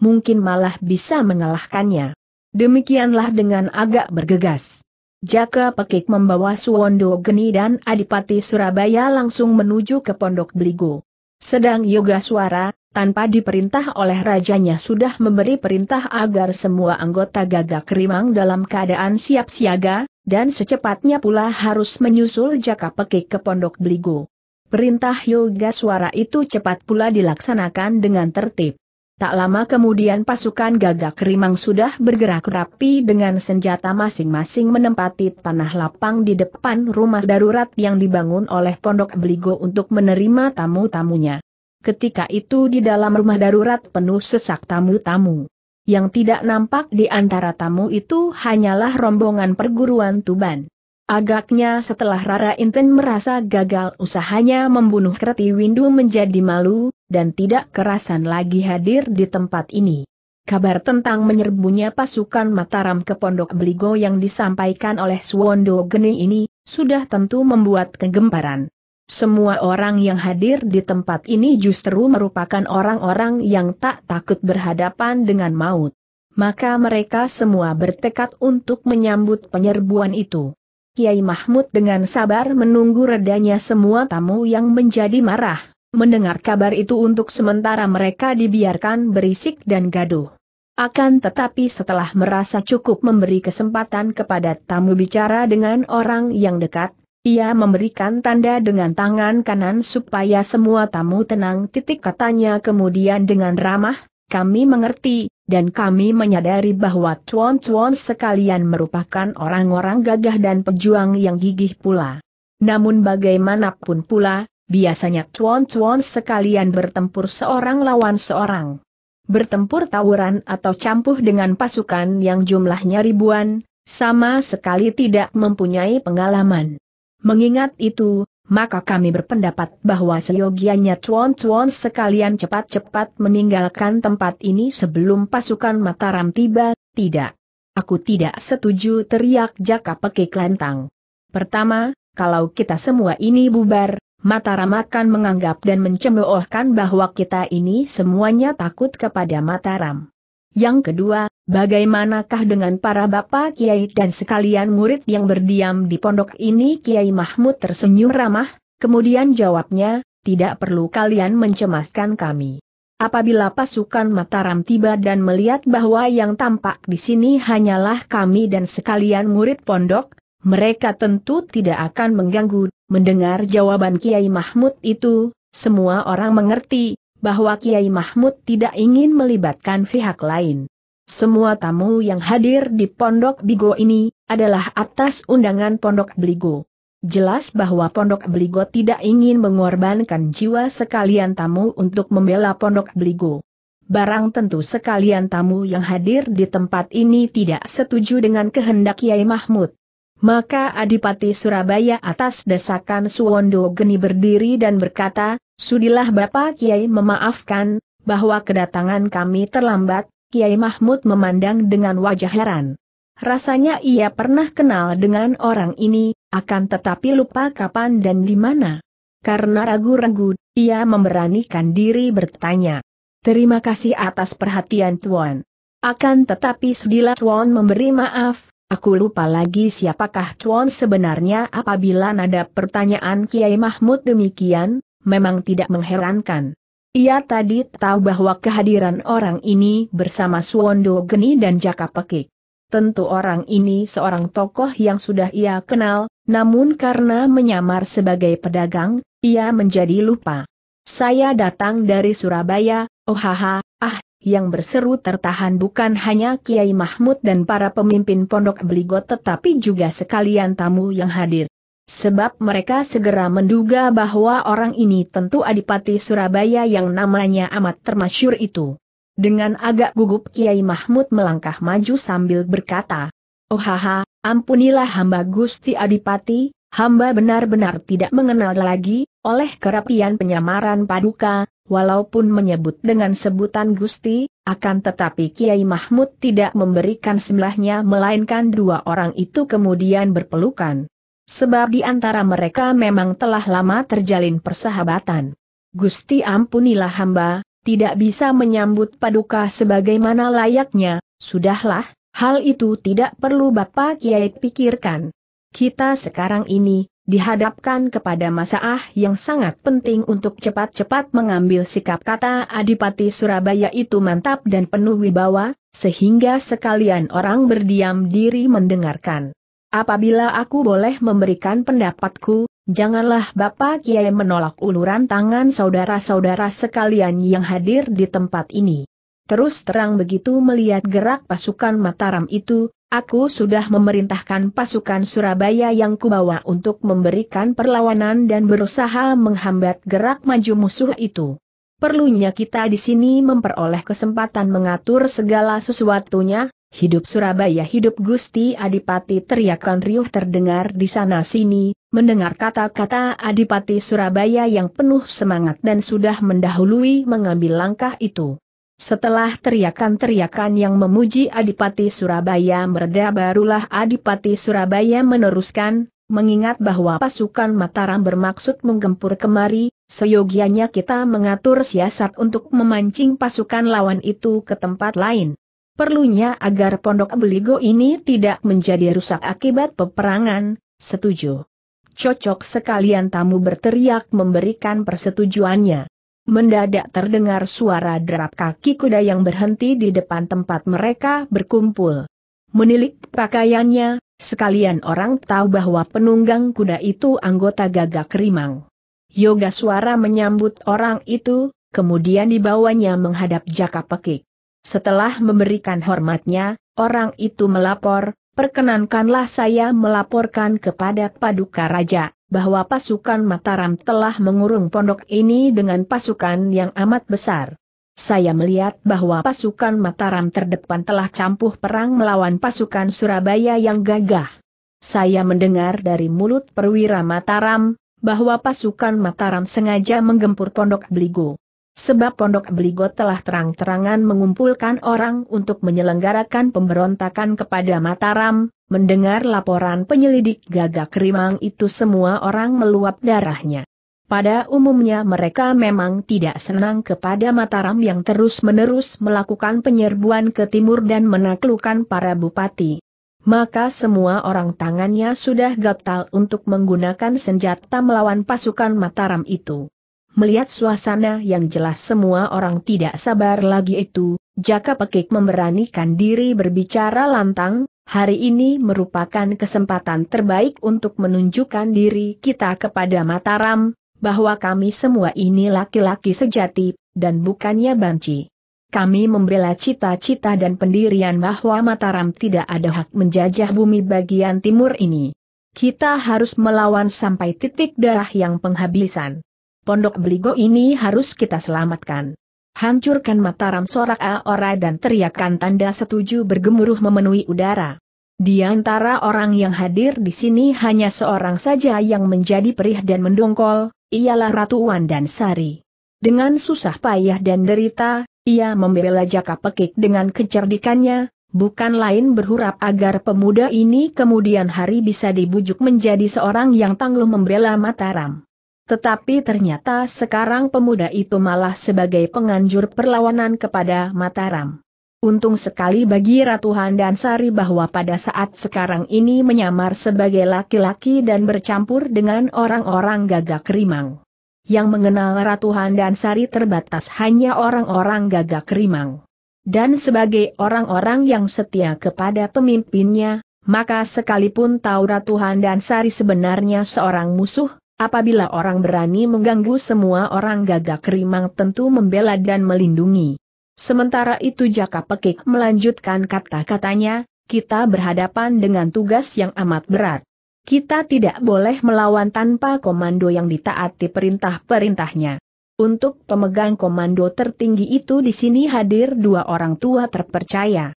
mungkin malah bisa mengalahkannya. Demikianlah dengan agak bergegas. Jaka Pekik membawa Suwondo Geni dan Adipati Surabaya langsung menuju ke Pondok Beligo. Sedang Yoga Suara, tanpa diperintah oleh rajanya sudah memberi perintah agar semua anggota gagak rimang dalam keadaan siap siaga, dan secepatnya pula harus menyusul Jaka Pekik ke Pondok Beligo. Perintah Yoga Suara itu cepat pula dilaksanakan dengan tertib. Tak lama kemudian pasukan gagak rimang sudah bergerak rapi dengan senjata masing-masing menempati tanah lapang di depan rumah darurat yang dibangun oleh Pondok Beligo untuk menerima tamu-tamunya. Ketika itu di dalam rumah darurat penuh sesak tamu-tamu. Yang tidak nampak di antara tamu itu hanyalah rombongan perguruan Tuban. Agaknya setelah Rara Inten merasa gagal usahanya membunuh Kreti Windu menjadi malu, dan tidak kerasan lagi hadir di tempat ini. Kabar tentang menyerbunya pasukan Mataram ke Pondok Beligo yang disampaikan oleh Suwondo Geni ini, sudah tentu membuat kegemparan. Semua orang yang hadir di tempat ini justru merupakan orang-orang yang tak takut berhadapan dengan maut. Maka mereka semua bertekad untuk menyambut penyerbuan itu. Kiai Mahmud dengan sabar menunggu redanya semua tamu yang menjadi marah. Mendengar kabar itu untuk sementara mereka dibiarkan berisik dan gaduh. Akan tetapi setelah merasa cukup memberi kesempatan kepada tamu bicara dengan orang yang dekat, ia memberikan tanda dengan tangan kanan supaya semua tamu tenang titik katanya kemudian dengan ramah, kami mengerti, dan kami menyadari bahwa cuan-cuan sekalian merupakan orang-orang gagah dan pejuang yang gigih pula. Namun bagaimanapun pula, biasanya cuan-cuan sekalian bertempur seorang lawan seorang. Bertempur tawuran atau campuh dengan pasukan yang jumlahnya ribuan, sama sekali tidak mempunyai pengalaman. Mengingat itu, maka kami berpendapat bahwa seyogianya tuan-tuan sekalian cepat-cepat meninggalkan tempat ini sebelum pasukan Mataram tiba, tidak. Aku tidak setuju teriak Jaka Pekik Lantang. Pertama, kalau kita semua ini bubar, Mataram akan menganggap dan mencemoohkan bahwa kita ini semuanya takut kepada Mataram. Yang kedua, bagaimanakah dengan para bapak kiai dan sekalian murid yang berdiam di pondok ini? Kiai Mahmud tersenyum ramah, kemudian jawabnya, tidak perlu kalian mencemaskan kami. Apabila pasukan Mataram tiba dan melihat bahwa yang tampak di sini hanyalah kami dan sekalian murid pondok, mereka tentu tidak akan mengganggu. Mendengar jawaban Kiai Mahmud itu, semua orang mengerti, bahwa Kiai Mahmud tidak ingin melibatkan pihak lain. Semua tamu yang hadir di Pondok bligo ini, adalah atas undangan Pondok Bligo. Jelas bahwa Pondok Bligo tidak ingin mengorbankan jiwa sekalian tamu untuk membela Pondok Bligo. Barang tentu sekalian tamu yang hadir di tempat ini tidak setuju dengan kehendak Kiai Mahmud. Maka Adipati Surabaya atas desakan Suwondo Geni berdiri dan berkata, Sudilah Bapak Kiai memaafkan, bahwa kedatangan kami terlambat, Kiai Mahmud memandang dengan wajah heran. Rasanya ia pernah kenal dengan orang ini, akan tetapi lupa kapan dan di mana. Karena ragu-ragu, ia memberanikan diri bertanya. Terima kasih atas perhatian Tuan. Akan tetapi sedilah Tuan memberi maaf, Aku lupa lagi siapakah Chuan sebenarnya apabila nada pertanyaan Kiai Mahmud demikian, memang tidak mengherankan. Ia tadi tahu bahwa kehadiran orang ini bersama Suwondo Geni dan Jaka Pekik. Tentu orang ini seorang tokoh yang sudah ia kenal, namun karena menyamar sebagai pedagang, ia menjadi lupa. Saya datang dari Surabaya, oh haha, ah, yang berseru tertahan bukan hanya Kiai Mahmud dan para pemimpin pondok Beligot tetapi juga sekalian tamu yang hadir. Sebab mereka segera menduga bahwa orang ini tentu Adipati Surabaya yang namanya amat termasyur itu. Dengan agak gugup Kiai Mahmud melangkah maju sambil berkata, Oh haha, ampunilah hamba Gusti Adipati, hamba benar-benar tidak mengenal lagi, oleh kerapian penyamaran paduka, walaupun menyebut dengan sebutan Gusti, akan tetapi Kiai Mahmud tidak memberikan sembelahnya melainkan dua orang itu kemudian berpelukan. Sebab di antara mereka memang telah lama terjalin persahabatan. Gusti ampunilah hamba, tidak bisa menyambut paduka sebagaimana layaknya, sudahlah, hal itu tidak perlu Bapak Kiai pikirkan. Kita sekarang ini, dihadapkan kepada masalah yang sangat penting untuk cepat-cepat mengambil sikap kata Adipati Surabaya itu mantap dan penuh wibawa, sehingga sekalian orang berdiam diri mendengarkan. Apabila aku boleh memberikan pendapatku, janganlah Bapak Kiai menolak uluran tangan saudara-saudara sekalian yang hadir di tempat ini. Terus terang begitu melihat gerak pasukan Mataram itu, Aku sudah memerintahkan pasukan Surabaya yang kubawa untuk memberikan perlawanan dan berusaha menghambat gerak maju musuh itu. Perlunya kita di sini memperoleh kesempatan mengatur segala sesuatunya, hidup Surabaya hidup Gusti Adipati teriakan riuh terdengar di sana-sini, mendengar kata-kata Adipati Surabaya yang penuh semangat dan sudah mendahului mengambil langkah itu. Setelah teriakan-teriakan yang memuji Adipati Surabaya mereda barulah Adipati Surabaya meneruskan, mengingat bahwa pasukan Mataram bermaksud menggempur kemari, seyogianya kita mengatur siasat untuk memancing pasukan lawan itu ke tempat lain. Perlunya agar pondok beligo ini tidak menjadi rusak akibat peperangan, setuju. Cocok sekalian tamu berteriak memberikan persetujuannya mendadak terdengar suara derap kaki kuda yang berhenti di depan tempat mereka berkumpul. Menilik pakaiannya, sekalian orang tahu bahwa penunggang kuda itu anggota gagak rimang. Yoga suara menyambut orang itu, kemudian dibawanya menghadap jaka pekik. Setelah memberikan hormatnya, orang itu melapor, perkenankanlah saya melaporkan kepada paduka raja, bahwa pasukan Mataram telah mengurung pondok ini dengan pasukan yang amat besar. Saya melihat bahwa pasukan Mataram terdepan telah campuh perang melawan pasukan Surabaya yang gagah. Saya mendengar dari mulut perwira Mataram, bahwa pasukan Mataram sengaja menggempur pondok Beligo. Sebab pondok Beligo telah terang-terangan mengumpulkan orang untuk menyelenggarakan pemberontakan kepada Mataram, Mendengar laporan penyelidik gagak rimang itu semua orang meluap darahnya. Pada umumnya mereka memang tidak senang kepada Mataram yang terus-menerus melakukan penyerbuan ke timur dan menaklukkan para bupati. Maka semua orang tangannya sudah gatal untuk menggunakan senjata melawan pasukan Mataram itu. Melihat suasana yang jelas semua orang tidak sabar lagi itu, Jaka Pekik memberanikan diri berbicara lantang, hari ini merupakan kesempatan terbaik untuk menunjukkan diri kita kepada Mataram, bahwa kami semua ini laki-laki sejati, dan bukannya banci. Kami membela cita-cita dan pendirian bahwa Mataram tidak ada hak menjajah bumi bagian timur ini. Kita harus melawan sampai titik darah yang penghabisan. Pondok Beligo ini harus kita selamatkan. Hancurkan Mataram sorak aora dan teriakan tanda setuju bergemuruh memenuhi udara. Di antara orang yang hadir di sini hanya seorang saja yang menjadi perih dan mendongkol, ialah Ratu Wan dan Sari. Dengan susah payah dan derita, ia membela Jaka Pekik dengan kecerdikannya, bukan lain berharap agar pemuda ini kemudian hari bisa dibujuk menjadi seorang yang tangguh membela Mataram. Tetapi ternyata sekarang pemuda itu malah sebagai penganjur perlawanan kepada Mataram. Untung sekali bagi Ratu Handansari bahwa pada saat sekarang ini menyamar sebagai laki-laki dan bercampur dengan orang-orang gagak rimang. Yang mengenal Ratu Handansari terbatas hanya orang-orang gagak rimang. Dan sebagai orang-orang yang setia kepada pemimpinnya, maka sekalipun tahu Ratu Handansari Sari sebenarnya seorang musuh, apabila orang berani mengganggu semua orang gagak rimang tentu membela dan melindungi. Sementara itu Jaka Pekik melanjutkan kata-katanya, kita berhadapan dengan tugas yang amat berat. Kita tidak boleh melawan tanpa komando yang ditaati perintah-perintahnya. Untuk pemegang komando tertinggi itu di sini hadir dua orang tua terpercaya.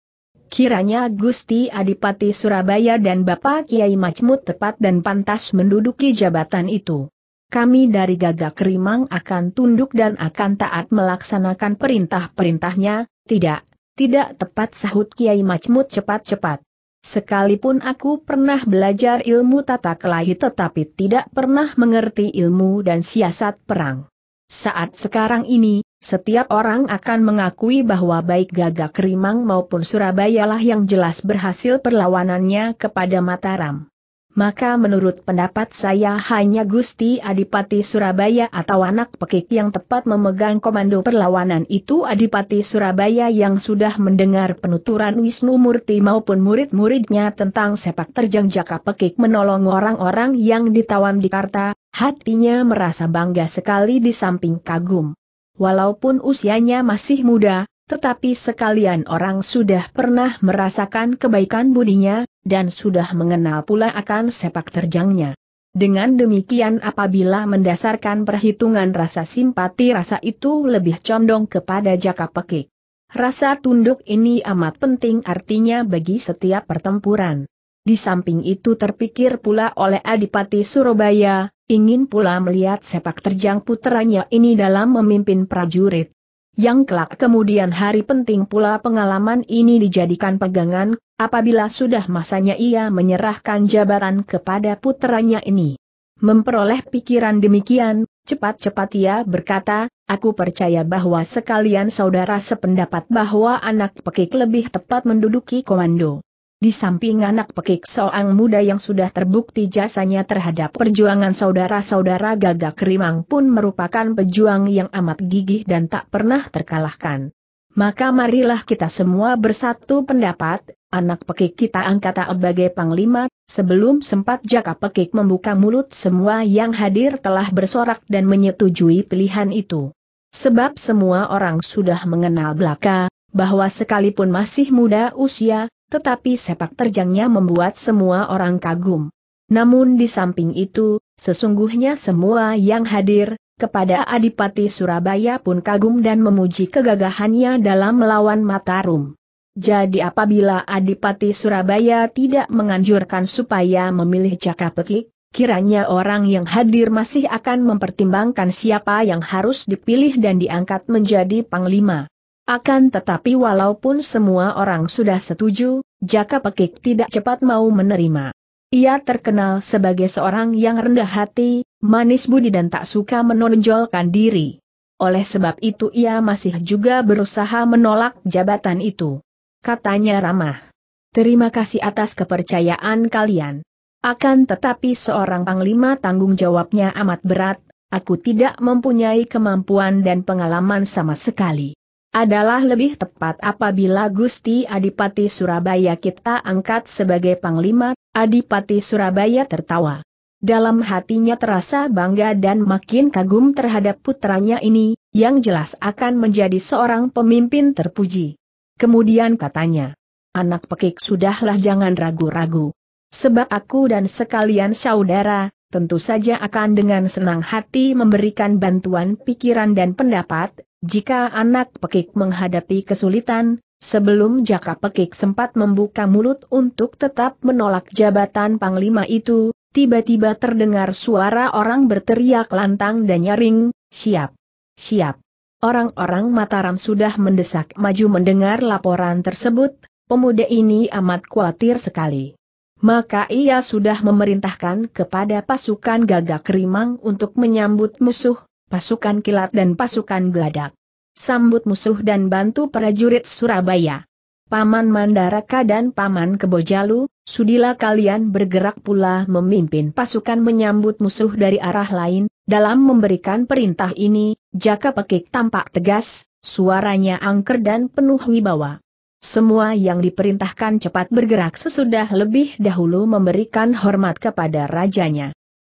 Kiranya Gusti Adipati Surabaya dan Bapak Kiai Majmud tepat dan pantas menduduki jabatan itu kami dari gagak rimang akan tunduk dan akan taat melaksanakan perintah-perintahnya, tidak, tidak tepat sahut Kiai Majmud cepat-cepat. Sekalipun aku pernah belajar ilmu tata kelahi tetapi tidak pernah mengerti ilmu dan siasat perang. Saat sekarang ini, setiap orang akan mengakui bahwa baik Gagak Rimang maupun Surabaya lah yang jelas berhasil perlawanannya kepada Mataram maka menurut pendapat saya hanya Gusti Adipati Surabaya atau anak pekik yang tepat memegang komando perlawanan itu Adipati Surabaya yang sudah mendengar penuturan Wisnu Murti maupun murid-muridnya tentang sepak terjang jaka pekik menolong orang-orang yang ditawan di Karta, hatinya merasa bangga sekali di samping kagum. Walaupun usianya masih muda, tetapi sekalian orang sudah pernah merasakan kebaikan budinya, dan sudah mengenal pula akan sepak terjangnya. Dengan demikian apabila mendasarkan perhitungan rasa simpati rasa itu lebih condong kepada jaka pekik. Rasa tunduk ini amat penting artinya bagi setiap pertempuran. Di samping itu terpikir pula oleh Adipati Surabaya, ingin pula melihat sepak terjang putranya ini dalam memimpin prajurit. Yang kelak kemudian hari penting pula pengalaman ini dijadikan pegangan, apabila sudah masanya ia menyerahkan jabatan kepada putranya ini. Memperoleh pikiran demikian, cepat-cepat ia berkata, aku percaya bahwa sekalian saudara sependapat bahwa anak pekik lebih tepat menduduki komando. Di samping anak pekik soang muda yang sudah terbukti jasanya terhadap perjuangan saudara-saudara gagak rimang pun merupakan pejuang yang amat gigih dan tak pernah terkalahkan. Maka marilah kita semua bersatu pendapat, anak pekik kita angkat sebagai panglima, sebelum sempat jaka pekik membuka mulut semua yang hadir telah bersorak dan menyetujui pilihan itu. Sebab semua orang sudah mengenal belaka, bahwa sekalipun masih muda usia, tetapi sepak terjangnya membuat semua orang kagum. Namun di samping itu, sesungguhnya semua yang hadir, kepada Adipati Surabaya pun kagum dan memuji kegagahannya dalam melawan Matarum. Jadi apabila Adipati Surabaya tidak menganjurkan supaya memilih Jaka Pekik, kiranya orang yang hadir masih akan mempertimbangkan siapa yang harus dipilih dan diangkat menjadi Panglima. Akan tetapi walaupun semua orang sudah setuju, Jaka Pekik tidak cepat mau menerima. Ia terkenal sebagai seorang yang rendah hati, manis budi dan tak suka menonjolkan diri. Oleh sebab itu ia masih juga berusaha menolak jabatan itu. Katanya ramah. Terima kasih atas kepercayaan kalian. Akan tetapi seorang panglima tanggung jawabnya amat berat, aku tidak mempunyai kemampuan dan pengalaman sama sekali adalah lebih tepat apabila Gusti Adipati Surabaya kita angkat sebagai Panglima, Adipati Surabaya tertawa. Dalam hatinya terasa bangga dan makin kagum terhadap putranya ini, yang jelas akan menjadi seorang pemimpin terpuji. Kemudian katanya, anak pekik sudahlah jangan ragu-ragu. Sebab aku dan sekalian saudara, tentu saja akan dengan senang hati memberikan bantuan pikiran dan pendapat, jika anak pekik menghadapi kesulitan, sebelum jaka pekik sempat membuka mulut untuk tetap menolak jabatan panglima itu, tiba-tiba terdengar suara orang berteriak lantang dan nyaring, siap, siap. Orang-orang Mataram sudah mendesak maju mendengar laporan tersebut, pemuda ini amat khawatir sekali. Maka ia sudah memerintahkan kepada pasukan gagak rimang untuk menyambut musuh, pasukan kilat dan pasukan geladak. Sambut musuh dan bantu prajurit Surabaya. Paman Mandaraka dan Paman Kebojalu, sudilah kalian bergerak pula memimpin pasukan menyambut musuh dari arah lain, dalam memberikan perintah ini, Jaka Pekik tampak tegas, suaranya angker dan penuh wibawa. Semua yang diperintahkan cepat bergerak sesudah lebih dahulu memberikan hormat kepada rajanya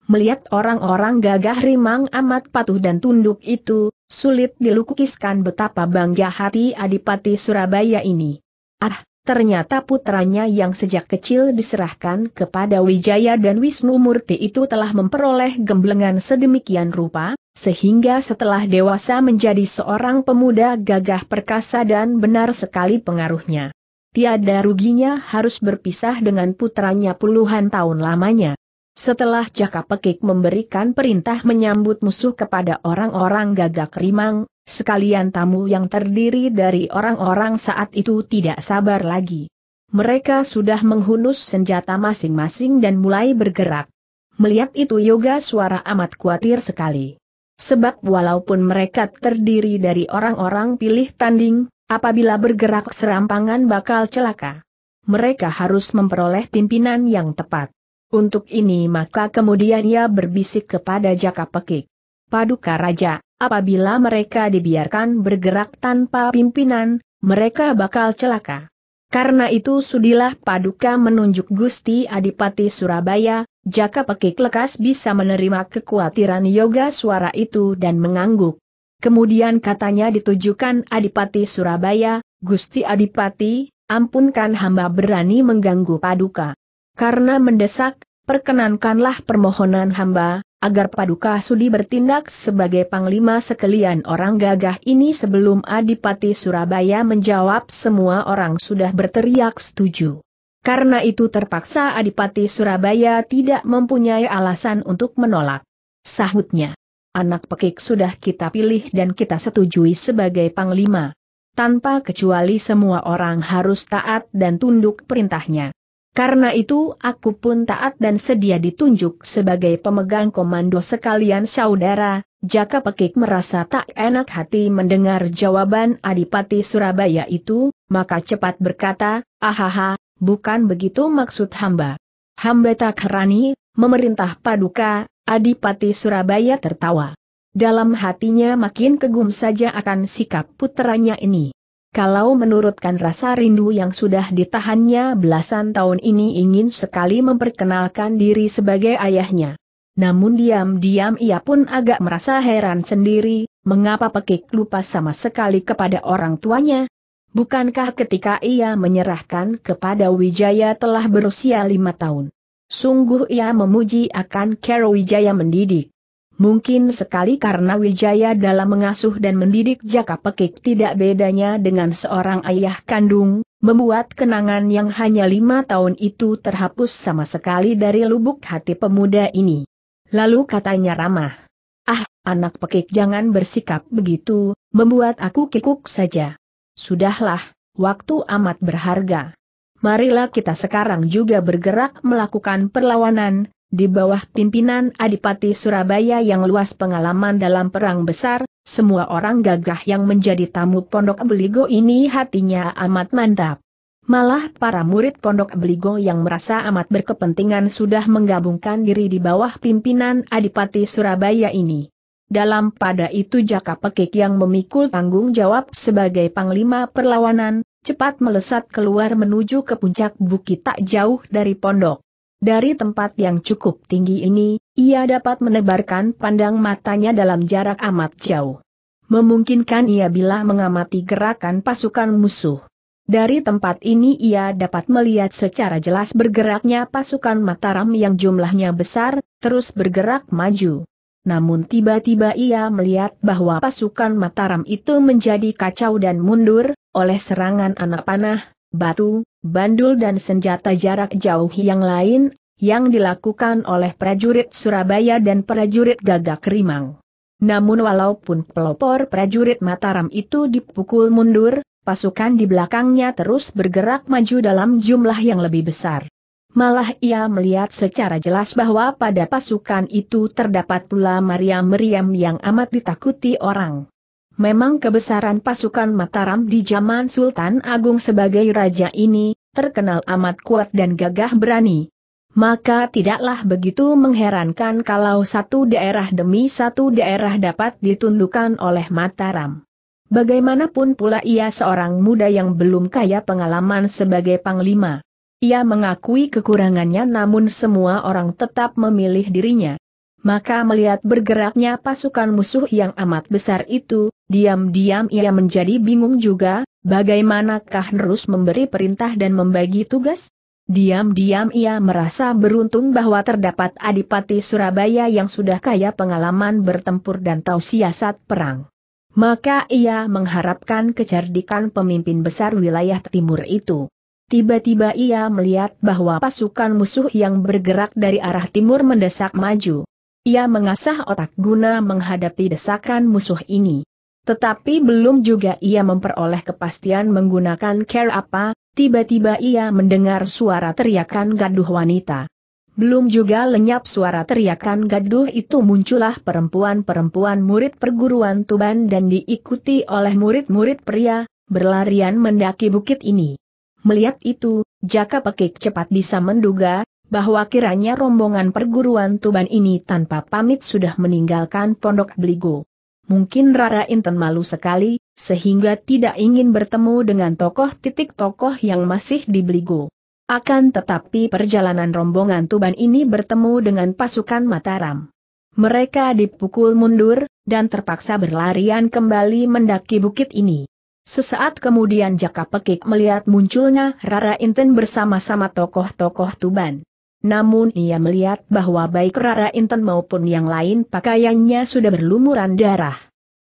melihat orang-orang gagah rimang amat patuh dan tunduk itu, sulit dilukiskan betapa bangga hati Adipati Surabaya ini. Ah, ternyata putranya yang sejak kecil diserahkan kepada Wijaya dan Wisnu Murti itu telah memperoleh gemblengan sedemikian rupa, sehingga setelah dewasa menjadi seorang pemuda gagah perkasa dan benar sekali pengaruhnya. Tiada ruginya harus berpisah dengan putranya puluhan tahun lamanya. Setelah Jaka Pekik memberikan perintah menyambut musuh kepada orang-orang gagak rimang, sekalian tamu yang terdiri dari orang-orang saat itu tidak sabar lagi. Mereka sudah menghunus senjata masing-masing dan mulai bergerak. Melihat itu Yoga suara amat khawatir sekali. Sebab walaupun mereka terdiri dari orang-orang pilih tanding, apabila bergerak serampangan bakal celaka. Mereka harus memperoleh pimpinan yang tepat. Untuk ini maka kemudian ia berbisik kepada Jaka Pekik. Paduka Raja, apabila mereka dibiarkan bergerak tanpa pimpinan, mereka bakal celaka. Karena itu sudilah Paduka menunjuk Gusti Adipati Surabaya, Jaka Pekik lekas bisa menerima kekhawatiran yoga suara itu dan mengangguk. Kemudian katanya ditujukan Adipati Surabaya, Gusti Adipati, ampunkan hamba berani mengganggu Paduka. Karena mendesak, perkenankanlah permohonan hamba, agar Paduka Sudi bertindak sebagai panglima sekalian orang gagah ini sebelum Adipati Surabaya menjawab semua orang sudah berteriak setuju. Karena itu terpaksa Adipati Surabaya tidak mempunyai alasan untuk menolak. Sahutnya. Anak pekik sudah kita pilih dan kita setujui sebagai panglima. Tanpa kecuali semua orang harus taat dan tunduk perintahnya. Karena itu aku pun taat dan sedia ditunjuk sebagai pemegang komando sekalian saudara, Jaka Pekik merasa tak enak hati mendengar jawaban Adipati Surabaya itu, maka cepat berkata, ahaha, bukan begitu maksud hamba. Hamba tak herani, memerintah paduka, Adipati Surabaya tertawa. Dalam hatinya makin kegum saja akan sikap putranya ini. Kalau menurutkan rasa rindu yang sudah ditahannya belasan tahun ini ingin sekali memperkenalkan diri sebagai ayahnya. Namun diam-diam ia pun agak merasa heran sendiri, mengapa pekik lupa sama sekali kepada orang tuanya? Bukankah ketika ia menyerahkan kepada Wijaya telah berusia lima tahun? Sungguh ia memuji akan Kero Wijaya mendidik. Mungkin sekali karena Wijaya dalam mengasuh dan mendidik Jaka Pekik tidak bedanya dengan seorang ayah kandung, membuat kenangan yang hanya lima tahun itu terhapus sama sekali dari lubuk hati pemuda ini. Lalu katanya ramah, Ah, anak Pekik jangan bersikap begitu, membuat aku kikuk saja. Sudahlah, waktu amat berharga. Marilah kita sekarang juga bergerak melakukan perlawanan, di bawah pimpinan Adipati Surabaya yang luas pengalaman dalam perang besar, semua orang gagah yang menjadi tamu Pondok Beligo ini hatinya amat mantap. Malah para murid Pondok Beligo yang merasa amat berkepentingan sudah menggabungkan diri di bawah pimpinan Adipati Surabaya ini. Dalam pada itu Jaka Pekik yang memikul tanggung jawab sebagai panglima perlawanan, cepat melesat keluar menuju ke puncak bukit tak jauh dari pondok. Dari tempat yang cukup tinggi ini, ia dapat menebarkan pandang matanya dalam jarak amat jauh. Memungkinkan ia bila mengamati gerakan pasukan musuh. Dari tempat ini ia dapat melihat secara jelas bergeraknya pasukan Mataram yang jumlahnya besar, terus bergerak maju. Namun tiba-tiba ia melihat bahwa pasukan Mataram itu menjadi kacau dan mundur, oleh serangan anak panah, batu, bandul dan senjata jarak jauh yang lain, yang dilakukan oleh prajurit Surabaya dan prajurit Gagak Rimang. Namun walaupun pelopor prajurit Mataram itu dipukul mundur, pasukan di belakangnya terus bergerak maju dalam jumlah yang lebih besar. Malah ia melihat secara jelas bahwa pada pasukan itu terdapat pula Maria Meriam yang amat ditakuti orang. Memang kebesaran pasukan Mataram di zaman Sultan Agung sebagai raja ini, terkenal amat kuat dan gagah berani. Maka tidaklah begitu mengherankan kalau satu daerah demi satu daerah dapat ditundukkan oleh Mataram. Bagaimanapun pula ia seorang muda yang belum kaya pengalaman sebagai panglima. Ia mengakui kekurangannya namun semua orang tetap memilih dirinya. Maka melihat bergeraknya pasukan musuh yang amat besar itu, Diam-diam ia menjadi bingung juga, bagaimanakah Nerus memberi perintah dan membagi tugas? Diam-diam ia merasa beruntung bahwa terdapat Adipati Surabaya yang sudah kaya pengalaman bertempur dan tahu siasat perang. Maka ia mengharapkan kecerdikan pemimpin besar wilayah timur itu. Tiba-tiba ia melihat bahwa pasukan musuh yang bergerak dari arah timur mendesak maju. Ia mengasah otak guna menghadapi desakan musuh ini. Tetapi belum juga ia memperoleh kepastian menggunakan care apa, tiba-tiba ia mendengar suara teriakan gaduh wanita. Belum juga lenyap suara teriakan gaduh itu muncullah perempuan-perempuan murid perguruan Tuban dan diikuti oleh murid-murid pria, berlarian mendaki bukit ini. Melihat itu, Jaka Pekik cepat bisa menduga, bahwa kiranya rombongan perguruan Tuban ini tanpa pamit sudah meninggalkan Pondok Beligo. Mungkin Rara Inten malu sekali, sehingga tidak ingin bertemu dengan tokoh titik tokoh yang masih dibeligo. Akan tetapi perjalanan rombongan Tuban ini bertemu dengan pasukan Mataram. Mereka dipukul mundur, dan terpaksa berlarian kembali mendaki bukit ini. Sesaat kemudian Jaka Pekik melihat munculnya Rara Inten bersama-sama tokoh-tokoh Tuban. Namun ia melihat bahwa baik Rara Inten maupun yang lain pakaiannya sudah berlumuran darah.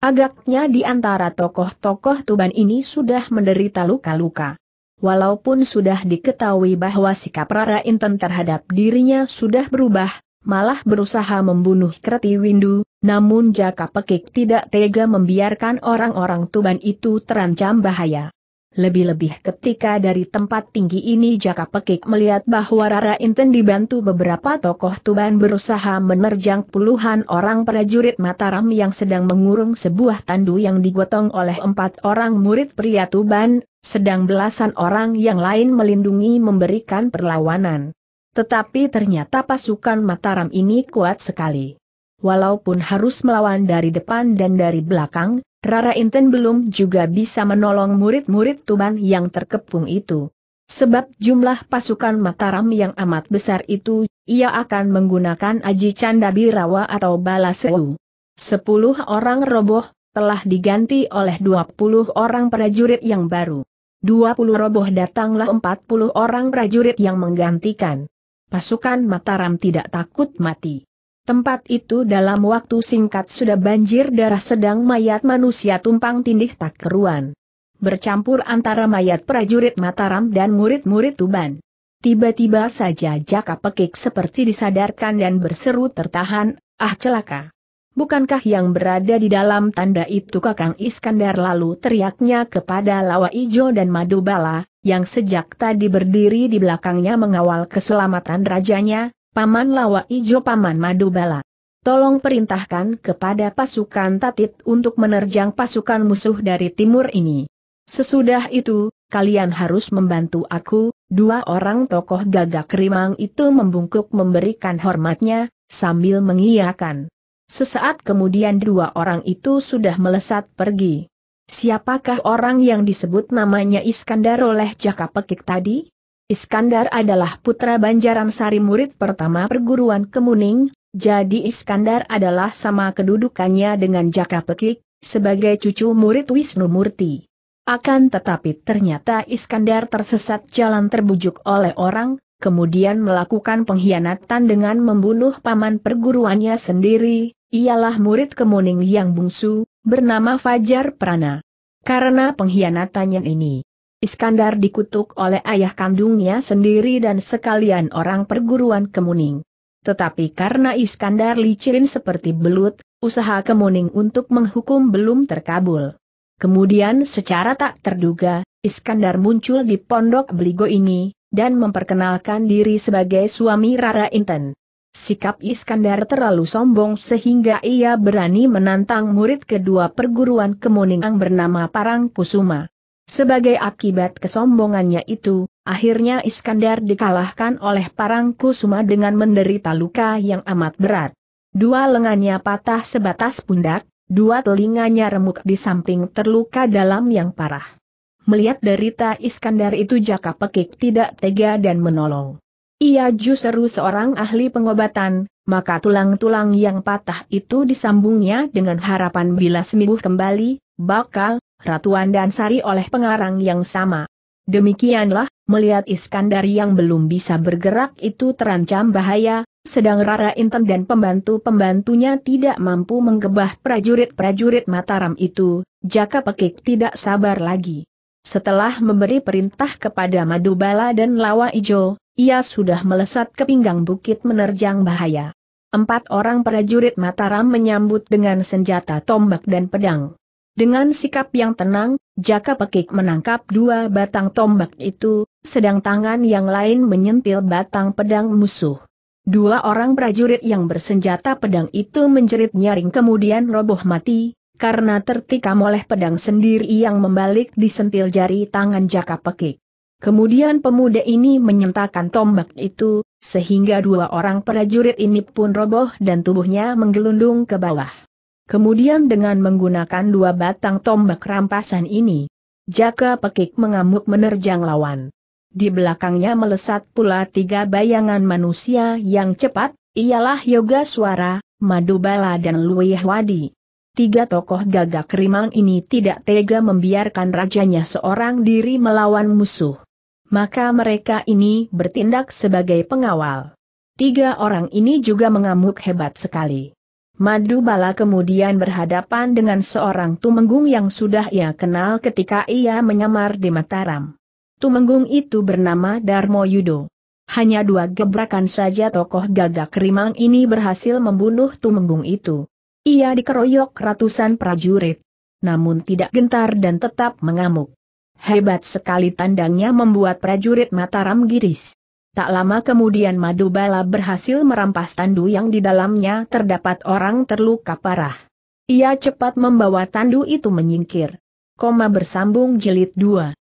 Agaknya di antara tokoh-tokoh Tuban ini sudah menderita luka-luka. Walaupun sudah diketahui bahwa sikap Rara Inten terhadap dirinya sudah berubah, malah berusaha membunuh Kreti Windu, namun Jaka Pekik tidak tega membiarkan orang-orang Tuban itu terancam bahaya. Lebih-lebih ketika dari tempat tinggi ini Jaka Pekik melihat bahwa Rara Inten dibantu beberapa tokoh Tuban berusaha menerjang puluhan orang prajurit Mataram yang sedang mengurung sebuah tandu yang digotong oleh empat orang murid pria Tuban, sedang belasan orang yang lain melindungi memberikan perlawanan. Tetapi ternyata pasukan Mataram ini kuat sekali. Walaupun harus melawan dari depan dan dari belakang, Rara Inten belum juga bisa menolong murid-murid Tuban yang terkepung itu. Sebab jumlah pasukan Mataram yang amat besar itu, ia akan menggunakan Aji Canda Birawa atau Balasewu. Sepuluh orang roboh, telah diganti oleh dua puluh orang prajurit yang baru. Dua puluh roboh datanglah empat puluh orang prajurit yang menggantikan. Pasukan Mataram tidak takut mati. Tempat itu dalam waktu singkat sudah banjir darah sedang mayat manusia tumpang tindih tak keruan. Bercampur antara mayat prajurit Mataram dan murid-murid Tuban. Tiba-tiba saja Jaka Pekik seperti disadarkan dan berseru tertahan, ah celaka. Bukankah yang berada di dalam tanda itu Kakang Iskandar lalu teriaknya kepada Lawa Ijo dan Madubala, yang sejak tadi berdiri di belakangnya mengawal keselamatan rajanya, Paman Lawa Ijo Paman Madubala. Tolong perintahkan kepada pasukan Tatit untuk menerjang pasukan musuh dari timur ini. Sesudah itu, kalian harus membantu aku, dua orang tokoh gagak rimang itu membungkuk memberikan hormatnya, sambil mengiyakan. Sesaat kemudian dua orang itu sudah melesat pergi. Siapakah orang yang disebut namanya Iskandar oleh Jaka Pekik tadi? Iskandar adalah putra Banjaran Sari murid pertama perguruan Kemuning, jadi Iskandar adalah sama kedudukannya dengan Jaka Pekik, sebagai cucu murid Wisnu Murti. Akan tetapi ternyata Iskandar tersesat jalan terbujuk oleh orang, kemudian melakukan pengkhianatan dengan membunuh paman perguruannya sendiri, ialah murid kemuning yang bungsu, bernama Fajar Prana. Karena pengkhianatannya ini, Iskandar dikutuk oleh ayah kandungnya sendiri dan sekalian orang perguruan Kemuning. Tetapi karena Iskandar licin seperti belut, usaha Kemuning untuk menghukum belum terkabul. Kemudian secara tak terduga, Iskandar muncul di pondok Beligo ini, dan memperkenalkan diri sebagai suami Rara Inten. Sikap Iskandar terlalu sombong sehingga ia berani menantang murid kedua perguruan Kemuning yang bernama Parang Kusuma. Sebagai akibat kesombongannya itu, akhirnya Iskandar dikalahkan oleh Parangkusuma dengan menderita luka yang amat berat. Dua lengannya patah sebatas pundak, dua telinganya remuk di samping terluka dalam yang parah. Melihat derita Iskandar itu Jaka Pekik tidak tega dan menolong. Ia justru seorang ahli pengobatan, maka tulang-tulang yang patah itu disambungnya dengan harapan bila sembuh kembali, bakal Ratuan dan Sari oleh pengarang yang sama. Demikianlah, melihat Iskandar yang belum bisa bergerak itu terancam bahaya, sedang Rara Inten dan pembantu-pembantunya tidak mampu menggebah prajurit-prajurit Mataram itu, Jaka Pekik tidak sabar lagi. Setelah memberi perintah kepada Madubala dan Lawa Ijo, ia sudah melesat ke pinggang bukit menerjang bahaya. Empat orang prajurit Mataram menyambut dengan senjata tombak dan pedang. Dengan sikap yang tenang, Jaka Pekik menangkap dua batang tombak itu, sedang tangan yang lain menyentil batang pedang musuh. Dua orang prajurit yang bersenjata pedang itu menjerit nyaring kemudian roboh mati, karena tertikam oleh pedang sendiri yang membalik disentil jari tangan Jaka Pekik. Kemudian pemuda ini menyentakan tombak itu, sehingga dua orang prajurit ini pun roboh dan tubuhnya menggelundung ke bawah. Kemudian dengan menggunakan dua batang tombak rampasan ini, Jaka Pekik mengamuk menerjang lawan. Di belakangnya melesat pula tiga bayangan manusia yang cepat, ialah Yoga Suara, Madubala dan Lui Hwadi. Tiga tokoh gagak rimang ini tidak tega membiarkan rajanya seorang diri melawan musuh. Maka mereka ini bertindak sebagai pengawal. Tiga orang ini juga mengamuk hebat sekali. Madu Bala kemudian berhadapan dengan seorang tumenggung yang sudah ia kenal ketika ia menyamar di Mataram. Tumenggung itu bernama Darmo Yudo. Hanya dua gebrakan saja tokoh gagak rimang ini berhasil membunuh tumenggung itu. Ia dikeroyok ratusan prajurit. Namun tidak gentar dan tetap mengamuk. Hebat sekali tandangnya membuat prajurit Mataram giris. Tak lama kemudian Madubala berhasil merampas tandu yang di dalamnya terdapat orang terluka parah. Ia cepat membawa tandu itu menyingkir. Koma bersambung jilid 2.